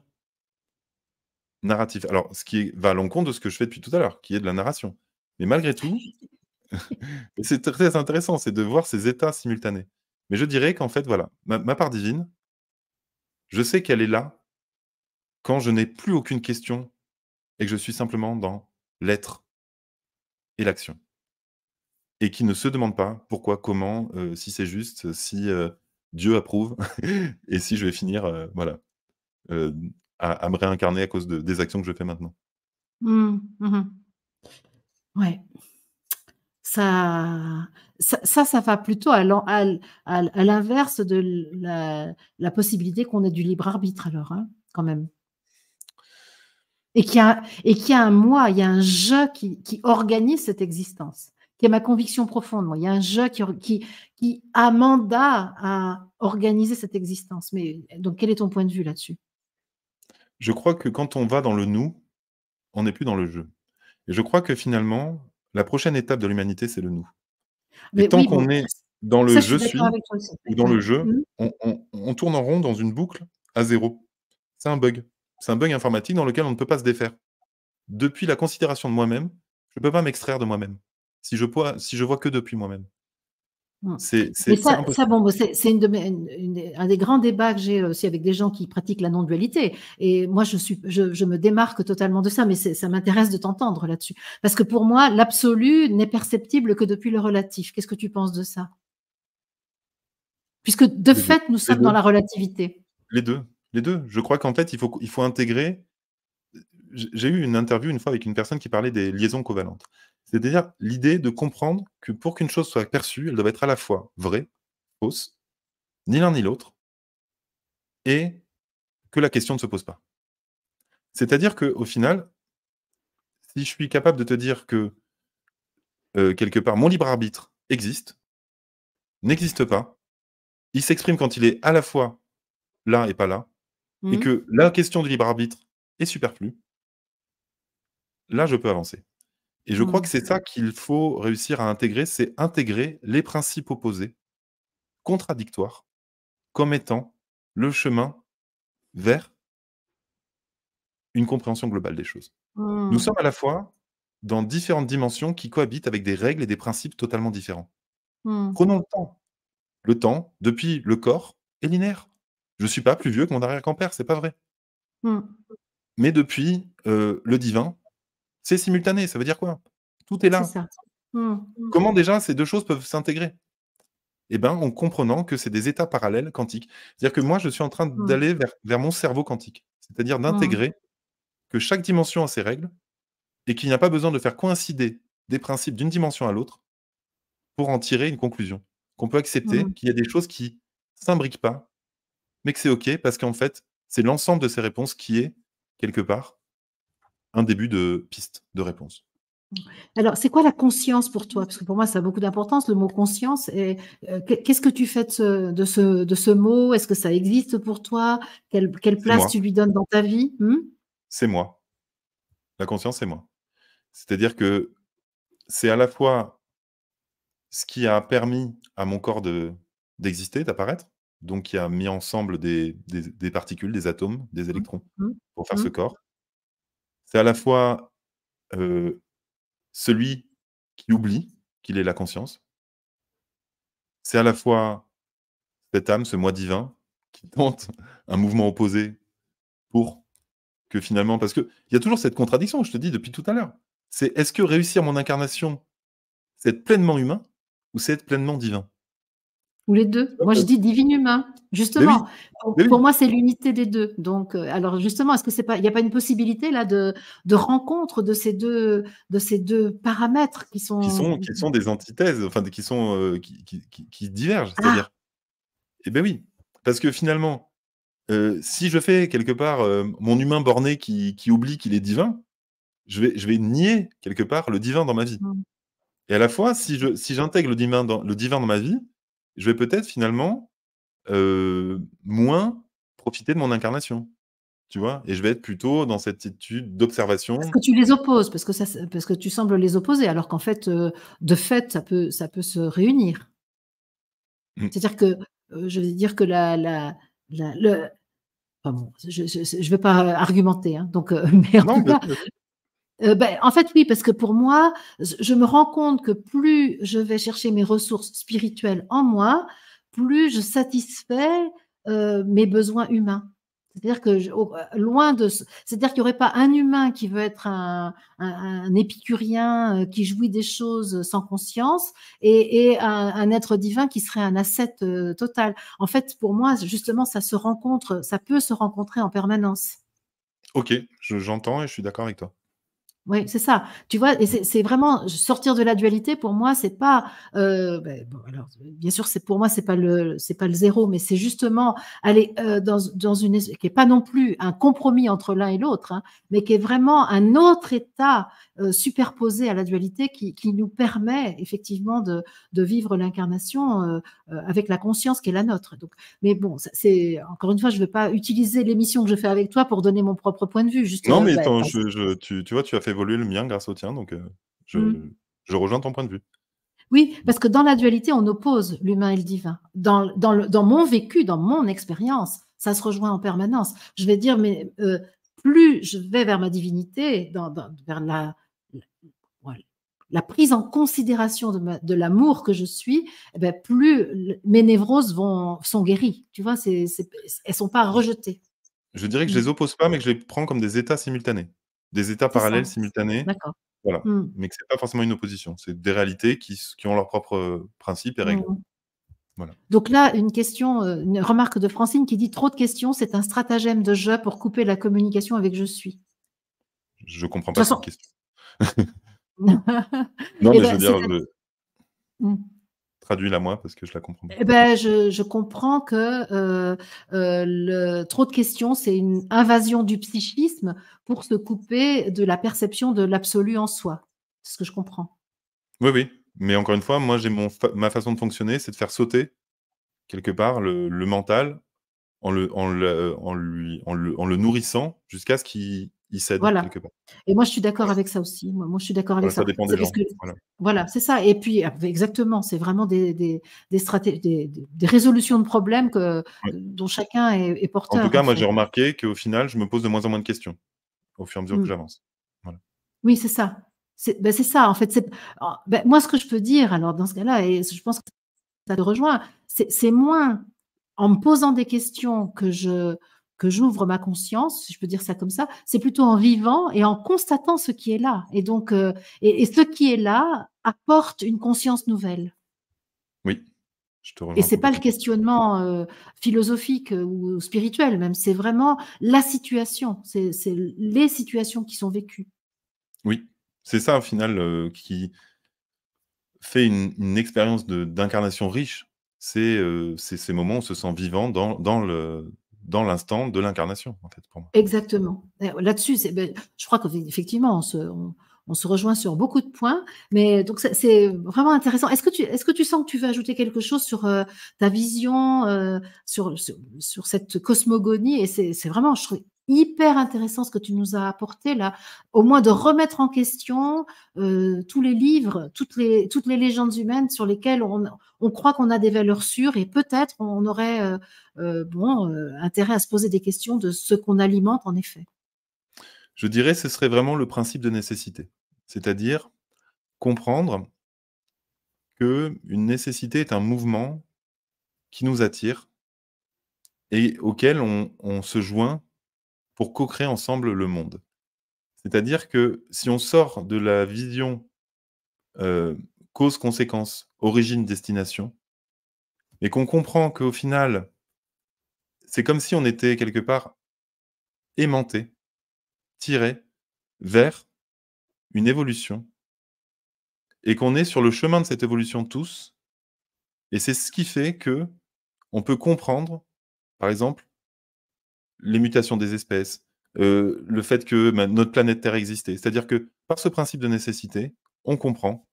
narratif. Alors, ce qui va à l'encontre de ce que je fais depuis tout à l'heure, qui est de la narration. Mais malgré tout, c'est très intéressant, c'est de voir ces états simultanés. Mais je dirais qu'en fait, voilà, ma part divine, je sais qu'elle est là quand je n'ai plus aucune question et que je suis simplement dans l'être et l'action. Et qui ne se demande pas pourquoi, comment, euh, si c'est juste, si euh, Dieu approuve, et si je vais finir euh, voilà, à, me réincarner à cause de, des actions que je fais maintenant. Oui. Mmh, mmh. Ouais. Ça, ça, ça, va plutôt à l'inverse de la, possibilité qu'on ait du libre arbitre, alors, hein, quand même et qu'il y, a, et a un moi, il y a un je qui, qui organise cette existence, qui est ma conviction profonde. Moi. Il y a un je qui, qui, a mandat à organiser cette existence. Mais donc, quel est ton point de vue là-dessus Je crois que quand on va dans le nous, on n'est plus dans le jeu. Et je crois que finalement, la prochaine étape de l'humanité, c'est le nous. Mais et tant qu'on est dans le je, suis, ou dans le jeu, mmh. on tourne en rond dans une boucle à zéro. C'est un bug. C'est un bug informatique dans lequel on ne peut pas se défaire. Depuis la considération de moi-même, je ne peux pas m'extraire de moi-même. Si je, vois, si je vois que depuis moi-même. Ah. C'est ça, c'est un des grands débats que j'ai aussi avec des gens qui pratiquent la non-dualité. Et moi, je, me démarque totalement de ça, mais ça m'intéresse de t'entendre là-dessus. Parce que pour moi, l'absolu n'est perceptible que depuis le relatif. Qu'est-ce que tu penses de ça Puisque de fait, nous sommes dans la relativité. Les deux les deux. Je crois qu'en fait, il faut, intégrer. J'ai eu une interview une fois avec une personne qui parlait des liaisons covalentes. C'est-à-dire l'idée de comprendre que pour qu'une chose soit perçue, elle doit être à la fois vraie, fausse, ni l'un ni l'autre, et que la question ne se pose pas. C'est-à-dire qu'au final, si je suis capable de te dire que euh, quelque part mon libre arbitre existe, n'existe pas, il s'exprime quand il est à la fois là et pas là, et mmh. que la question du libre arbitre est superflue, là, je peux avancer. Et je crois mmh. que c'est ça qu'il faut réussir à intégrer, c'est intégrer les principes opposés, contradictoires, comme étant le chemin vers une compréhension globale des choses. Nous mmh. sommes à la fois dans différentes dimensions qui cohabitent avec des règles et des principes totalement différents. Prenons le temps. Le temps, depuis le corps, est linéaire. Je suis pas plus vieux que mon arrière-grand-père, c'est pas vrai. Mmh. Mais depuis euh, le divin, c'est simultané. Ça veut dire quoi Tout est là. Mmh. Comment déjà ces deux choses peuvent s'intégrer Eh bien, en comprenant que c'est des états parallèles quantiques. C'est-à-dire que moi, je suis en train mmh. d'aller vers, mon cerveau quantique. C'est-à-dire d'intégrer que chaque dimension a ses règles et qu'il n'y a pas besoin de faire coïncider des principes d'une dimension à l'autre pour en tirer une conclusion. Qu'on peut accepter qu'il y a des choses qui s'imbriquent pas, mais que c'est OK parce qu'en fait, c'est l'ensemble de ces réponses qui est, quelque part, un début de piste de réponse. Alors, c'est quoi la conscience pour toi Parce que pour moi, ça a beaucoup d'importance, le mot conscience. Euh, qu'est-ce que tu fais de ce, de ce, mot Est-ce que ça existe pour toi quelle, place tu lui donnes dans ta vie hmm C'est moi. La conscience, c'est moi. C'est-à-dire que c'est à la fois ce qui a permis à mon corps d'exister, d'apparaître, donc qui a mis ensemble des, particules, des atomes, des mmh. électrons, mmh. pour faire mmh. ce corps. C'est à la fois euh, celui qui oublie qu'il est la conscience, c'est à la fois cette âme, ce moi divin, qui tente un mouvement opposé pour que finalement, parce qu'il y a toujours cette contradiction, je te dis depuis tout à l'heure, c'est est-ce que réussir mon incarnation, c'est être pleinement humain ou c'est être pleinement divin ou les deux. Moi, je dis divin humain, justement. Pour, moi, c'est l'unité des deux. Donc, euh, alors justement, est-ce que c'est pas, il n'y a pas une possibilité là de, de rencontre de ces deux, de ces deux paramètres qui sont qui sont, qui sont des antithèses, enfin qui sont euh, qui, qui, divergent. Ah. C'est-à-dire, eh ben oui, parce que finalement, euh, si je fais quelque part mon humain borné qui, qui oublie qu'il est divin, je vais, je vais nier quelque part le divin dans ma vie. Mmh. Et à la fois, si je si j'intègre le divin dans le divin dans ma vie je vais peut-être finalement euh, moins profiter de mon incarnation. Tu vois Et je vais être plutôt dans cette attitude d'observation. Parce que tu les opposes, parce que, ça, parce que tu sembles les opposer, alors qu'en fait, de fait, ça peut, ça peut se réunir. Mmh. C'est-à-dire que, je veux dire que la, le... enfin je ne vais pas argumenter, hein, donc, mais en tout cas, euh, ben, en fait, oui, parce que pour moi, je me rends compte que plus je vais chercher mes ressources spirituelles en moi, plus je satisfais euh, mes besoins humains. C'est-à-dire que euh, loin de, c'est-à-dire qu'il n'y aurait pas un humain qui veut être un, épicurien qui jouit des choses sans conscience et, un, être divin qui serait un ascète total. En fait, pour moi, justement, ça se rencontre, ça peut se rencontrer en permanence. Ok, j'entends et je suis d'accord avec toi. Oui, c'est ça. Tu vois, et c'est vraiment sortir de la dualité. Pour moi, c'est pas. Euh, ben, bon, alors, bien sûr, c'est pour moi, c'est pas le, c'est pas le zéro, mais c'est justement aller euh, dans, une qui est pas non plus un compromis entre l'un et l'autre, hein, mais qui est vraiment un autre état euh, superposé à la dualité qui, qui nous permet effectivement de, de vivre l'incarnation euh, avec la conscience qui est la nôtre. Donc, mais bon, c'est encore une fois, je veux pas utiliser l'émission que je fais avec toi pour donner mon propre point de vue. Justement, non, mais ben, attends, tu vois, tu as fait évolué le mien grâce au tien, donc euh, mmh. je, rejoins ton point de vue. Oui, parce que dans la dualité, on oppose l'humain et le divin. Dans, dans, le, dans mon vécu, dans mon expérience, ça se rejoint en permanence. Je vais dire, mais euh, plus je vais vers ma divinité, dans, vers la, la, prise en considération de, de l'amour que je suis, eh ben, plus mes névroses vont, sont guéries. Tu vois, c'est, c'est, elles ne sont pas rejetées. Je dirais que je ne les mmh. oppose pas, mais que je les prends comme des états simultanés des états parallèles simultanés. Voilà. Mmh. Mais que ce n'est pas forcément une opposition, c'est des réalités qui, qui ont leurs propres principes et mmh règles. Voilà. Donc là, une question, une remarque de Francine qui dit trop de questions, c'est un stratagème de jeu pour couper la communication avec je suis. Je comprends pas cette question. non, eh mais ben, je veux dire, Traduis-la moi parce que je la comprends pas. Eh ben, je, je, comprends que euh, euh, le, trop de questions, c'est une invasion du psychisme pour se couper de la perception de l'absolu en soi. C'est ce que je comprends. Oui, oui. Mais encore une fois, moi, j'ai mon ma façon de fonctionner, c'est de faire sauter quelque part le, le mental en le, en, le, en, lui, en le nourrissant jusqu'à ce qu'il il voilà. quelque Et moi, je suis d'accord avec ça aussi. Moi, je suis d'accord avec ça. Ça dépend des gens. Voilà, c'est ça. Et puis, ah, exactement, c'est vraiment des, des, des, des, résolutions de problèmes que, dont chacun est, est, porteur. En tout cas, moi, j'ai remarqué qu'au final, je me pose de moins en moins de questions au fur et à mesure mmh. que j'avance. Oui, c'est ça. C'est ben, ça, en fait. Ah, ben, moi, ce que je peux dire, alors, dans ce cas-là, et je pense que ça te rejoint, c'est moins en me posant des questions que je, que j'ouvre ma conscience, si je peux dire ça comme ça, c'est plutôt en vivant et en constatant ce qui est là. Et donc, euh, et, ce qui est là apporte une conscience nouvelle. Oui. Je te et c'est pas le questionnement euh, philosophique euh, ou, spirituel même, c'est vraiment la situation, c'est les situations qui sont vécues. Oui, c'est ça au final qui fait une, expérience d'incarnation riche. C'est ces moments où on se sent vivant dans le, dans l'instant de l'incarnation, en fait, pour moi. Exactement. Euh, là-dessus, ben, je crois qu'effectivement, on se, on, se, rejoint sur beaucoup de points, mais donc c'est vraiment intéressant. Est-ce que, tu, est que tu sens que tu veux ajouter quelque chose sur euh, ta vision, euh, sur, sur, cette cosmogonie Et c'est, vraiment, je hyper intéressant ce que tu nous as apporté là, au moins de remettre en question euh, tous les livres, toutes les, toutes les légendes humaines sur lesquelles on, croit qu'on a des valeurs sûres et peut-être on aurait euh, euh, bon, intérêt à se poser des questions de ce qu'on alimente en effet. Je dirais ce serait vraiment le principe de nécessité, c'est-à-dire comprendre que une nécessité est un mouvement qui nous attire et auquel on, on se joint pour co-créer ensemble le monde. C'est-à-dire que si on sort de la vision euh, cause-conséquence, origine-destination, et qu'on comprend qu'au final, c'est comme si on était quelque part aimanté, tiré vers une évolution, et qu'on est sur le chemin de cette évolution tous, et c'est ce qui fait que on peut comprendre, par exemple, les mutations des espèces, euh, le fait que ben, notre planète Terre existait. C'est-à-dire que par ce principe de nécessité, on comprend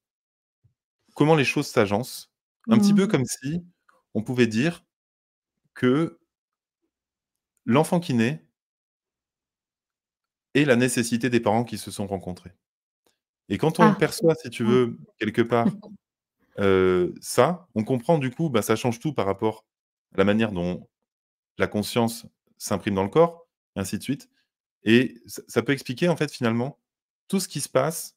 comment les choses s'agencent. Un petit peu mmh. comme si on pouvait dire que l'enfant qui naît est la nécessité des parents qui se sont rencontrés. Et quand on ah. perçoit, si tu mmh. veux, quelque part euh, ça, on comprend du coup, bah, ça change tout par rapport à la manière dont la conscience s'imprime dans le corps, ainsi de suite. Et ça peut expliquer, en fait, finalement, tout ce qui se passe.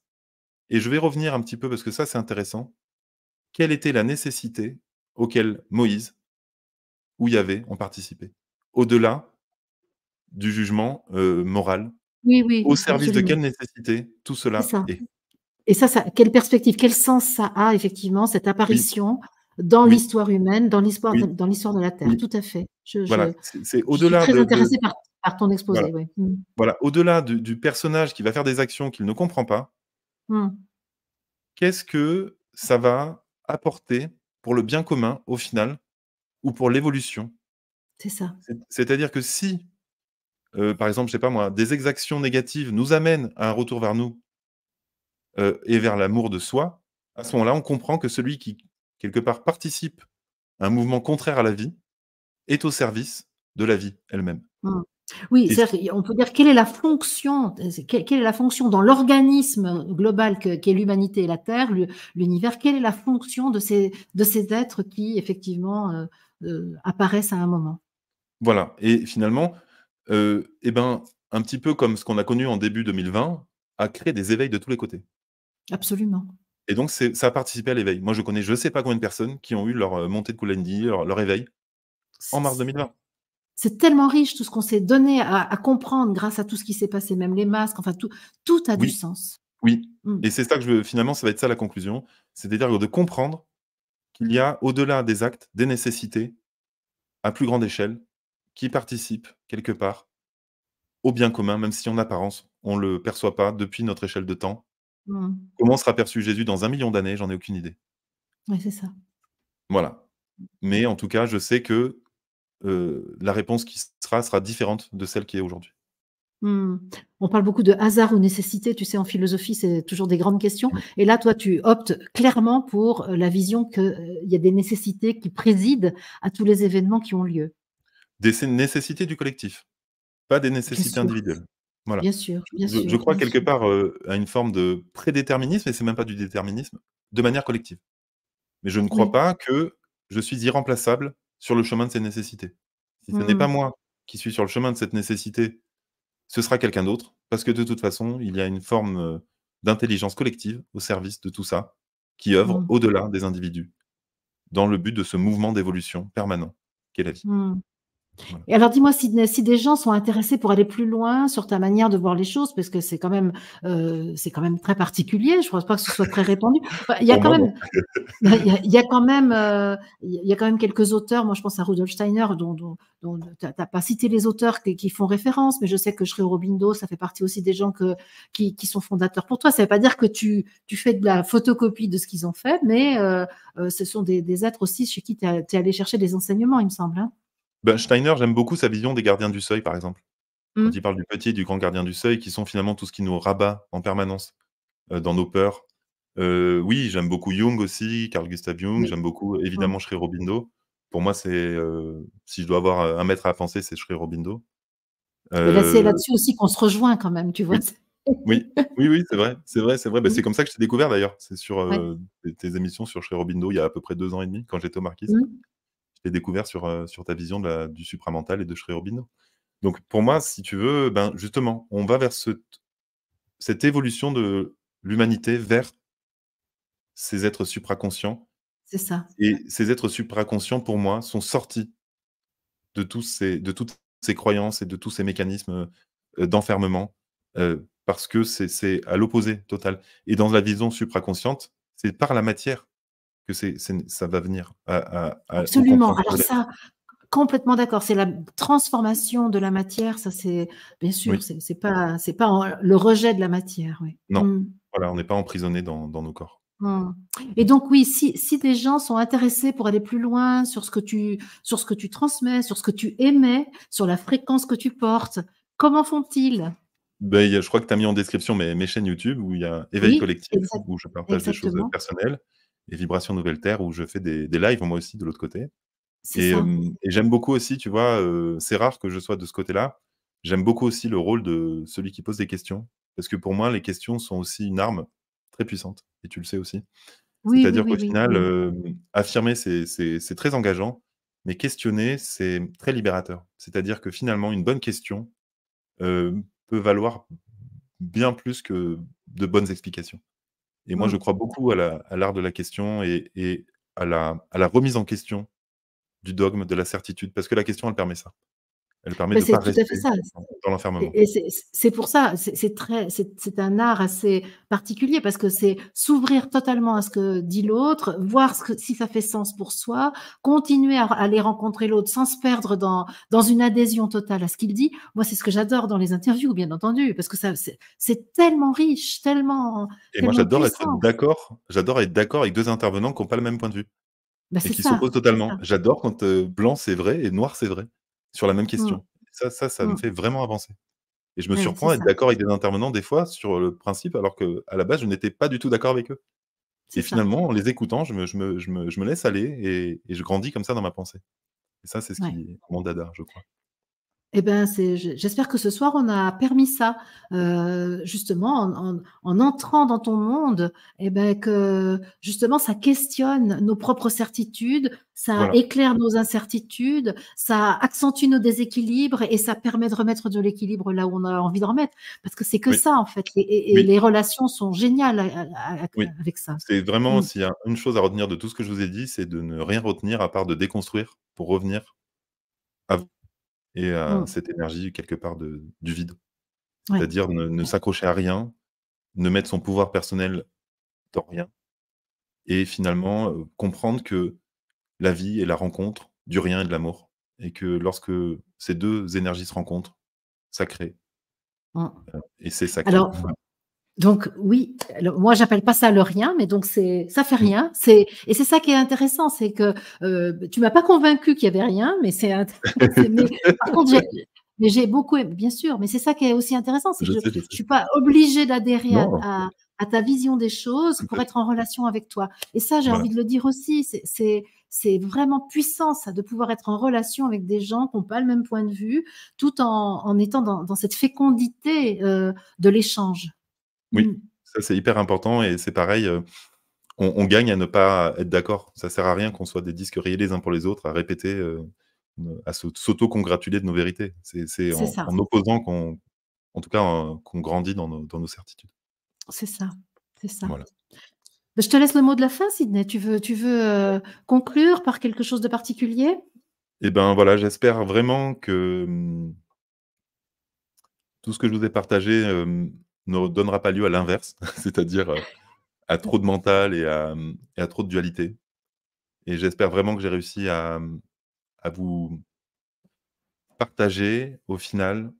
Et je vais revenir un petit peu, parce que ça, c'est intéressant. Quelle était la nécessité auquel Moïse ou Yahvé ont participé, au-delà du jugement euh, moral Au service de quelle nécessité tout cela est, Et ça, quelle perspective, quel sens ça a, effectivement, cette apparition dans l'histoire humaine, dans l'histoire l'histoire de la Terre Tout à fait. Je, voilà, c'est au-delà. Très intéressé Par, ton exposé. Mm. au-delà du, personnage qui va faire des actions qu'il ne comprend pas. Mm. Qu'est-ce que ça va apporter pour le bien commun au final ou pour l'évolution C'est ça. C'est-à-dire que si, euh, par exemple, je sais pas moi, des exactions négatives nous amènent à un retour vers nous euh, et vers l'amour de soi, à ce moment-là, on comprend que celui qui quelque part participe à un mouvement contraire à la vie est au service de la vie elle-même. Mmh. Oui, on peut dire quelle est la fonction, quelle est la fonction dans l'organisme global qu'est est l'humanité et la Terre, l'univers, quelle est la fonction de ces, de ces êtres qui, effectivement, euh, euh, apparaissent à un moment Voilà, et finalement, euh, eh ben, un petit peu comme ce qu'on a connu en début 2020, a créé des éveils de tous les côtés. Absolument. Et donc, ça a participé à l'éveil. Moi, je connais je ne sais pas combien de personnes qui ont eu leur montée de Kulendi, leur éveil, en mars 2020. C'est tellement riche tout ce qu'on s'est donné à, comprendre grâce à tout ce qui s'est passé, même les masques, enfin tout, tout a du sens. Oui, mmh. et c'est ça que je veux, finalement, ça va être ça la conclusion, c'est-à-dire de comprendre qu'il y a au-delà des actes des nécessités à plus grande échelle qui participent quelque part au bien commun, même si en apparence on ne le perçoit pas depuis notre échelle de temps. Mmh. Comment sera perçu Jésus dans un million d'années J'en ai aucune idée. Oui, c'est ça. Voilà. Mais en tout cas, je sais que euh, la réponse qui sera sera différente de celle qui est aujourd'hui. Hmm. On parle beaucoup de hasard ou nécessité, tu sais, en philosophie, c'est toujours des grandes questions. Et là, toi, tu optes clairement pour euh, la vision qu'il euh, y a des nécessités qui président à tous les événements qui ont lieu. Des nécessités du collectif, pas des nécessités individuelles. Voilà. Bien sûr, Je, crois quelque part à une forme de prédéterminisme, et c'est même pas du déterminisme, de manière collective. Mais je ne crois pas que je suis irremplaçable sur le chemin de ses nécessités. Si ce n'est pas mmh. moi qui suis sur le chemin de cette nécessité, ce sera quelqu'un d'autre, parce que de toute façon, il y a une forme d'intelligence collective au service de tout ça, qui œuvre mmh. au-delà des individus, dans le but de ce mouvement d'évolution permanent qu'est la vie. Mmh. Et alors dis-moi si, des gens sont intéressés pour aller plus loin sur ta manière de voir les choses, parce que c'est quand même euh, c'est quand même très particulier. Je ne pense pas que ce soit très répandu. il, y même, il, y a, il quand même euh, il y a quand même quelques auteurs. Moi, je pense à Rudolf Steiner, dont, dont, tu n'as pas cité les auteurs qui, font référence, mais je sais que Sri Robindo, ça fait partie aussi des gens que, qui, sont fondateurs pour toi. Ça ne veut pas dire que tu, tu, fais de la photocopie de ce qu'ils ont fait, mais euh, ce sont des, des, êtres aussi chez qui tu es allé chercher des enseignements, il me semble. Hein. Ben, Steiner, j'aime beaucoup sa vision des gardiens du seuil, par exemple. Mmh. Quand il parle du petit et du grand gardien du seuil, qui sont finalement tout ce qui nous rabat en permanence euh, dans nos peurs. Euh, oui, j'aime beaucoup Jung aussi, Carl Gustav Jung. J'aime beaucoup, évidemment, Sri Robindo. Pour moi, c'est euh, si je dois avoir un maître à penser, c'est Sri Robindo. Là, c'est là-dessus aussi qu'on se rejoint quand même, tu vois. Oui, oui, c'est vrai, c'est vrai, c'est vrai. Ben, mmh. c'est comme ça que je t'ai découvert d'ailleurs. C'est sur tes émissions sur Sri Robindo il y a à peu près deux ans et demi quand j'étais au Marquis. Mmh les découvertes sur, euh, sur ta vision la, du supramental et de Sri Donc pour moi, si tu veux, ben justement, on va vers ce, cette évolution de l'humanité vers ces êtres supraconscients. C'est ça. Et ces êtres supraconscients, pour moi, sont sortis de, tous ces, de toutes ces croyances et de tous ces mécanismes euh, d'enfermement, euh, parce que c'est à l'opposé total. Et dans la vision supraconsciente, c'est par la matière que c'est, ça va venir. À, Absolument. Alors ça, complètement d'accord. C'est la transformation de la matière, ça c'est bien sûr, c'est pas, c'est pas le rejet de la matière. Oui. Non, mmh. voilà, on n'est pas emprisonné dans, nos corps. Mmh. Et donc oui, si, si, des gens sont intéressés pour aller plus loin sur ce que tu, sur ce que tu transmets, sur ce que tu émets, sur la fréquence que tu portes, comment font-ils ben, je crois que tu as mis en description mes, mes chaînes YouTube où il y a Éveil Collectif, où je partage des choses personnelles et Vibration Nouvelle Terre où je fais des, des lives moi aussi de l'autre côté. Et, j'aime beaucoup aussi, tu vois, c'est rare que je sois de ce côté-là. J'aime beaucoup aussi le rôle de celui qui pose des questions, parce que pour moi, les questions sont aussi une arme très puissante, et tu le sais aussi. C'est-à-dire qu'au final, affirmer, c'est très engageant, mais questionner, c'est très libérateur. C'est-à-dire que finalement, une bonne question peut valoir bien plus que de bonnes explications. Et moi, mmh. je crois beaucoup à l'art de la question et, à, la, à, la, remise en question du dogme, de la certitude, parce que la question, elle permet ça. Elle permet de pas rester ça. dans l'enfermement. Et c'est pour ça, c'est très, c'est un art assez particulier parce que c'est s'ouvrir totalement à ce que dit l'autre, voir ce que, si ça fait sens pour soi, continuer à aller rencontrer l'autre sans se perdre dans dans une adhésion totale à ce qu'il dit. Moi, c'est ce que j'adore dans les interviews, bien entendu, parce que ça, c'est tellement riche, tellement. Et moi, j'adore être d'accord. J'adore être d'accord avec deux intervenants qui n'ont pas le même point de vue. Ben et qui s'opposent totalement. J'adore quand euh, blanc c'est vrai et noir c'est vrai sur la même mmh. question. Ça, ça, ça me mmh. fait vraiment avancer. Et je me surprends à être d'accord avec des intervenants des fois sur le principe, alors qu'à la base, je n'étais pas du tout d'accord avec eux. Et finalement, en les écoutant, je me, laisse aller et, je grandis comme ça dans ma pensée. Et ça, c'est ce qui est mon dada, je crois. Eh ben, j'espère que ce soir, on a permis ça, euh, justement, en, entrant dans ton monde, Et eh ben, que justement, ça questionne nos propres certitudes, ça éclaire nos incertitudes, ça accentue nos déséquilibres et ça permet de remettre de l'équilibre là où on a envie de remettre. Parce que c'est que ça, en fait. Et, les relations sont géniales euh, euh, avec ça. C'est vraiment, mmh. s'il y a une chose à retenir de tout ce que je vous ai dit, c'est de ne rien retenir à part de déconstruire pour revenir à vous et à mmh. cette énergie quelque part de, du vide. C'est-à-dire ne, s'accrocher à rien, ne mettre son pouvoir personnel dans rien, et finalement comprendre que la vie est la rencontre du rien et de l'amour, et que lorsque ces deux énergies se rencontrent, ça crée. Mmh. et c'est sacré. Alors, donc oui, moi j'appelle pas ça le rien, mais donc c'est ça fait mm. rien. C'est et c'est ça qui est intéressant, c'est que euh, tu m'as pas convaincu qu'il y avait rien, mais c'est mais j'ai beaucoup bien sûr, mais c'est ça qui est aussi intéressant, c'est que je, ne suis pas obligée d'adhérer à, ta vision des choses pour être en relation avec toi. Et ça, j'ai envie de le dire aussi, c'est c'est vraiment puissant ça de pouvoir être en relation avec des gens qui n'ont pas le même point de vue, tout en, étant dans, cette fécondité euh, de l'échange. Oui, mmh. ça c'est hyper important et c'est pareil. Euh, on, gagne à ne pas être d'accord. Ça sert à rien qu'on soit des disques rayés les uns pour les autres, à répéter, euh, à s'auto-congratuler de nos vérités. C'est en, opposant qu'on, en tout cas, qu'on grandit dans nos, certitudes. C'est ça, c'est ça. Bah, je te laisse le mot de la fin, Sidney. Tu veux, tu veux euh, conclure par quelque chose de particulier Eh bien, voilà, j'espère vraiment que hum, tout ce que je vous ai partagé hum, ne donnera pas lieu à l'inverse, c'est-à-dire euh, à trop de mental et à, trop de dualité. Et j'espère vraiment que j'ai réussi à, vous partager au final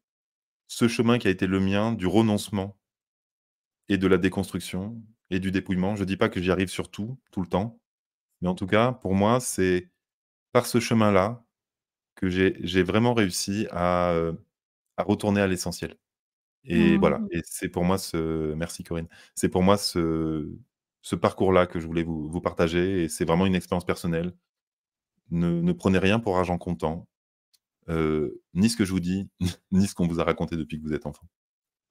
ce chemin qui a été le mien du renoncement et de la déconstruction et du dépouillement. Je ne dis pas que j'y arrive sur tout, tout le temps, mais en tout cas, pour moi, c'est par ce chemin-là que j'ai vraiment réussi euh, à retourner à l'essentiel. Et voilà, mmh. et c'est pour moi ce. Merci Corinne. C'est pour moi ce, ce parcours-là que je voulais vous, vous partager. Et c'est vraiment une expérience personnelle. Ne, ne, prenez rien pour argent comptant, euh, ni ce que je vous dis, ni ce qu'on vous a raconté depuis que vous êtes enfant.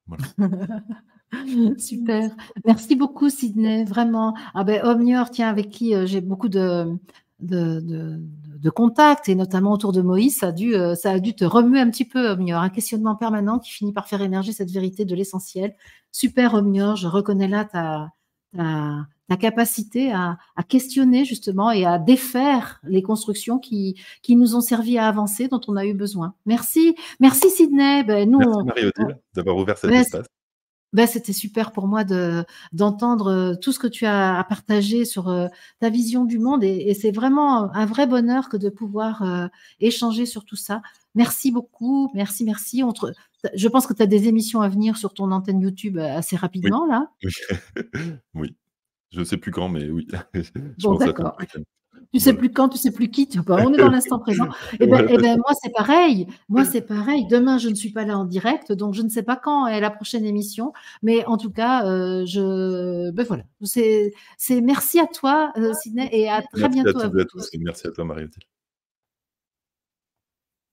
Voilà. Super. Merci beaucoup, Sydney. Vraiment. Ah ben, Omnior, tiens, avec qui euh, j'ai beaucoup de, de, de, contact, et notamment autour de Moïse, ça a dû, euh, ça a dû te remuer un petit peu, Omnior. Un questionnement permanent qui finit par faire émerger cette vérité de l'essentiel. Super, Omnior, je reconnais là ta, ta, capacité à, questionner justement et à défaire les constructions qui, qui nous ont servi à avancer, dont on a eu besoin. Merci. Merci, Sydney. Ben, nous, Merci, Marie-Odile, d'avoir ouvert cet espace. Bah, c'était super pour moi de d'entendre euh, tout ce que tu as à partager sur euh, ta vision du monde et, c'est vraiment un vrai bonheur que de pouvoir euh, échanger sur tout ça. Merci beaucoup, merci, merci. Je pense que tu as des émissions à venir sur ton antenne YouTube assez rapidement là. oui, je ne sais plus quand, mais oui. Je bon, d'accord. Tu sais plus quand, tu sais plus qui, tu on est dans l'instant présent. Et eh ben, et eh ben moi, c'est pareil. Moi, c'est pareil. Demain, je ne suis pas là en direct, donc je ne sais pas quand est la prochaine émission. Mais en tout cas, euh, je, ben voilà. C'est, c'est merci à toi, euh, Sidney, et à très bientôt tous. merci à toi, marie